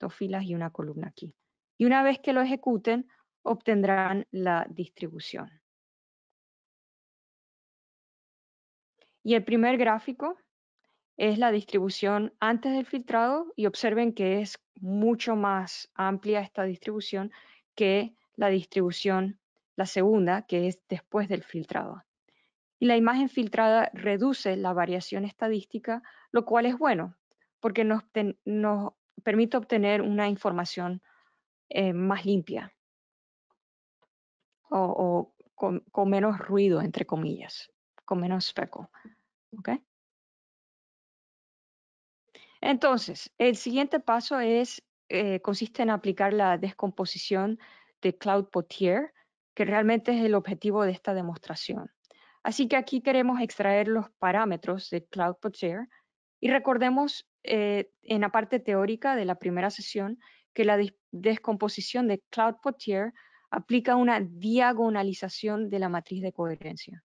Dos filas y una columna aquí y una vez que lo ejecuten, obtendrán la distribución. Y el primer gráfico es la distribución antes del filtrado y observen que es mucho más amplia esta distribución que la distribución, la segunda, que es después del filtrado. Y la imagen filtrada reduce la variación estadística, lo cual es bueno, porque nos, permite obtener una información eh, más limpia o, con, menos ruido, entre comillas, con menos feco. ¿okay? Entonces, el siguiente paso es, eh, consiste en aplicar la descomposición de Cloud Potier, que realmente es el objetivo de esta demostración. Así que aquí queremos extraer los parámetros de Cloud Potier y recordemos eh, en la parte teórica de la primera sesión que la descomposición de Cloud-Potier aplica una diagonalización de la matriz de coherencia.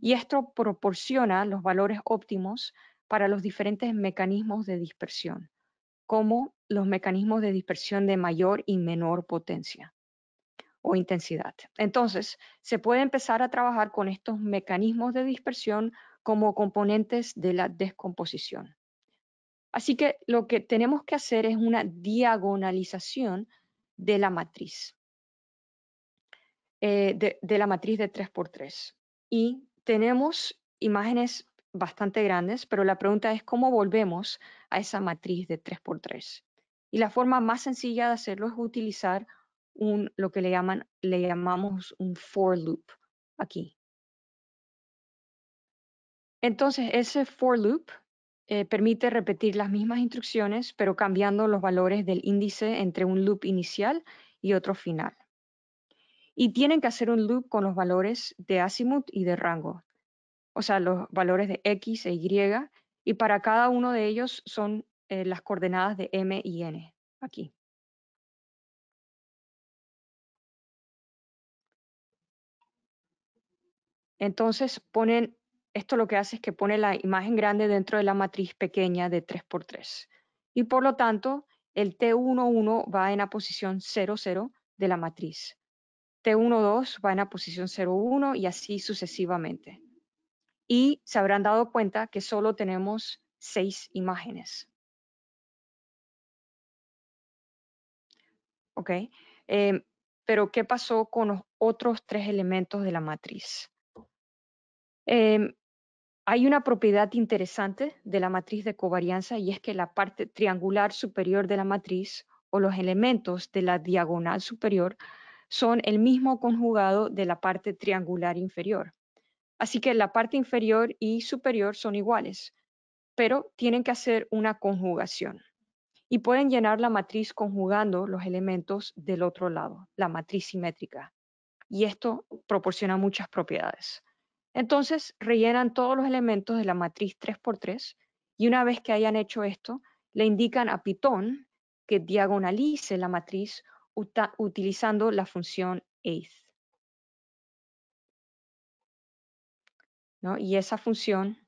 Y esto proporciona los valores óptimos para los diferentes mecanismos de dispersión, como los mecanismos de dispersión de mayor y menor potencia o intensidad. Entonces, se puede empezar a trabajar con estos mecanismos de dispersión como componentes de la descomposición. Así que lo que tenemos que hacer es una diagonalización de la matriz, eh, de, la matriz de 3x3. Y tenemos imágenes bastante grandes, pero la pregunta es cómo volvemos a esa matriz de 3x3. Y la forma más sencilla de hacerlo es utilizar un, lo que le, llaman, le llamamos un for loop aquí. Entonces, ese for loop eh, permite repetir las mismas instrucciones, pero cambiando los valores del índice entre un loop inicial y otro final. Y tienen que hacer un loop con los valores de azimut y de rango, o sea, los valores de X e Y, y para cada uno de ellos son eh, las coordenadas de M y N, aquí. Entonces ponen esto lo que hace es que pone la imagen grande dentro de la matriz pequeña de 3x3. Y por lo tanto, el T11 va en la posición 00 de la matriz. T12 va en la posición 01 y así sucesivamente. Y se habrán dado cuenta que solo tenemos seis imágenes. ¿Ok? Em, pero, ¿qué pasó con los otros tres elementos de la matriz? Em, hay una propiedad interesante de la matriz de covarianza y es que la parte triangular superior de la matriz o los elementos de la diagonal superior son el mismo conjugado de la parte triangular inferior. Así que la parte inferior y superior son iguales, pero tienen que hacer una conjugación. Y pueden llenar la matriz conjugando los elementos del otro lado, la matriz simétrica. Y esto proporciona muchas propiedades. Entonces rellenan todos los elementos de la matriz 3x3 y una vez que hayan hecho esto, le indican a Python que diagonalice la matriz utilizando la función eighth. ¿No? Y esa función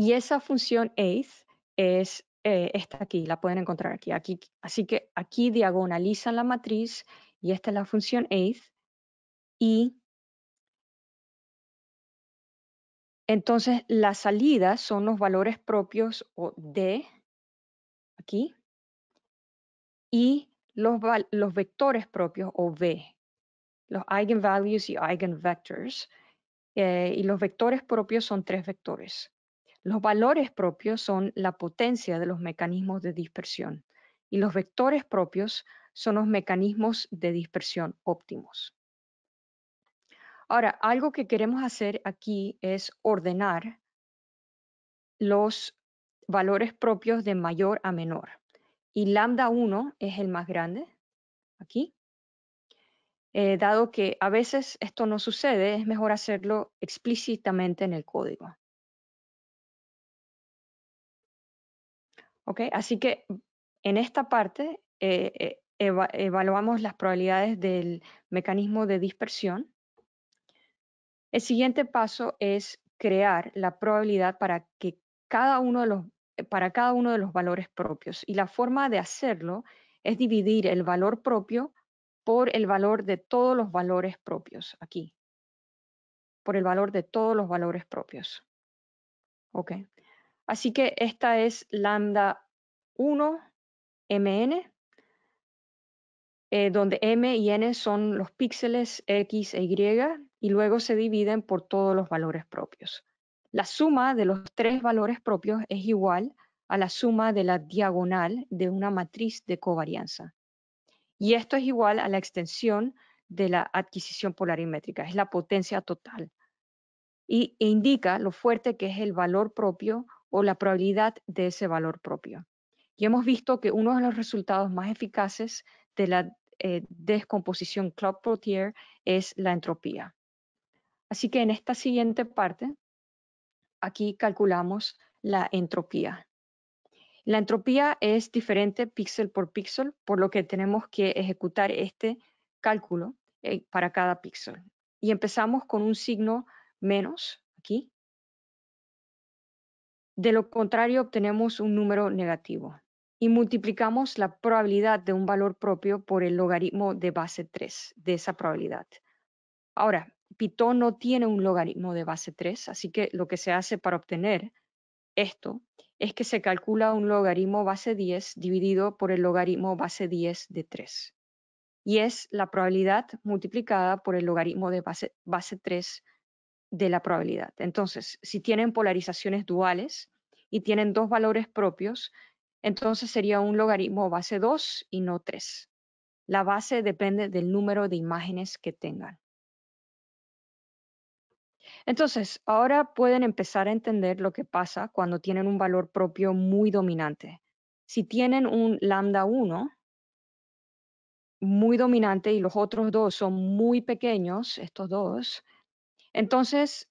Y esa función eighth es eh, esta aquí, la pueden encontrar aquí, aquí. Así que aquí diagonalizan la matriz y esta es la función eighth. Y entonces las salidas son los valores propios o D, aquí y los, vectores propios o v, los eigenvalues y eigenvectors. Eh, y los vectores propios son tres vectores. Los valores propios son la potencia de los mecanismos de dispersión y los vectores propios son los mecanismos de dispersión óptimos. Ahora, algo que queremos hacer aquí es ordenar los valores propios de mayor a menor. Y lambda 1 es el más grande, aquí. Eh, dado que a veces esto no sucede, es mejor hacerlo explícitamente en el código. Así que en esta parte eh, eh, evaluamos las probabilidades del mecanismo de dispersión. El siguiente paso es crear la probabilidad para, que cada uno de los, eh, para cada uno de los valores propios. Y la forma de hacerlo es dividir el valor propio por el valor de todos los valores propios, aquí. Por el valor de todos los valores propios. Ok. Así que esta es lambda 1 mn, eh, donde m y n son los píxeles x e y, y luego se dividen por todos los valores propios. La suma de los tres valores propios es igual a la suma de la diagonal de una matriz de covarianza. Y esto es igual a la extensión de la adquisición polarimétrica, es la potencia total. Y e indica lo fuerte que es el valor propio o la probabilidad de ese valor propio. Y hemos visto que uno de los resultados más eficaces de la eh, descomposición Claude-Portier es la entropía. Así que en esta siguiente parte, aquí calculamos la entropía. La entropía es diferente píxel por píxel, por lo que tenemos que ejecutar este cálculo eh, para cada píxel. Y empezamos con un signo menos aquí de lo contrario, obtenemos un número negativo y multiplicamos la probabilidad de un valor propio por el logaritmo de base 3 de esa probabilidad. Ahora, Python no tiene un logaritmo de base 3, así que lo que se hace para obtener esto es que se calcula un logaritmo base 10 dividido por el logaritmo base 10 de 3. Y es la probabilidad multiplicada por el logaritmo de base, base 3 de la probabilidad. Entonces, si tienen polarizaciones duales y tienen dos valores propios, entonces sería un logaritmo base 2 y no 3. La base depende del número de imágenes que tengan. Entonces, ahora pueden empezar a entender lo que pasa cuando tienen un valor propio muy dominante. Si tienen un lambda 1 muy dominante y los otros dos son muy pequeños, estos dos, entonces,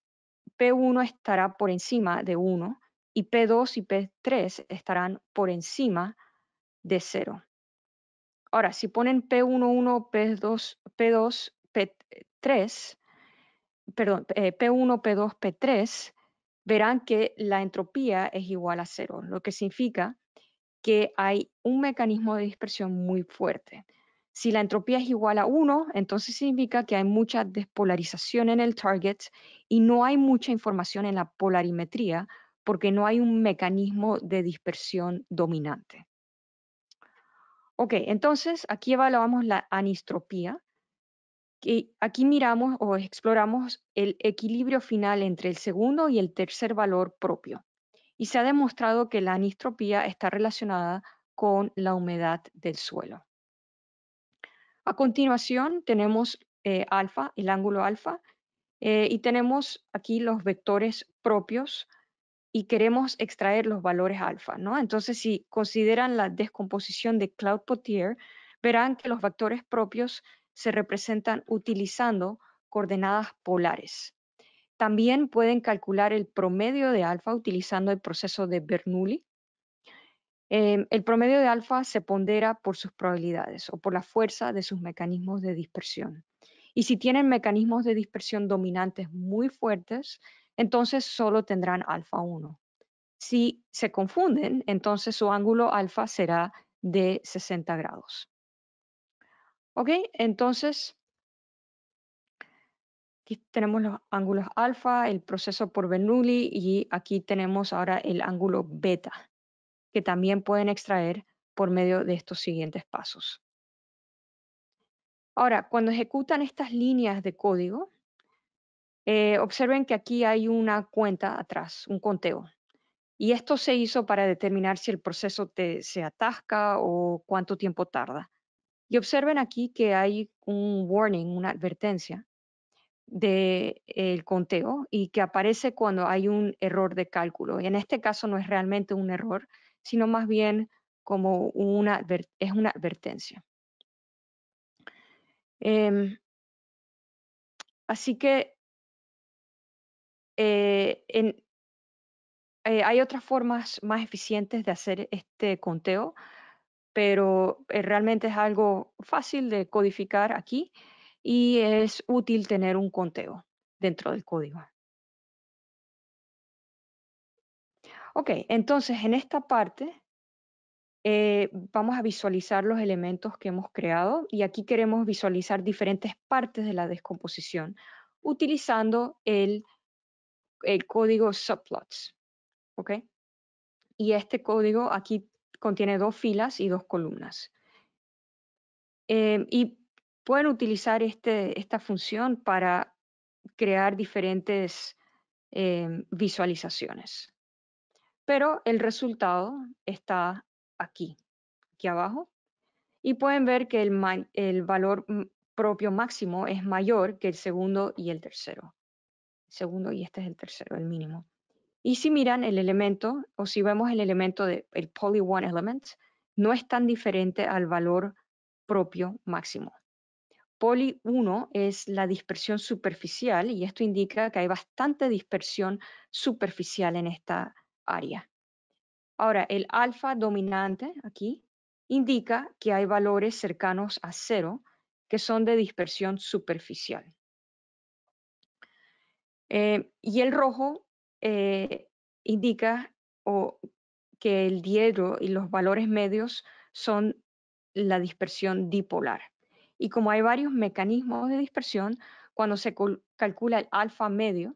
P1 estará por encima de 1 y P2 y P3 estarán por encima de 0. Ahora, si ponen p 1 P2, P2, P3, perdón, P1, P2, P3, verán que la entropía es igual a 0, lo que significa que hay un mecanismo de dispersión muy fuerte. Si la entropía es igual a 1, entonces significa que hay mucha despolarización en el target y no hay mucha información en la polarimetría porque no hay un mecanismo de dispersión dominante. Ok, entonces aquí evaluamos la anistropía. Y aquí miramos o exploramos el equilibrio final entre el segundo y el tercer valor propio. Y se ha demostrado que la anistropía está relacionada con la humedad del suelo. A continuación tenemos eh, alfa, el ángulo alfa, eh, y tenemos aquí los vectores propios y queremos extraer los valores alfa, ¿no? Entonces, si consideran la descomposición de Cloud-Potier, verán que los vectores propios se representan utilizando coordenadas polares. También pueden calcular el promedio de alfa utilizando el proceso de Bernoulli Em, el promedio de alfa se pondera por sus probabilidades o por la fuerza de sus mecanismos de dispersión. Y si tienen mecanismos de dispersión dominantes muy fuertes, entonces solo tendrán alfa 1. Si se confunden, entonces su ángulo alfa será de 60 grados. ¿Ok? Entonces, aquí tenemos los ángulos alfa, el proceso por Bernoulli y aquí tenemos ahora el ángulo beta que también pueden extraer por medio de estos siguientes pasos. Ahora, cuando ejecutan estas líneas de código, eh, observen que aquí hay una cuenta atrás, un conteo. Y esto se hizo para determinar si el proceso se atasca o cuánto tiempo tarda. Y observen aquí que hay un warning, una advertencia del el conteo y que aparece cuando hay un error de cálculo. Y en este caso no es realmente un error, sino más bien como una, es una advertencia. Em, así que eh, eh, hay otras formas más eficientes de hacer este conteo, pero eh, realmente es algo fácil de codificar aquí y es útil tener un conteo dentro del código. Ok, entonces en esta parte eh, vamos a visualizar los elementos que hemos creado y aquí queremos visualizar diferentes partes de la descomposición utilizando el, código subplots. ¿Ok? Y este código aquí contiene dos filas y dos columnas. Eh, y pueden utilizar este, esta función para crear diferentes eh, visualizaciones pero el resultado está aquí, aquí abajo. Y pueden ver que el, valor mm, propio máximo es mayor que el segundo y el tercero. segundo y este es el tercero, el mínimo. Y si miran el elemento, o si vemos el elemento del de, poly one element, no es tan diferente al valor propio máximo. Poly 1 es la dispersión superficial y esto indica que hay bastante dispersión superficial en esta área. Ahora, el alfa dominante aquí indica que hay valores cercanos a cero que son de dispersión superficial. Eh, y el rojo eh, indica que el diedro y los valores medios son la dispersión dipolar. Y como hay varios mecanismos de dispersión, cuando se calcula el alfa medio,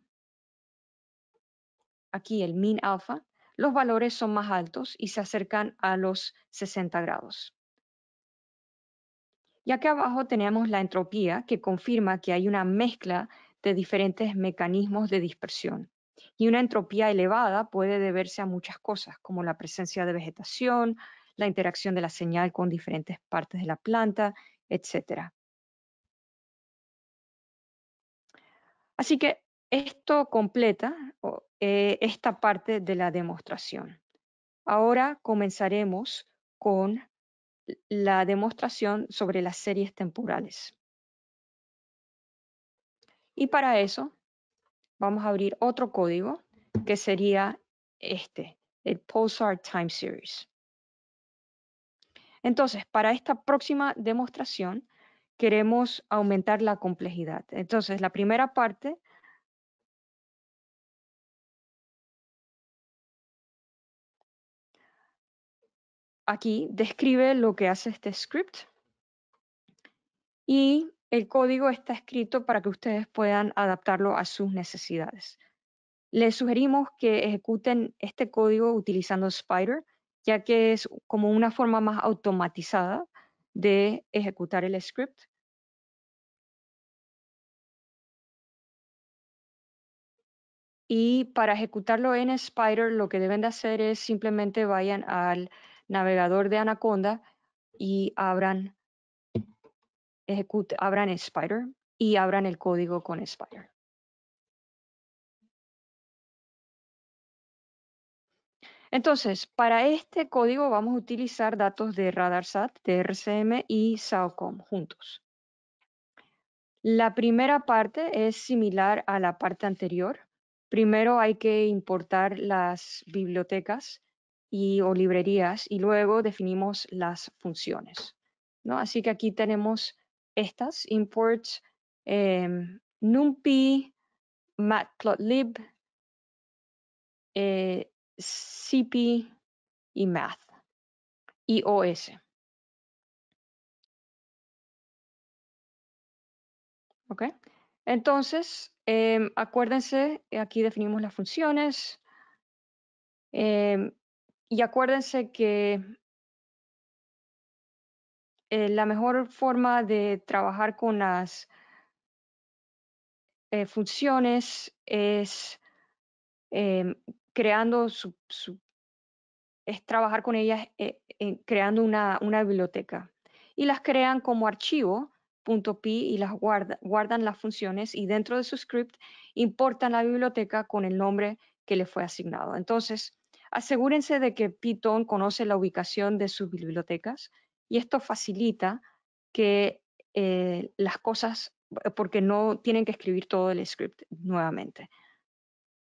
aquí el min alfa, los valores son más altos y se acercan a los 60 grados. Y aquí abajo tenemos la entropía que confirma que hay una mezcla de diferentes mecanismos de dispersión. Y una entropía elevada puede deberse a muchas cosas, como la presencia de vegetación, la interacción de la señal con diferentes partes de la planta, etc. Así que esto completa eh, esta parte de la demostración. Ahora comenzaremos con la demostración sobre las series temporales. Y para eso vamos a abrir otro código que sería este, el Pulsar Time Series. Entonces, para esta próxima demostración queremos aumentar la complejidad. Entonces, la primera parte aquí describe lo que hace este script y el código está escrito para que ustedes puedan adaptarlo a sus necesidades. Les sugerimos que ejecuten este código utilizando Spider, ya que es como una forma más automatizada de ejecutar el script. Y para ejecutarlo en Spider, lo que deben de hacer es simplemente vayan al navegador de Anaconda y abran, ejecute, abran Spider y abran el código con Spider. Entonces, para este código vamos a utilizar datos de RadarSat, RCM y SAOCOM juntos. La primera parte es similar a la parte anterior. Primero hay que importar las bibliotecas y, o librerías y luego definimos las funciones. ¿no? Así que aquí tenemos estas, imports, em, NumPy, matplotlib, eh, CP y math, y OS. ¿Ok? Entonces, em, acuérdense, aquí definimos las funciones. Em, y acuérdense que eh, la mejor forma de trabajar con las eh, funciones es em, creando su, es trabajar con ellas eh, creando una, una, biblioteca. Y las crean como archivo .pi y las guardan las funciones y dentro de su script importan la biblioteca con el nombre que le fue asignado. Entonces, Asegúrense de que Python conoce la ubicación de sus bibliotecas y esto facilita que eh, las cosas, eh, porque no tienen que escribir todo el script nuevamente.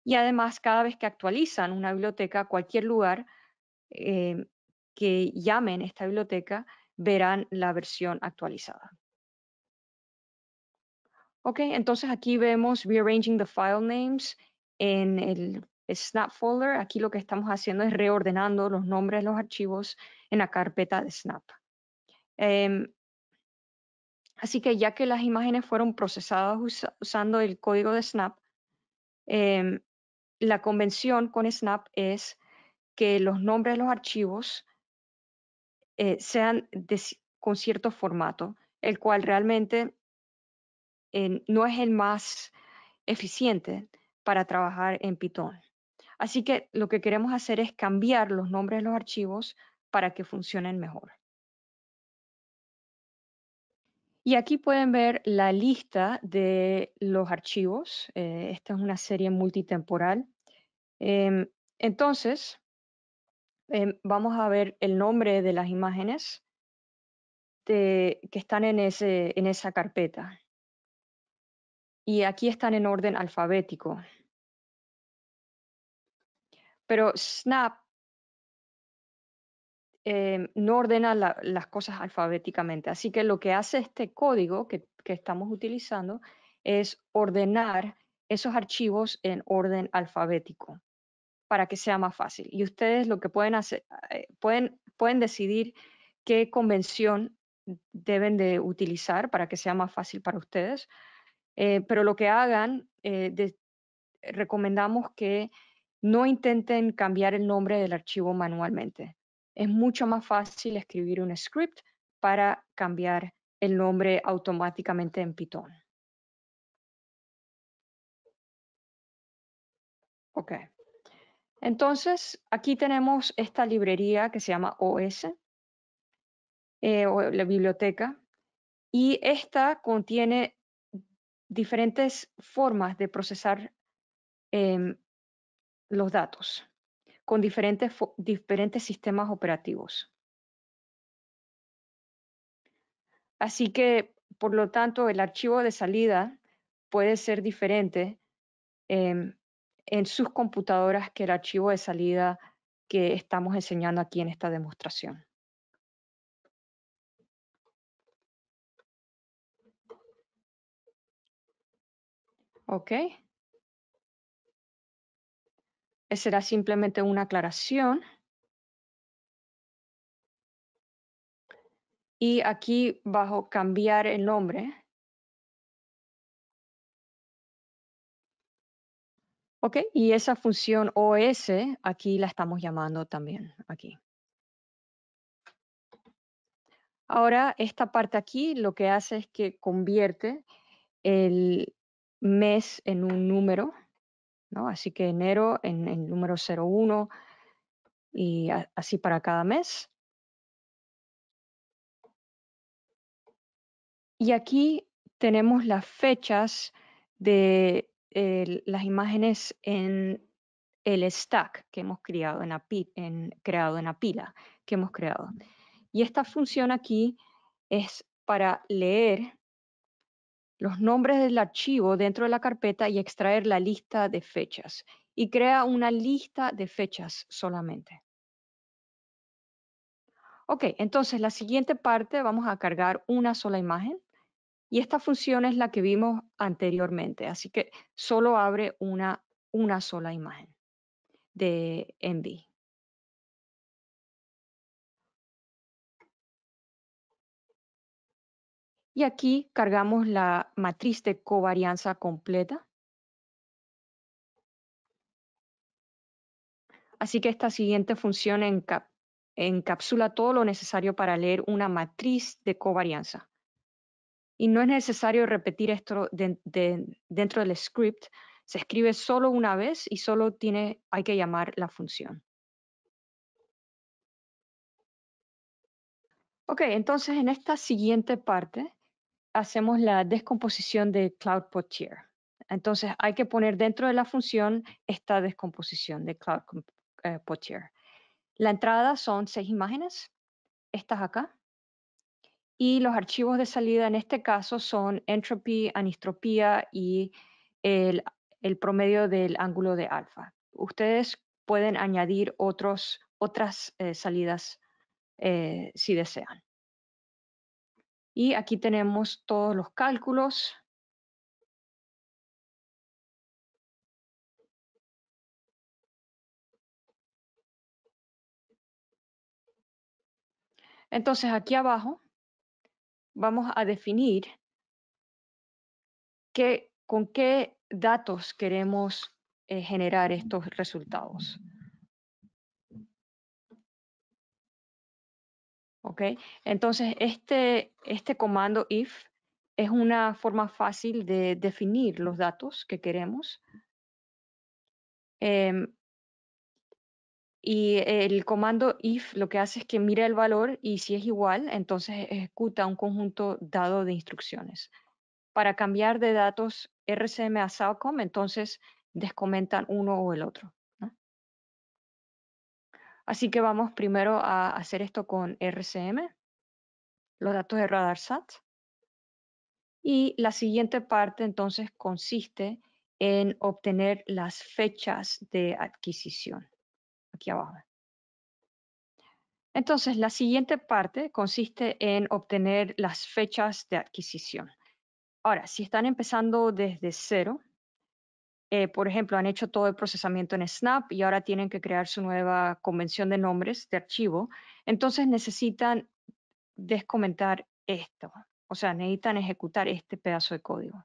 Y además, cada vez que actualizan una biblioteca, cualquier lugar eh, que llamen esta biblioteca, verán la versión actualizada. Ok, entonces aquí vemos Rearranging the File Names en el Snap Folder, aquí lo que estamos haciendo es reordenando los nombres de los archivos en la carpeta de Snap. Em, así que ya que las imágenes fueron procesadas usando el código de Snap, em, la convención con Snap es que los nombres de los archivos eh, sean con cierto formato, el cual realmente eh, no es el más eficiente para trabajar en Python. Así que lo que queremos hacer es cambiar los nombres de los archivos para que funcionen mejor. Y aquí pueden ver la lista de los archivos. Eh, esta es una serie multitemporal. Em, entonces, em, vamos a ver el nombre de las imágenes que están en esa carpeta. Y aquí están en orden alfabético pero Snap em, no ordena las cosas alfabéticamente. Así que lo que hace este código que, estamos utilizando es ordenar esos archivos en orden alfabético para que sea más fácil. Y ustedes lo que pueden hacer, eh, pueden, pueden decidir qué convención deben de utilizar para que sea más fácil para ustedes. Eh, pero lo que hagan, eh, recomendamos que no intenten cambiar el nombre del archivo manualmente. Es mucho más fácil escribir un script para cambiar el nombre automáticamente en Python. Ok. Entonces, aquí tenemos esta librería que se llama OS, eh, o la biblioteca, y esta contiene diferentes formas de procesar eh, los datos con diferentes, diferentes sistemas operativos. Así que, por lo tanto, el archivo de salida puede ser diferente em, en sus computadoras que el archivo de salida que estamos enseñando aquí en esta demostración. Okay será simplemente una aclaración. Y aquí bajo cambiar el nombre. Ok, y esa función OS aquí la estamos llamando también aquí. Ahora, esta parte aquí lo que hace es que convierte el mes en un número Así que enero en el número 01 y así para cada mes. Y aquí tenemos las fechas de las imágenes en el stack que hemos creado en, creado en pila que hemos creado. Y esta función aquí es para leer los nombres del archivo dentro de la carpeta y extraer la lista de fechas. Y crea una lista de fechas solamente. Ok, entonces la siguiente parte vamos a cargar una sola imagen. Y esta función es la que vimos anteriormente, así que solo abre una, una sola imagen de Envy. Y aquí cargamos la matriz de covarianza completa. Así que esta siguiente función encapsula todo lo necesario para leer una matriz de covarianza. Y no es necesario repetir esto dentro del script. Se escribe solo una vez y solo tiene, hay que llamar la función. Ok, entonces en esta siguiente parte hacemos la descomposición de Cloud Potier. Entonces hay que poner dentro de la función esta descomposición de Cloud eh, Potier. La entrada son seis imágenes, estas acá, y los archivos de salida en este caso son entropy, anistropía y el, promedio del ángulo de alfa. Ustedes pueden añadir otras eh, salidas eh, si desean. Y aquí tenemos todos los cálculos. Entonces aquí abajo vamos a definir qué, con qué datos queremos eh, generar estos resultados. ¿Ok? Entonces, este, este comando if es una forma fácil de definir los datos que queremos. Em, y el comando if lo que hace es que mira el valor y si es igual, entonces ejecuta un conjunto dado de instrucciones. Para cambiar de datos RCM a SAOCOM, entonces descomentan uno o el otro. Así que vamos primero a hacer esto con RCM, los datos de RadarSat. Y la siguiente parte entonces consiste en obtener las fechas de adquisición, aquí abajo. Entonces, la siguiente parte consiste en obtener las fechas de adquisición. Ahora, si están empezando desde cero, eh, por ejemplo, han hecho todo el procesamiento en Snap y ahora tienen que crear su nueva convención de nombres de archivo. Entonces necesitan descomentar esto, o sea, necesitan ejecutar este pedazo de código.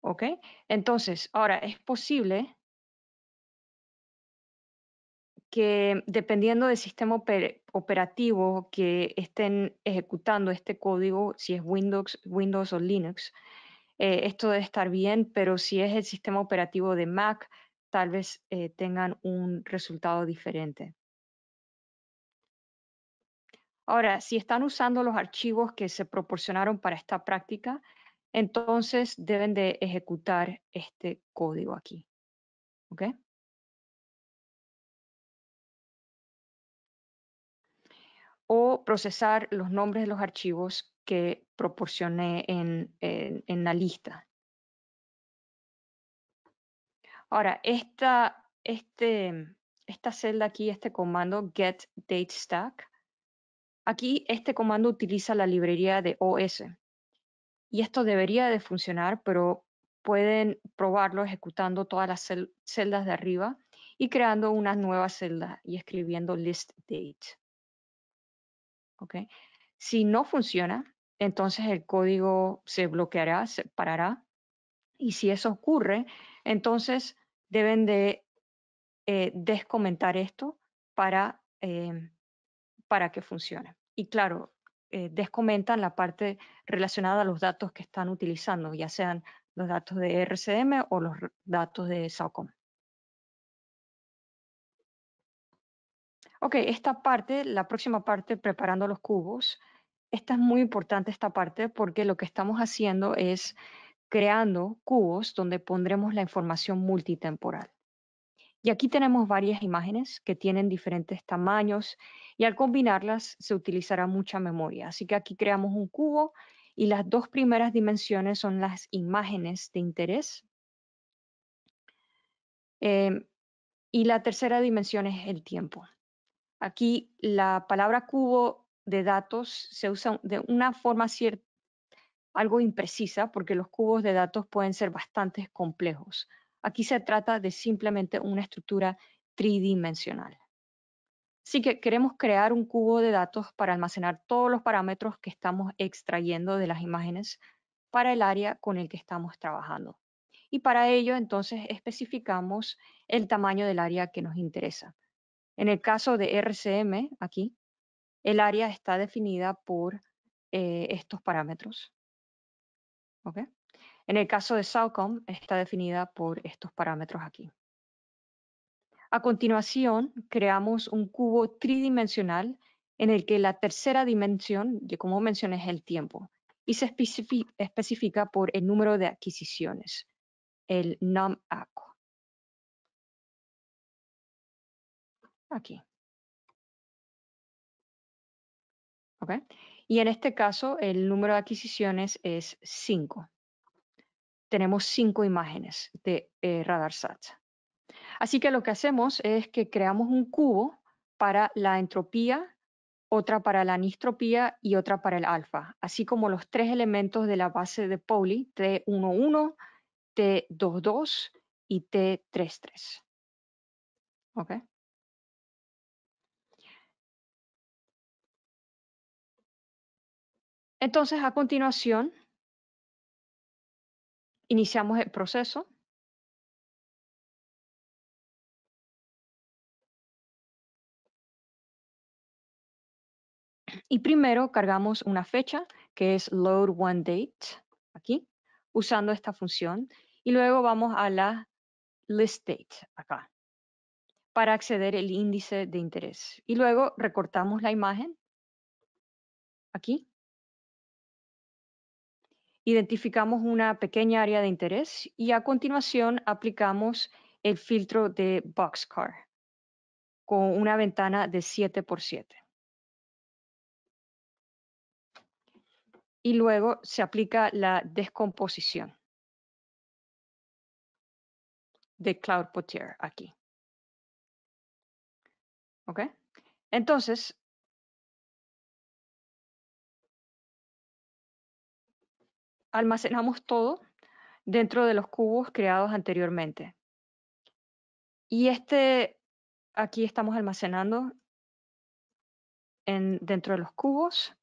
¿Ok? Entonces, ahora es posible que dependiendo del sistema operativo que estén ejecutando este código, si es Windows, Windows o Linux, eh, esto debe estar bien, pero si es el sistema operativo de Mac, tal vez eh, tengan un resultado diferente. Ahora, si están usando los archivos que se proporcionaron para esta práctica, entonces deben de ejecutar este código aquí. ¿Okay? o procesar los nombres de los archivos que proporcioné en, la lista. Ahora, esta, este, esta celda aquí, este comando get date stack, aquí este comando utiliza la librería de OS. Y esto debería de funcionar, pero pueden probarlo ejecutando todas las celdas de arriba y creando una nueva celda y escribiendo list date. Si no funciona, entonces el código se bloqueará, se parará. Y si eso ocurre, entonces deben de eh, descomentar esto para, em, para que funcione. Y claro, eh, descomentan la parte relacionada a los datos que están utilizando, ya sean los datos de RCM o los datos de SAOCOM. Ok, esta parte, la próxima parte, preparando los cubos, esta es muy importante esta parte porque lo que estamos haciendo es creando cubos donde pondremos la información multitemporal. Y aquí tenemos varias imágenes que tienen diferentes tamaños y al combinarlas se utilizará mucha memoria. Así que aquí creamos un cubo y las dos primeras dimensiones son las imágenes de interés. Em, y la tercera dimensión es el tiempo. Aquí la palabra cubo de datos se usa de una forma cierta, algo imprecisa, porque los cubos de datos pueden ser bastante complejos. Aquí se trata de simplemente una estructura tridimensional. Así que queremos crear un cubo de datos para almacenar todos los parámetros que estamos extrayendo de las imágenes para el área con el que estamos trabajando. Y para ello, entonces, especificamos el tamaño del área que nos interesa. En el caso de RCM, aquí, el área está definida por eh, estos parámetros. ¿Okay? En el caso de Salcom, está definida por estos parámetros aquí. A continuación, creamos un cubo tridimensional en el que la tercera dimensión, como mencioné, es el tiempo, y se especifica por el número de adquisiciones, el NumApp. Ah, aquí. ¿Ok? Y en este caso, el número de adquisiciones es 5. Tenemos 5 imágenes de eh, radar RadarSat. Así que lo que hacemos es que creamos un cubo para la entropía, otra para la anistropía y otra para el alfa, así como los tres elementos de la base de Pauli, T11, T22 y T33. ¿Ok? Entonces, a continuación, iniciamos el proceso. Y primero cargamos una fecha que es load one date aquí, usando esta función. Y luego vamos a la list date acá para acceder el índice de interés. Y luego recortamos la imagen aquí identificamos una pequeña área de interés y a continuación aplicamos el filtro de Boxcar con una ventana de 7x7. Y luego se aplica la descomposición de Cloud Potier aquí. ¿Ok? Entonces, almacenamos todo dentro de los cubos creados anteriormente. Y este, aquí estamos almacenando en, dentro de los cubos.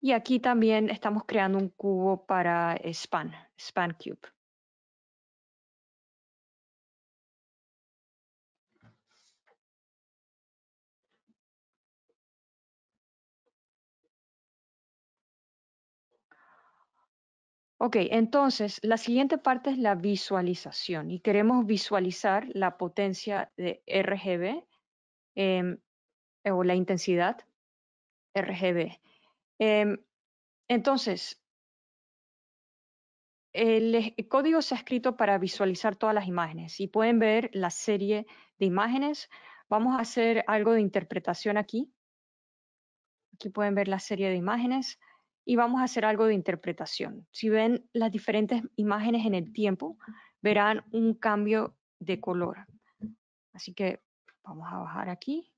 Y aquí también estamos creando un cubo para Span, Span Cube. Ok, entonces la siguiente parte es la visualización y queremos visualizar la potencia de RGB em, o la intensidad RGB. Em, entonces, el, e-, el, código se ha escrito para visualizar todas las imágenes y pueden ver la serie de imágenes. Vamos a hacer algo de interpretación aquí. Aquí pueden ver la serie de imágenes y vamos a hacer algo de interpretación. Si ven las diferentes imágenes en el tiempo, verán un cambio de color. Así que vamos a bajar aquí.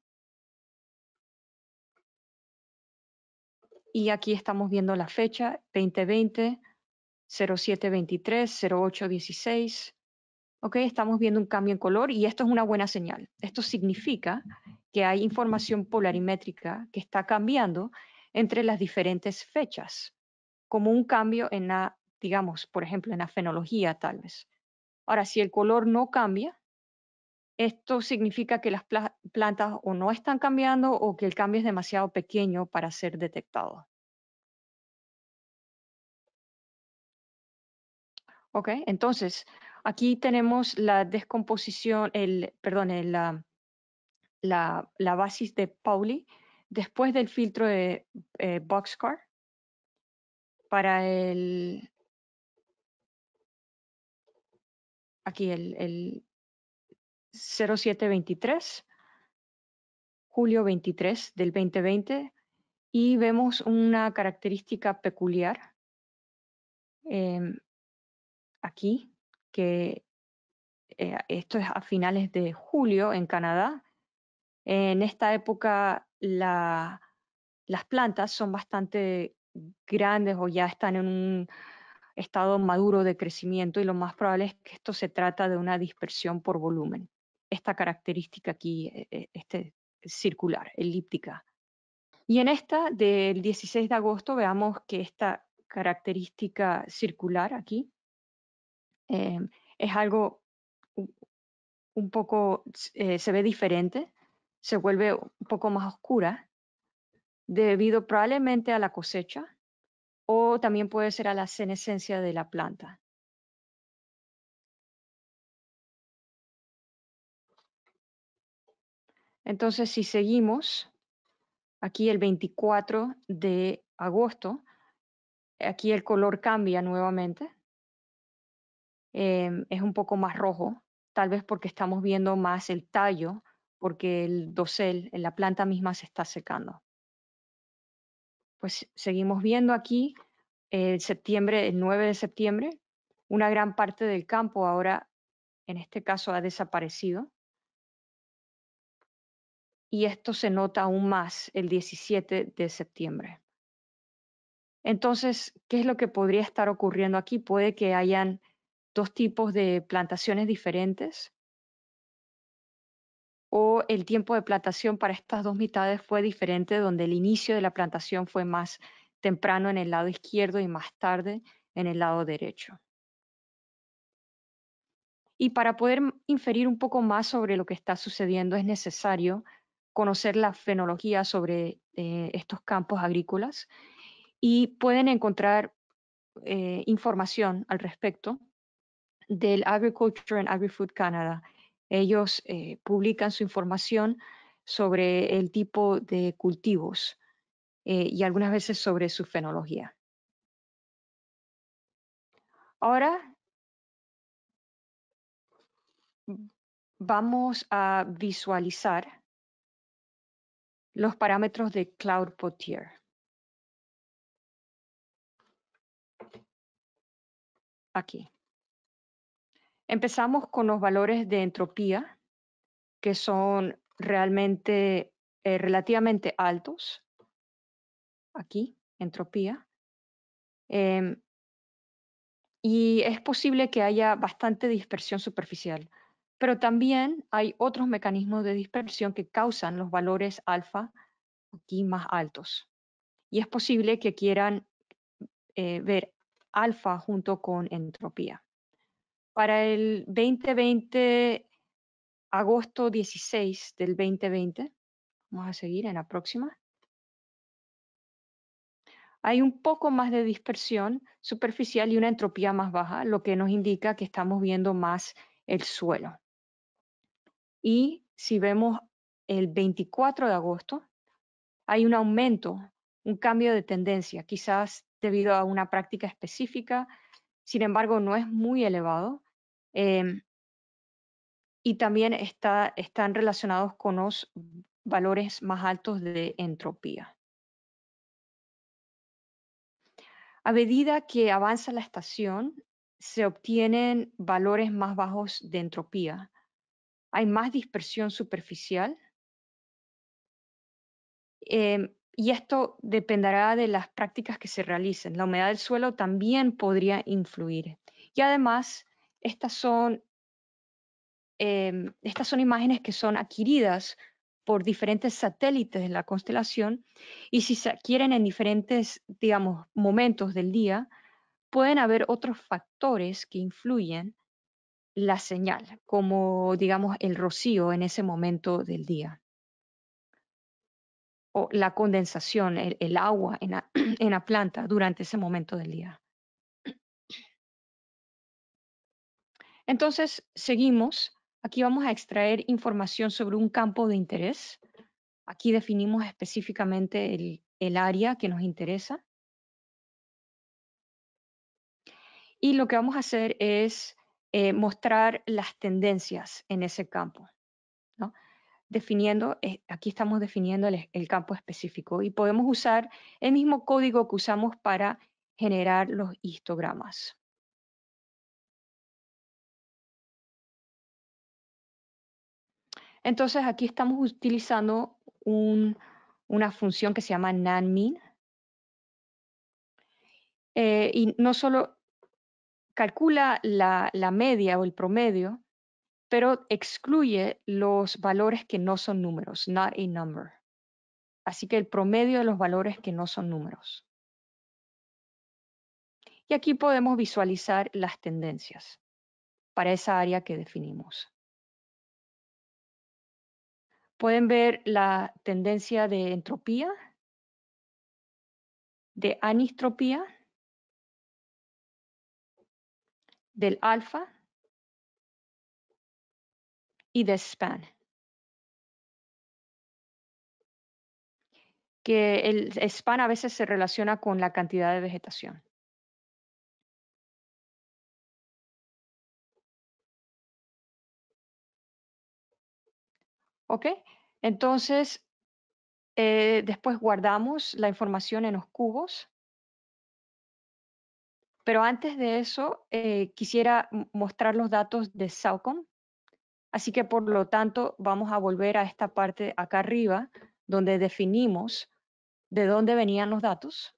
Y aquí estamos viendo la fecha 2020, 0723, 0816. Ok, estamos viendo un cambio en color y esto es una buena señal. Esto significa que hay información polarimétrica que está cambiando entre las diferentes fechas, como un cambio en la, digamos, por ejemplo, en la fenología tal vez. Ahora, si el color no cambia, esto significa que las plantas o no están cambiando o que el cambio es demasiado pequeño para ser detectado. Ok, entonces aquí tenemos la descomposición, el, perdón, la, la, la basis de Pauli después del filtro de eh, Boxcar para el... Aquí el, 0723, julio 23 del 2020, y vemos una característica peculiar em, aquí, que eh, esto es a finales de julio en Canadá. En esta época las plantas son bastante grandes o ya están en un estado maduro de crecimiento y lo más probable es que esto se trata de una dispersión por volumen. Esta característica aquí, e, e, este circular, elíptica. Y en esta del 16 de agosto veamos que esta característica circular aquí eh, es algo un poco, eh, se ve diferente se vuelve un poco más oscura debido probablemente a la cosecha o también puede ser a la senescencia de la planta. Entonces, si seguimos, aquí el 24 de agosto, aquí el color cambia nuevamente. Em, es un poco más rojo, tal vez porque estamos viendo más el tallo porque el dosel en la planta misma se está secando. Pues seguimos viendo aquí el septiembre, el 9 de septiembre, una gran parte del campo ahora, en este caso, ha desaparecido. Y esto se nota aún más el 17 de septiembre. Entonces, ¿qué es lo que podría estar ocurriendo aquí? Puede que hayan dos tipos de plantaciones diferentes o el tiempo de plantación para estas dos mitades fue diferente, donde el inicio de la plantación fue más temprano en el lado izquierdo y más tarde en el lado derecho. Y para poder inferir un poco más sobre lo que está sucediendo es necesario conocer la fenología sobre eh, estos campos agrícolas y pueden encontrar eh, información al respecto del Agriculture and Agri-Food Canada, ellos eh, publican su información sobre el tipo de cultivos eh, y algunas veces sobre su fenología. Ahora vamos a visualizar los parámetros de Cloud Potier. Aquí. Empezamos con los valores de entropía, que son realmente eh, relativamente altos. Aquí, entropía. Em, y es posible que haya bastante dispersión superficial. Pero también hay otros mecanismos de dispersión que causan los valores alfa aquí más altos. Y es posible que quieran eh, ver alfa junto con entropía. Para el 2020, agosto 16 del 2020, vamos a seguir en la próxima. Hay un poco más de dispersión superficial y una entropía más baja, lo que nos indica que estamos viendo más el suelo. Y si vemos el 24 de agosto, hay un aumento, un cambio de tendencia, quizás debido a una práctica específica, sin embargo no es muy elevado Em, y también están relacionados con los valores más altos de entropía. A medida que avanza la estación, se obtienen valores más bajos de entropía. Hay más dispersión superficial. Em, y esto dependerá de las prácticas que se realicen. La humedad del suelo también podría influir. Y además, estas son, em, estas son imágenes que son adquiridas por diferentes satélites de la constelación y si se adquieren en diferentes, digamos, momentos del día, pueden haber otros factores que influyen la señal, como digamos el rocío en ese momento del día, o la condensación, el, agua en la planta durante ese momento del día. Entonces, seguimos. Aquí vamos a extraer información sobre un campo de interés. Aquí definimos específicamente el, área que nos interesa. Y lo que vamos a hacer es eh, mostrar las tendencias en ese campo. Definiendo, eh, aquí estamos definiendo el, campo específico y podemos usar el mismo código que usamos para generar los histogramas. Entonces aquí estamos utilizando una función que se llama NanMean eh, y no solo calcula la, la media o el promedio, pero excluye los valores que no son números, not a number. Así que el promedio de los valores que no son números. Y aquí podemos visualizar las tendencias para esa área que definimos. Pueden ver la tendencia de entropía, de anistropía, del alfa y de span. Que el span a veces se relaciona con la cantidad de vegetación. ¿Ok? Entonces, eh, después guardamos la información en los cubos. Pero antes de eso, eh, quisiera mostrar los datos de Saucom. Así que, por lo tanto, vamos a volver a esta parte acá arriba, donde definimos de dónde venían los datos.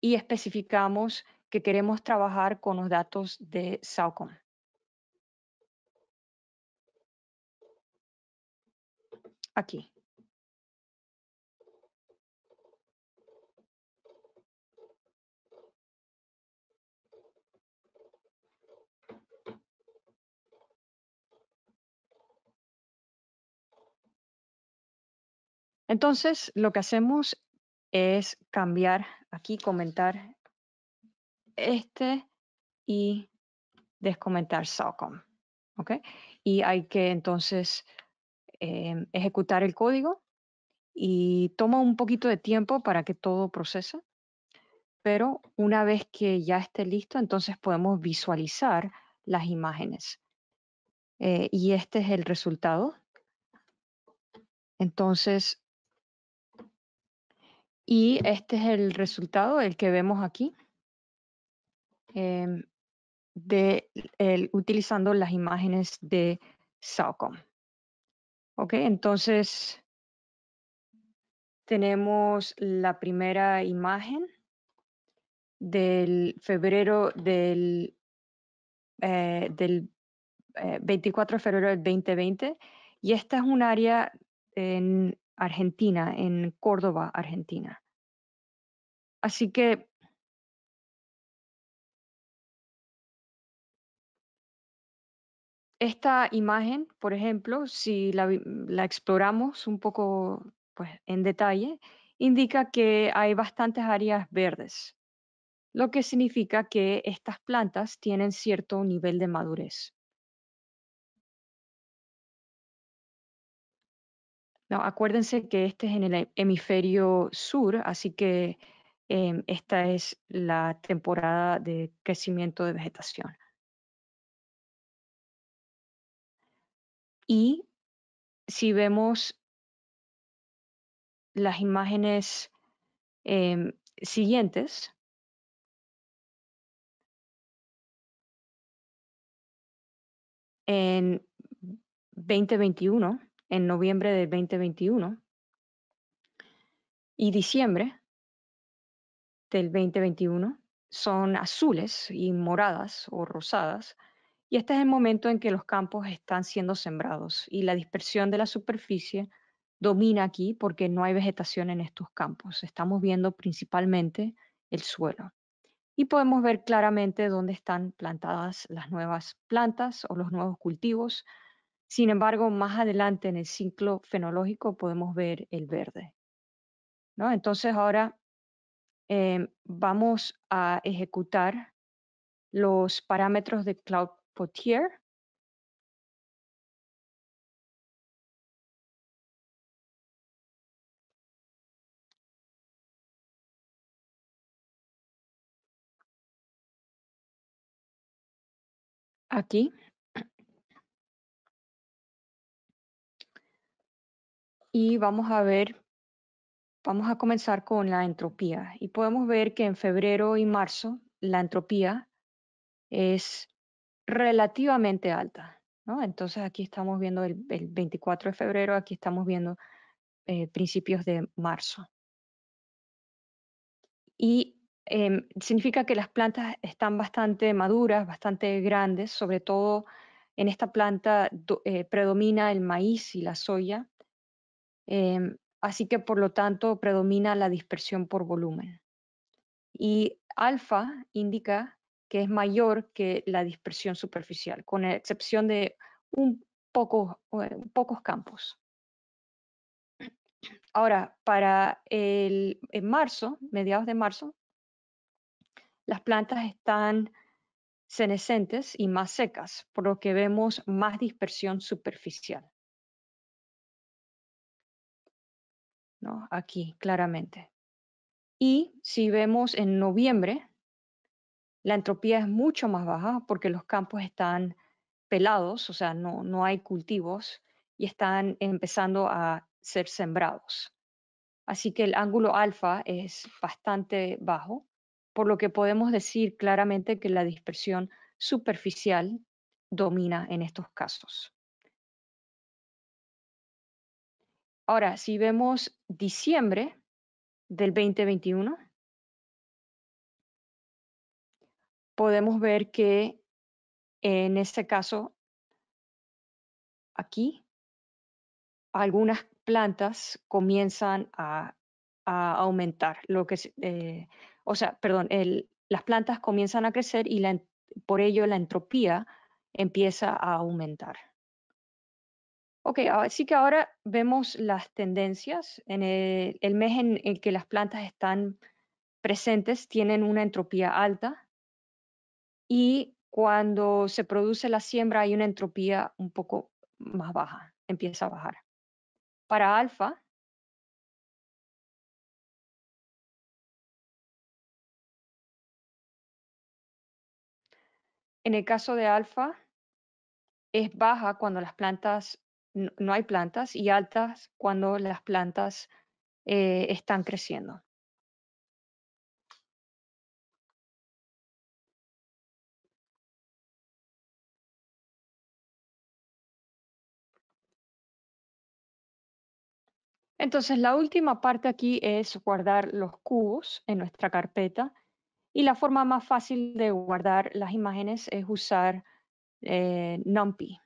Y especificamos que queremos trabajar con los datos de SAOCOM. Aquí. Entonces, lo que hacemos es cambiar aquí, comentar este y descomentar SOCOM. ¿ok? Y hay que entonces em, ejecutar el código y toma un poquito de tiempo para que todo procese, pero una vez que ya esté listo, entonces podemos visualizar las imágenes. Eh, y este es el resultado. Entonces, y este es el resultado, el que vemos aquí. Em, de, utilizando las imágenes de SAOCOM Ok, entonces tenemos la primera imagen del febrero del, eh, del 24 eh, de febrero del 2020 y esta es un área en Argentina, en Córdoba, Argentina. Así que esta imagen, por ejemplo, si la, exploramos un poco pues, en detalle, indica que hay bastantes áreas verdes, lo que significa que estas plantas tienen cierto nivel de madurez. No, acuérdense que este es en el hemisferio sur, así que em, esta es la temporada de crecimiento de vegetación. Y si vemos las imágenes em, siguientes, en 2021, en noviembre del 2021 y diciembre del 2021 son azules y moradas o rosadas y este es el momento en que los campos están siendo sembrados y la dispersión de la superficie domina aquí porque no hay vegetación en estos campos. Estamos viendo principalmente el suelo. Y podemos ver claramente dónde están plantadas las nuevas plantas o los nuevos cultivos. Sin embargo, más adelante en el ciclo fenológico podemos ver el verde. ¿no? Entonces ahora eh, vamos a ejecutar los parámetros de Cloud Potier aquí. Y vamos a ver, vamos a comenzar con la entropía. Y podemos ver que en febrero y marzo la entropía es relativamente alta. ¿no? Entonces aquí estamos viendo el, 24 de febrero, aquí estamos viendo eh, principios de marzo. Y em, significa que las plantas están bastante maduras, bastante grandes, sobre todo en esta planta eh, predomina el maíz y la soya, em, así que por lo tanto predomina la dispersión por volumen. Y alfa indica que es mayor que la dispersión superficial, con la excepción de un poco, eh, pocos campos. Ahora, para el, en marzo, mediados de marzo, las plantas están senescentes y más secas, por lo que vemos más dispersión superficial. ¿No? Aquí, claramente. Y si vemos en noviembre, la entropía es mucho más baja porque los campos están pelados, o sea, no, hay cultivos y están empezando a ser sembrados. Así que el ángulo alfa es bastante bajo, por lo que podemos decir claramente que la dispersión superficial domina en estos casos. Ahora, si vemos diciembre del 2021, podemos ver que en este caso, aquí, algunas plantas comienzan a, aumentar, lo que, eh, o sea, perdón, las plantas comienzan a crecer y por ello la entropía empieza a aumentar. Ok, así que ahora vemos las tendencias. En el, mes en el que las plantas están presentes tienen una entropía alta, y cuando se produce la siembra hay una entropía un poco más baja, empieza a bajar. Para alfa, en el caso de alfa, es baja cuando las plantas, no hay plantas, y altas cuando las plantas eh, están creciendo. Entonces, la última parte aquí es guardar los cubos en nuestra carpeta y la forma más fácil de guardar las imágenes es usar eh, NumPy.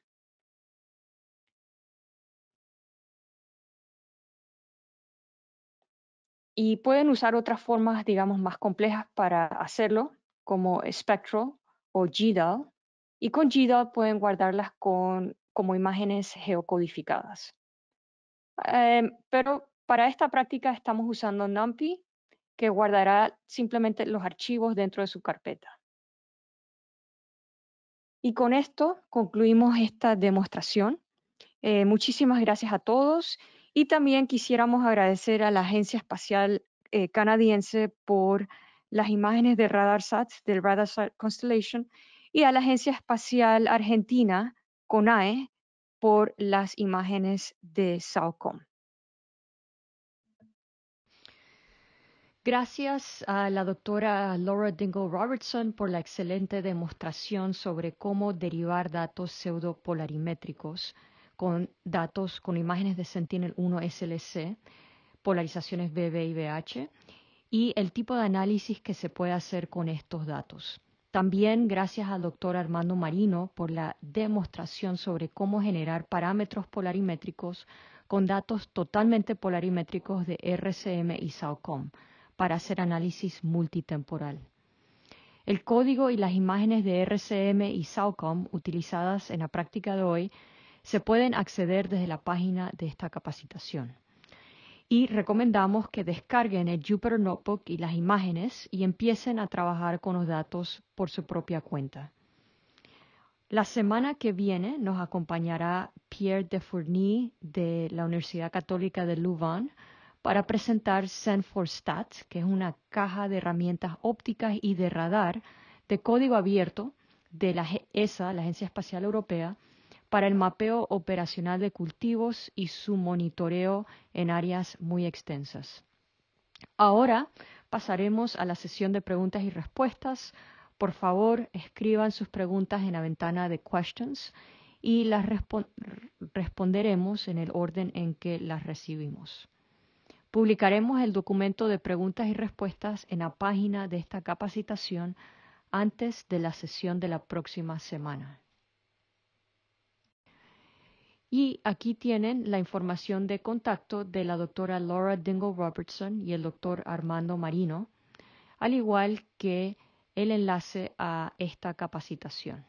Y pueden usar otras formas, digamos, más complejas para hacerlo, como Spectral o GDAL. Y con GDAL pueden guardarlas como imágenes geocodificadas. Em, pero para esta práctica estamos usando NumPy, que guardará simplemente los archivos dentro de su carpeta. Y con esto concluimos esta demostración. Eh, muchísimas gracias a todos y también quisiéramos agradecer a la Agencia Espacial eh, Canadiense por las imágenes del RadarSat, del RadarSat Constellation, y a la Agencia Espacial Argentina, CONAE, por las imágenes de SAOCOM. Gracias a la doctora Laura Dingle Robertson por la excelente demostración sobre cómo derivar datos pseudopolarimétricos con datos con imágenes de Sentinel-1 SLC, polarizaciones BB y BH, y el tipo de análisis que se puede hacer con estos datos. También gracias al doctor Armando Marino por la demostración sobre cómo generar parámetros polarimétricos con datos totalmente polarimétricos de RCM y SAOCOM para hacer análisis multitemporal. El código y las imágenes de RCM y SAOCOM utilizadas en la práctica de hoy se pueden acceder desde la página de esta capacitación y recomendamos que descarguen el Jupyter Notebook y las imágenes y empiecen a trabajar con los datos por su propia cuenta. La semana que viene nos acompañará Pierre de Fournier de la Universidad Católica de Louvain para presentar CEN4Stat, que es una caja de herramientas ópticas y de radar de código abierto de la ESA, la Agencia Espacial Europea, para el mapeo operacional de cultivos y su monitoreo en áreas muy extensas. Ahora pasaremos a la sesión de preguntas y respuestas. Por favor, escriban sus preguntas en la ventana de questions y las responderemos en el orden en que las recibimos. Publicaremos el documento de preguntas y respuestas en la página de esta capacitación antes de la sesión de la próxima semana. Y aquí tienen la información de contacto de la doctora Laura Dingle Robertson y el doctor Armando Marino, al igual que el enlace a esta capacitación.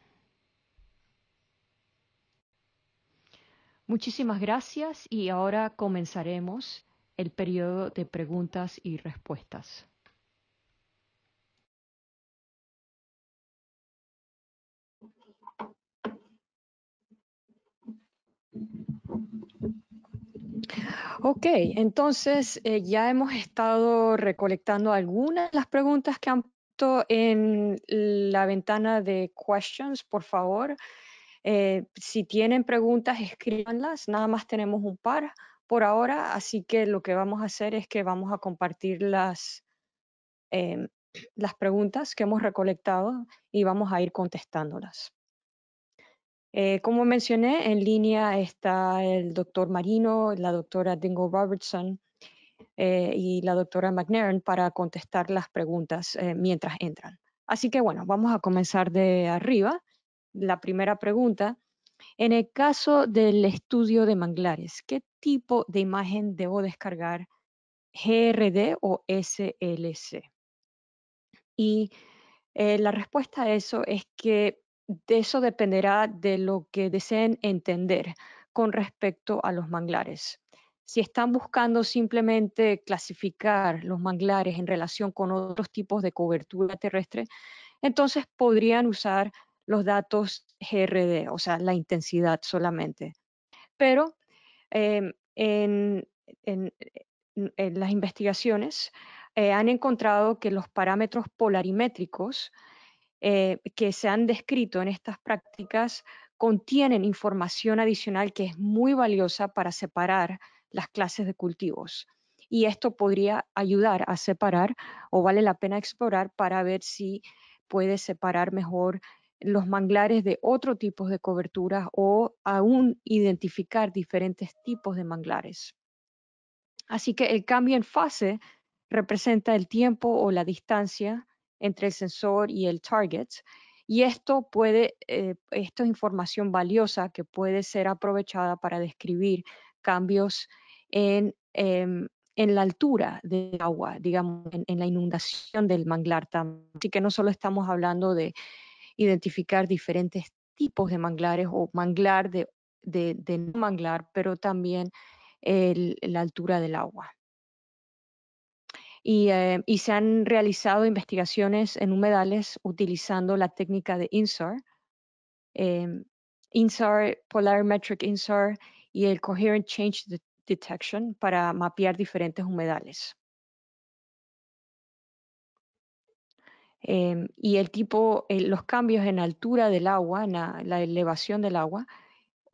Muchísimas gracias y ahora comenzaremos el periodo de preguntas y respuestas. Ok, entonces eh, ya hemos estado recolectando algunas de las preguntas que han puesto en la ventana de questions, por favor. Eh, si tienen preguntas, escríbanlas, nada más tenemos un par por ahora, así que lo que vamos a hacer es que vamos a compartir las, em, las preguntas que hemos recolectado y vamos a ir contestándolas. Eh, como mencioné, en línea está el doctor Marino, la doctora Dingo Robertson eh, y la doctora McNairn para contestar las preguntas eh, mientras entran. Así que bueno, vamos a comenzar de arriba. La primera pregunta. En el caso del estudio de manglares, ¿qué tipo de imagen debo descargar? ¿GRD o SLC? Y la respuesta a eso es que de eso dependerá de lo que deseen entender con respecto a los manglares. Si están buscando simplemente clasificar los manglares en relación con otros tipos de cobertura terrestre, entonces podrían usar los datos GRD, o sea, la intensidad solamente. Pero em, en, las investigaciones eh, han encontrado que los parámetros polarimétricos eh, que se han descrito en estas prácticas contienen información adicional que es muy valiosa para separar las clases de cultivos. Y esto podría ayudar a separar o vale la pena explorar para ver si puede separar mejor los manglares de otro tipo de coberturas o aún identificar diferentes tipos de manglares. Así que el cambio en fase representa el tiempo o la distancia entre el sensor y el target. Y esto puede, eh, es información valiosa que puede ser aprovechada para describir cambios en, em, la altura del agua, digamos, en, la inundación del manglar. También. Así que no solo estamos hablando de identificar diferentes tipos de manglares o manglar de, no manglar, pero también la altura del agua. Eh, y, se han realizado investigaciones en humedales utilizando la técnica de INSAR, eh, INSAR, Polarimetric INSAR y el Coherent Change Detection para mapear diferentes humedales. Em, y el tipo, eh, los cambios en altura del agua, en la, elevación del agua,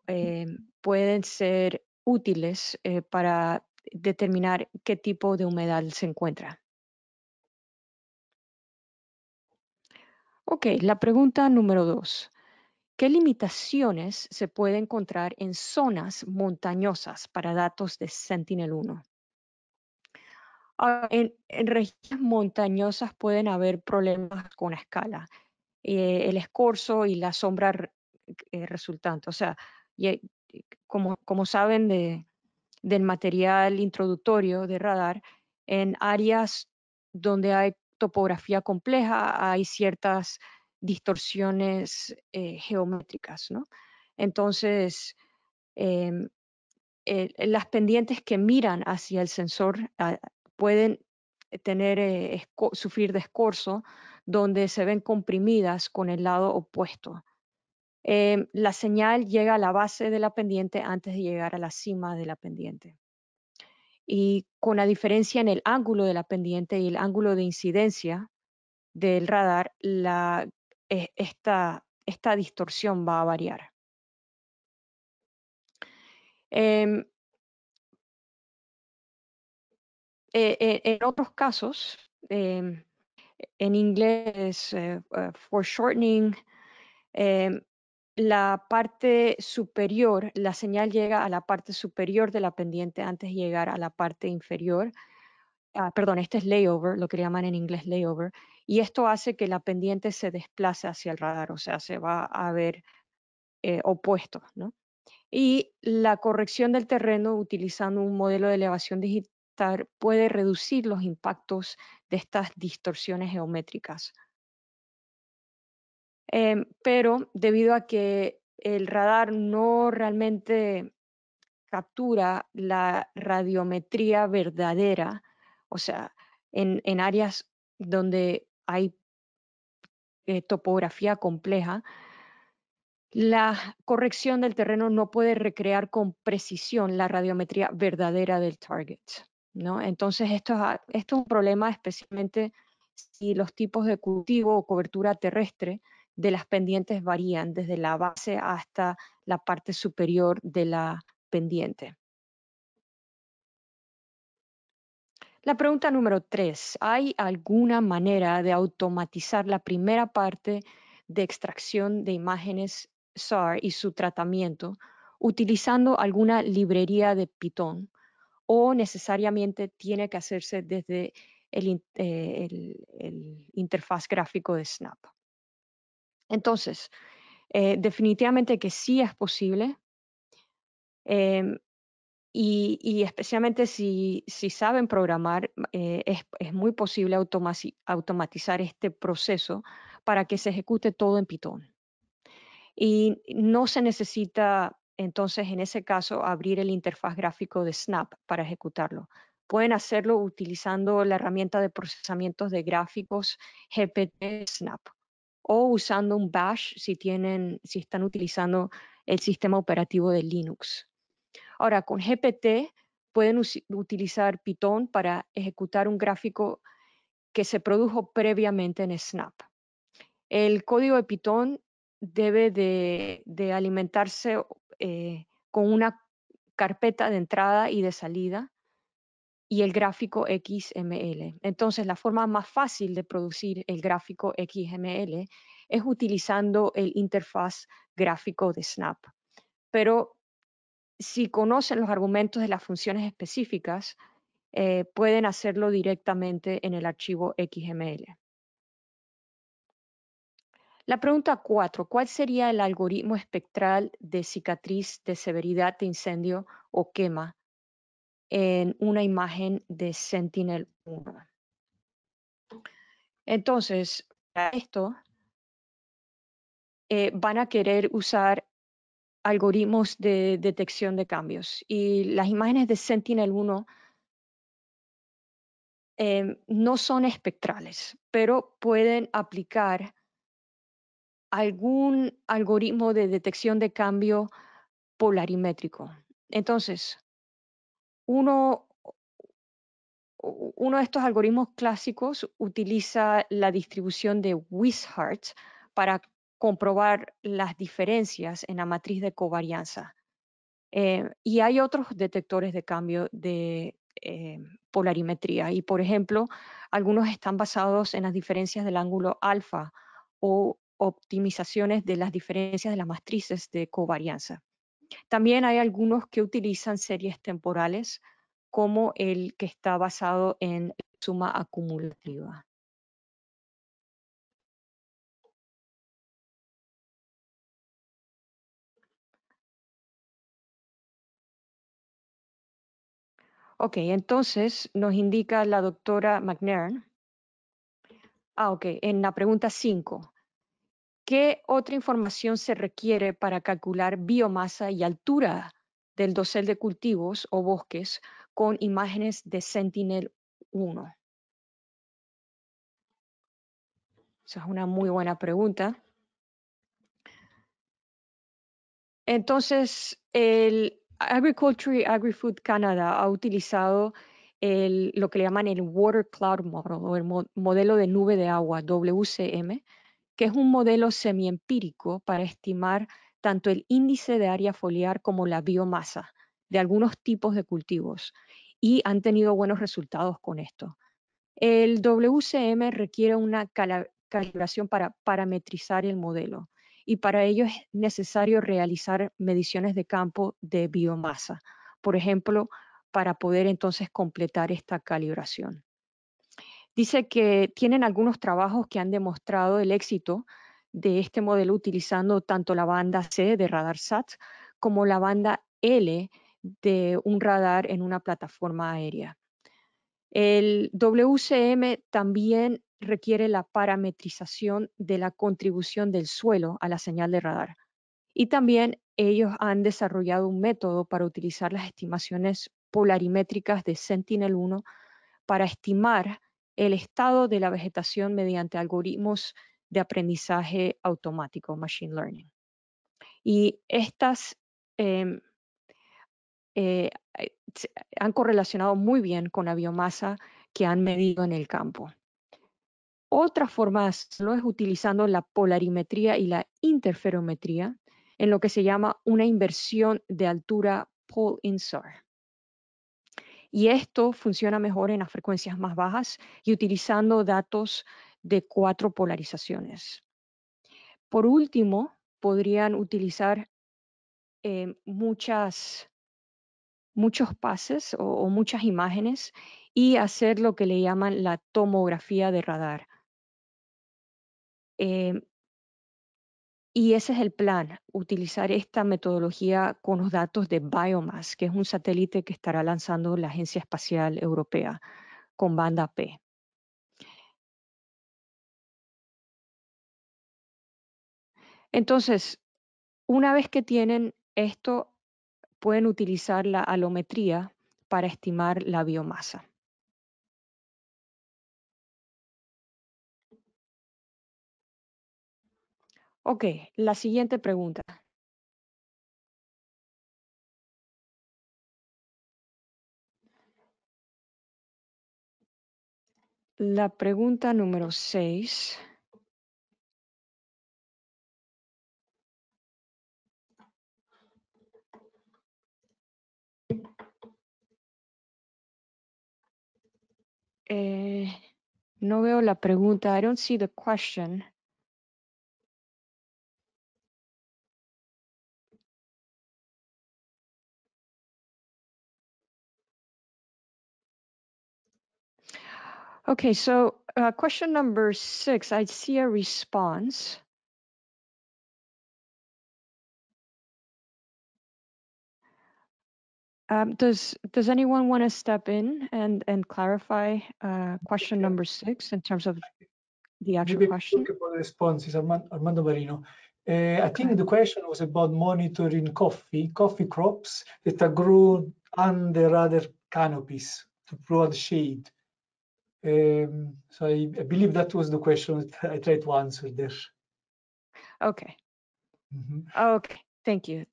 em, pueden ser útiles eh, para determinar qué tipo de humedad se encuentra. Ok, la pregunta número dos. ¿Qué limitaciones se puede encontrar en zonas montañosas para datos de Sentinel-1? Ah, en, regiones montañosas pueden haber problemas con la escala, eh, el escorzo y la sombra eh, resultante. O sea, como, como saben de, del material introductorio de radar en áreas donde hay topografía compleja, hay ciertas distorsiones eh, geométricas, ¿no? Entonces, em, eh, las pendientes que miran hacia el sensor ah, pueden tener, eh, sufrir de donde se ven comprimidas con el lado opuesto. Em, la señal llega a la base de la pendiente antes de llegar a la cima de la pendiente. Y con la diferencia en el ángulo de la pendiente y el ángulo de incidencia del radar, e, esta, distorsión va a variar. Em, e, e, en otros casos, em, en inglés, eh, eh, foreshortening, la parte superior, la señal llega a la parte superior de la pendiente antes de llegar a la parte inferior. Ah, perdón, este es layover, lo que llaman en inglés layover, y esto hace que la pendiente se desplace hacia el radar, o sea, se va a ver eh, opuesto. Y la corrección del terreno utilizando un modelo de elevación digital puede reducir los impactos de estas distorsiones geométricas. Em, pero debido a que el radar no realmente captura la radiometría verdadera, o sea, en, áreas donde hay eh, topografía compleja, la corrección del terreno no puede recrear con precisión la radiometría verdadera del target. Entonces, esto es un problema especialmente si los tipos de cultivo o cobertura terrestre de las pendientes varían desde la base hasta la parte superior de la pendiente. La pregunta número tres, ¿hay alguna manera de automatizar la primera parte de extracción de imágenes SAR y su tratamiento utilizando alguna librería de Python o necesariamente tiene que hacerse desde el, eh, el interfaz gráfico de Snap? Entonces, eh, definitivamente que sí es posible. Em, y, especialmente si, saben programar, eh, es, muy posible automatizar este proceso para que se ejecute todo en Python. Y no se necesita, entonces, en ese caso, abrir el interfaz gráfico de Snap para ejecutarlo. Pueden hacerlo utilizando la herramienta de procesamiento de gráficos GPT Snap o usando un bash si, tienen, si están utilizando el sistema operativo de Linux. Ahora, con GPT pueden utilizar Python para ejecutar un gráfico que se produjo previamente en Snap. El código de Python debe de, alimentarse eh, con una carpeta de entrada y de salida y el gráfico XML. Entonces, la forma más fácil de producir el gráfico XML es utilizando el interfaz gráfico de Snap. Pero si conocen los argumentos de las funciones específicas, eh, pueden hacerlo directamente en el archivo XML. La pregunta 4, ¿cuál sería el algoritmo espectral de cicatriz de severidad de incendio o quema en una imagen de Sentinel-1. Entonces, para esto, eh, van a querer usar algoritmos de detección de cambios. Y las imágenes de Sentinel-1 em, no son espectrales, pero pueden aplicar algún algoritmo de detección de cambio polarimétrico. Entonces, uno, de estos algoritmos clásicos utiliza la distribución de Wishart para comprobar las diferencias en la matriz de covarianza. Eh, y hay otros detectores de cambio de eh, polarimetría. Y, por ejemplo, algunos están basados en las diferencias del ángulo alfa o optimizaciones de las diferencias de las matrices de covarianza. También hay algunos que utilizan series temporales, como el que está basado en suma acumulativa. Ok, entonces nos indica la doctora McNair. Ah, ok, en la pregunta 5. ¿Qué otra información se requiere para calcular biomasa y altura del dosel de cultivos o bosques con imágenes de Sentinel-1? Esa es una muy buena pregunta. Entonces, el Agriculture Agri-Food Canada ha utilizado lo que le llaman el Water Cloud Model o el modelo de nube de agua, WCM, que es un modelo semiempírico para estimar tanto el índice de área foliar como la biomasa de algunos tipos de cultivos y han tenido buenos resultados con esto. El WCM requiere una calibración para parametrizar el modelo y para ello es necesario realizar mediciones de campo de biomasa, por ejemplo, para poder entonces completar esta calibración. Dice que tienen algunos trabajos que han demostrado el éxito de este modelo utilizando tanto la banda C de radar sat como la banda L de un radar en una plataforma aérea. El WCM también requiere la parametrización de la contribución del suelo a la señal de radar. Y también ellos han desarrollado un método para utilizar las estimaciones polarimétricas de Sentinel-1 para estimar el estado de la vegetación mediante algoritmos de aprendizaje automático, machine learning. Y estas em, eh, eh, han correlacionado muy bien con la biomasa que han medido en el campo. Otra forma no es utilizando la polarimetría y la interferometría en lo que se llama una inversión de altura pole insar. Y esto funciona mejor en las frecuencias más bajas y utilizando datos de cuatro polarizaciones. Por último, podrían utilizar eh, muchas, muchos pases o, muchas imágenes y hacer lo que le llaman la tomografía de radar. Eh, y ese es el plan, utilizar esta metodología con los datos de Biomass, que es un satélite que estará lanzando la Agencia Espacial Europea con banda P. Entonces, una vez que tienen esto, pueden utilizar la alometría para estimar la biomasa. Ok, la siguiente pregunta. La pregunta número seis. Eh, no veo la pregunta. I don't see the question. Okay, so uh, question number six, I see a response. Um, does does anyone want to step in and and clarify uh, question number six in terms of the actual Maybe question? For the responses, Armando Marino. Uh, I think the question was about monitoring coffee, coffee crops that are grown under other canopies to provide shade. Um, so I, believe that was the question I tried to answer there. Okay. Mm-hmm. Okay,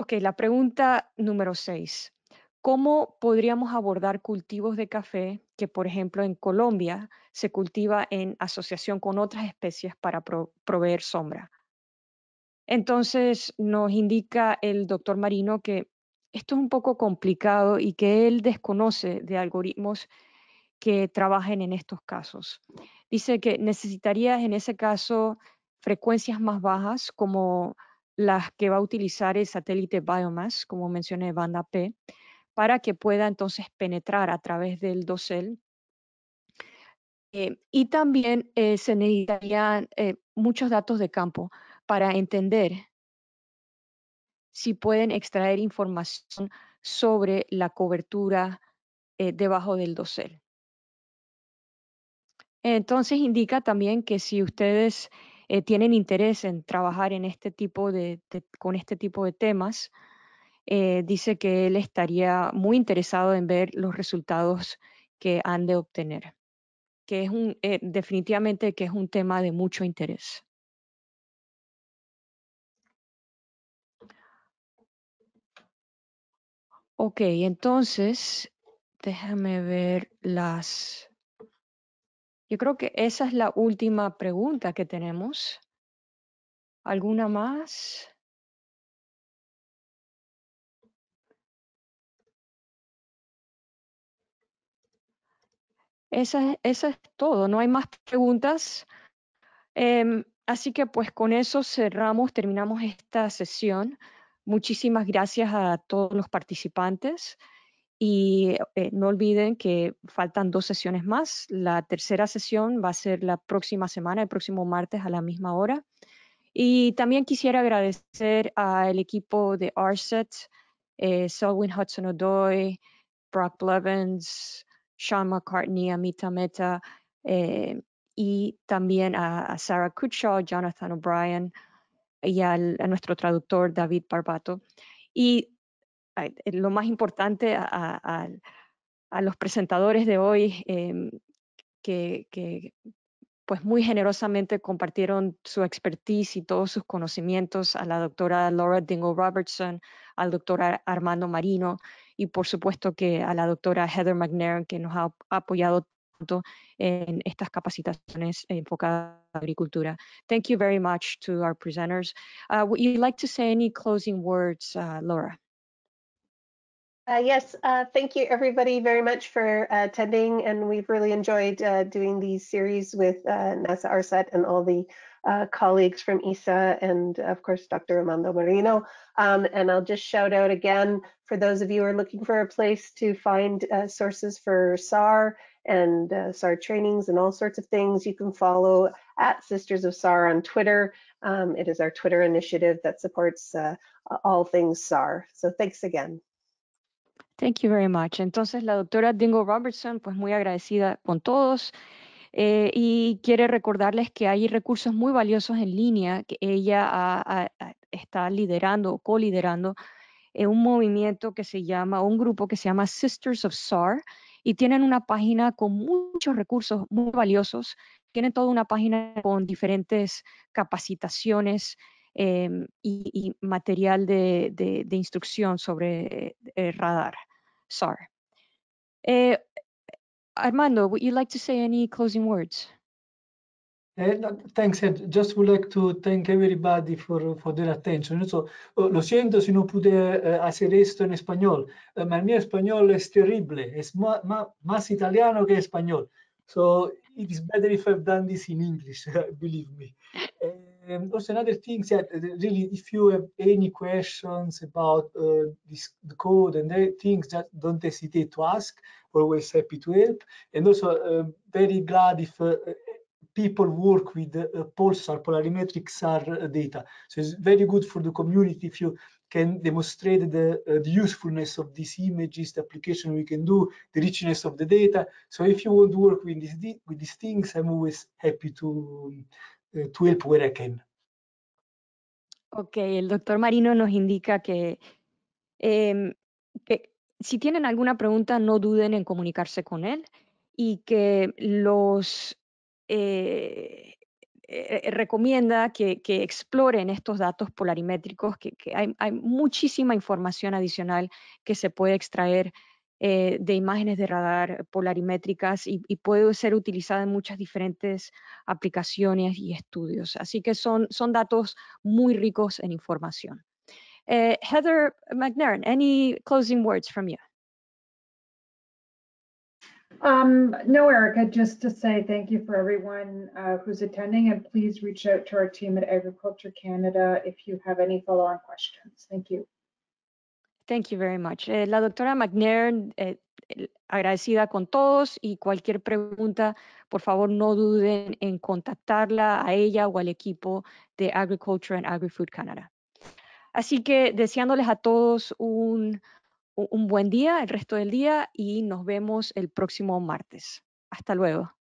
Ok, la pregunta número seis. ¿Cómo podríamos abordar cultivos de café que, por ejemplo, en Colombia se cultiva en asociación con otras especies para proveer sombra? Entonces nos indica el doctor Marino que esto es un poco complicado y que él desconoce de algoritmos que trabajen en estos casos. Dice que necesitarías en ese caso frecuencias más bajas como las que va a utilizar el satélite Biomass, como mencioné, banda P, para que pueda entonces penetrar a través del dosel. Eh, y también eh, se necesitarían eh, muchos datos de campo para entender si pueden extraer información sobre la cobertura debajo del dosel. Entonces indica también que si ustedes eh, tienen interés en trabajar en este tipo de, con este tipo de temas, eh, dice que él estaría muy interesado en ver los resultados que han de obtener, que es un, eh, definitivamente que es un tema de mucho interés. Ok, entonces, déjame ver las yo creo que esa es la última pregunta que tenemos. ¿Alguna más? Esa, es todo, no hay más preguntas. Em, así que pues con eso cerramos, terminamos esta sesión. Muchísimas gracias a todos los participantes. Y eh, no olviden que faltan dos sesiones más. La tercera sesión va a ser la próxima semana, el próximo martes a la misma hora. Y también quisiera agradecer al equipo de RSET, eh, Selwyn Hudson Odoy, Brock Blevins, Sean McCartney, Amita Meta, eh, y también a, Sarah Kutshaw, Jonathan O'Brien y a nuestro traductor David Barbato. Y eh, lo más importante a, los presentadores de hoy em, que, pues muy generosamente compartieron su expertise y todos sus conocimientos a la doctora Laura Dingle Robertson, al doctor Armando Marino y por supuesto que a la doctora Heather McNair que nos ha apoyado tanto en estas capacitaciones enfocadas a agricultura. Thank you very much to our presenters. Uh, would you like to say any closing words, uh, Laura? Uh, yes, uh, thank you everybody very much for uh, attending and we've really enjoyed uh, doing these series with uh, NASA ARSAT and all the uh, colleagues from ESA and of course Dr. Armando Marino. Um, and I'll just shout out again for those of you who are looking for a place to find sources for SAR and SAR trainings and all sorts of things, you can follow at Sisters of SAR on Twitter. Um, it is our Twitter initiative that supports all things SAR. So thanks again. Thank you very much. Entonces, la doctora Dingo Robertson, pues muy agradecida con todos. Eh, y quiere recordarles que hay recursos muy valiosos en línea que ella está liderando o co-liderando eh, un movimiento que se llama, un grupo que se llama Sisters of SAR y tienen una página con muchos recursos muy valiosos. Tienen toda una página con diferentes capacitaciones em, y, material de, instrucción sobre eh, radar. SAR. Uh, eh, Armando, would you like to say any closing words? Eh, thanks, Ed. Just would like to thank everybody for, for their attention. So, oh, lo siento si no pude uh, hacer esto en español. my Spanish español es terrible. Es ma, ma, más italiano que español. So it is better if I've done this in English, believe me and um, also another thing that uh, really, if you have any questions about uh, this code and the things, just don't hesitate to ask. Always happy to help. And also, uh, very glad if uh, uh people work with uh, pulsar polarimetric SAR data. So it's very good for the community if you can demonstrate the, uh, the, usefulness of these images, the application we can do, the richness of the data. So if you want to work with, this, with these things, I'm always happy to, Eh, ok, el doctor Marino nos indica que, em, que, si tienen alguna pregunta no duden en comunicarse con él y que los eh, eh, recomienda que, exploren estos datos polarimétricos, que, hay, hay, muchísima información adicional que se puede extraer eh, de imágenes de radar polarimétricas y, y, puede ser utilizada en muchas diferentes aplicaciones y estudios. Así que son, son datos muy ricos en información. Uh, Heather McNairn, any closing words from you? Um, no, Erica, just to say thank you for everyone uh, who's attending and please reach out to our team at Agriculture Canada if you have any follow-on questions. Thank you. Thank you very much. Eh, la doctora McNair, eh, agradecida con todos y cualquier pregunta, por favor no duden en contactarla a ella o al equipo de Agriculture and Agri-Food Canada. Así que deseándoles a todos un buen día, el resto del día y nos vemos el próximo martes. Hasta luego.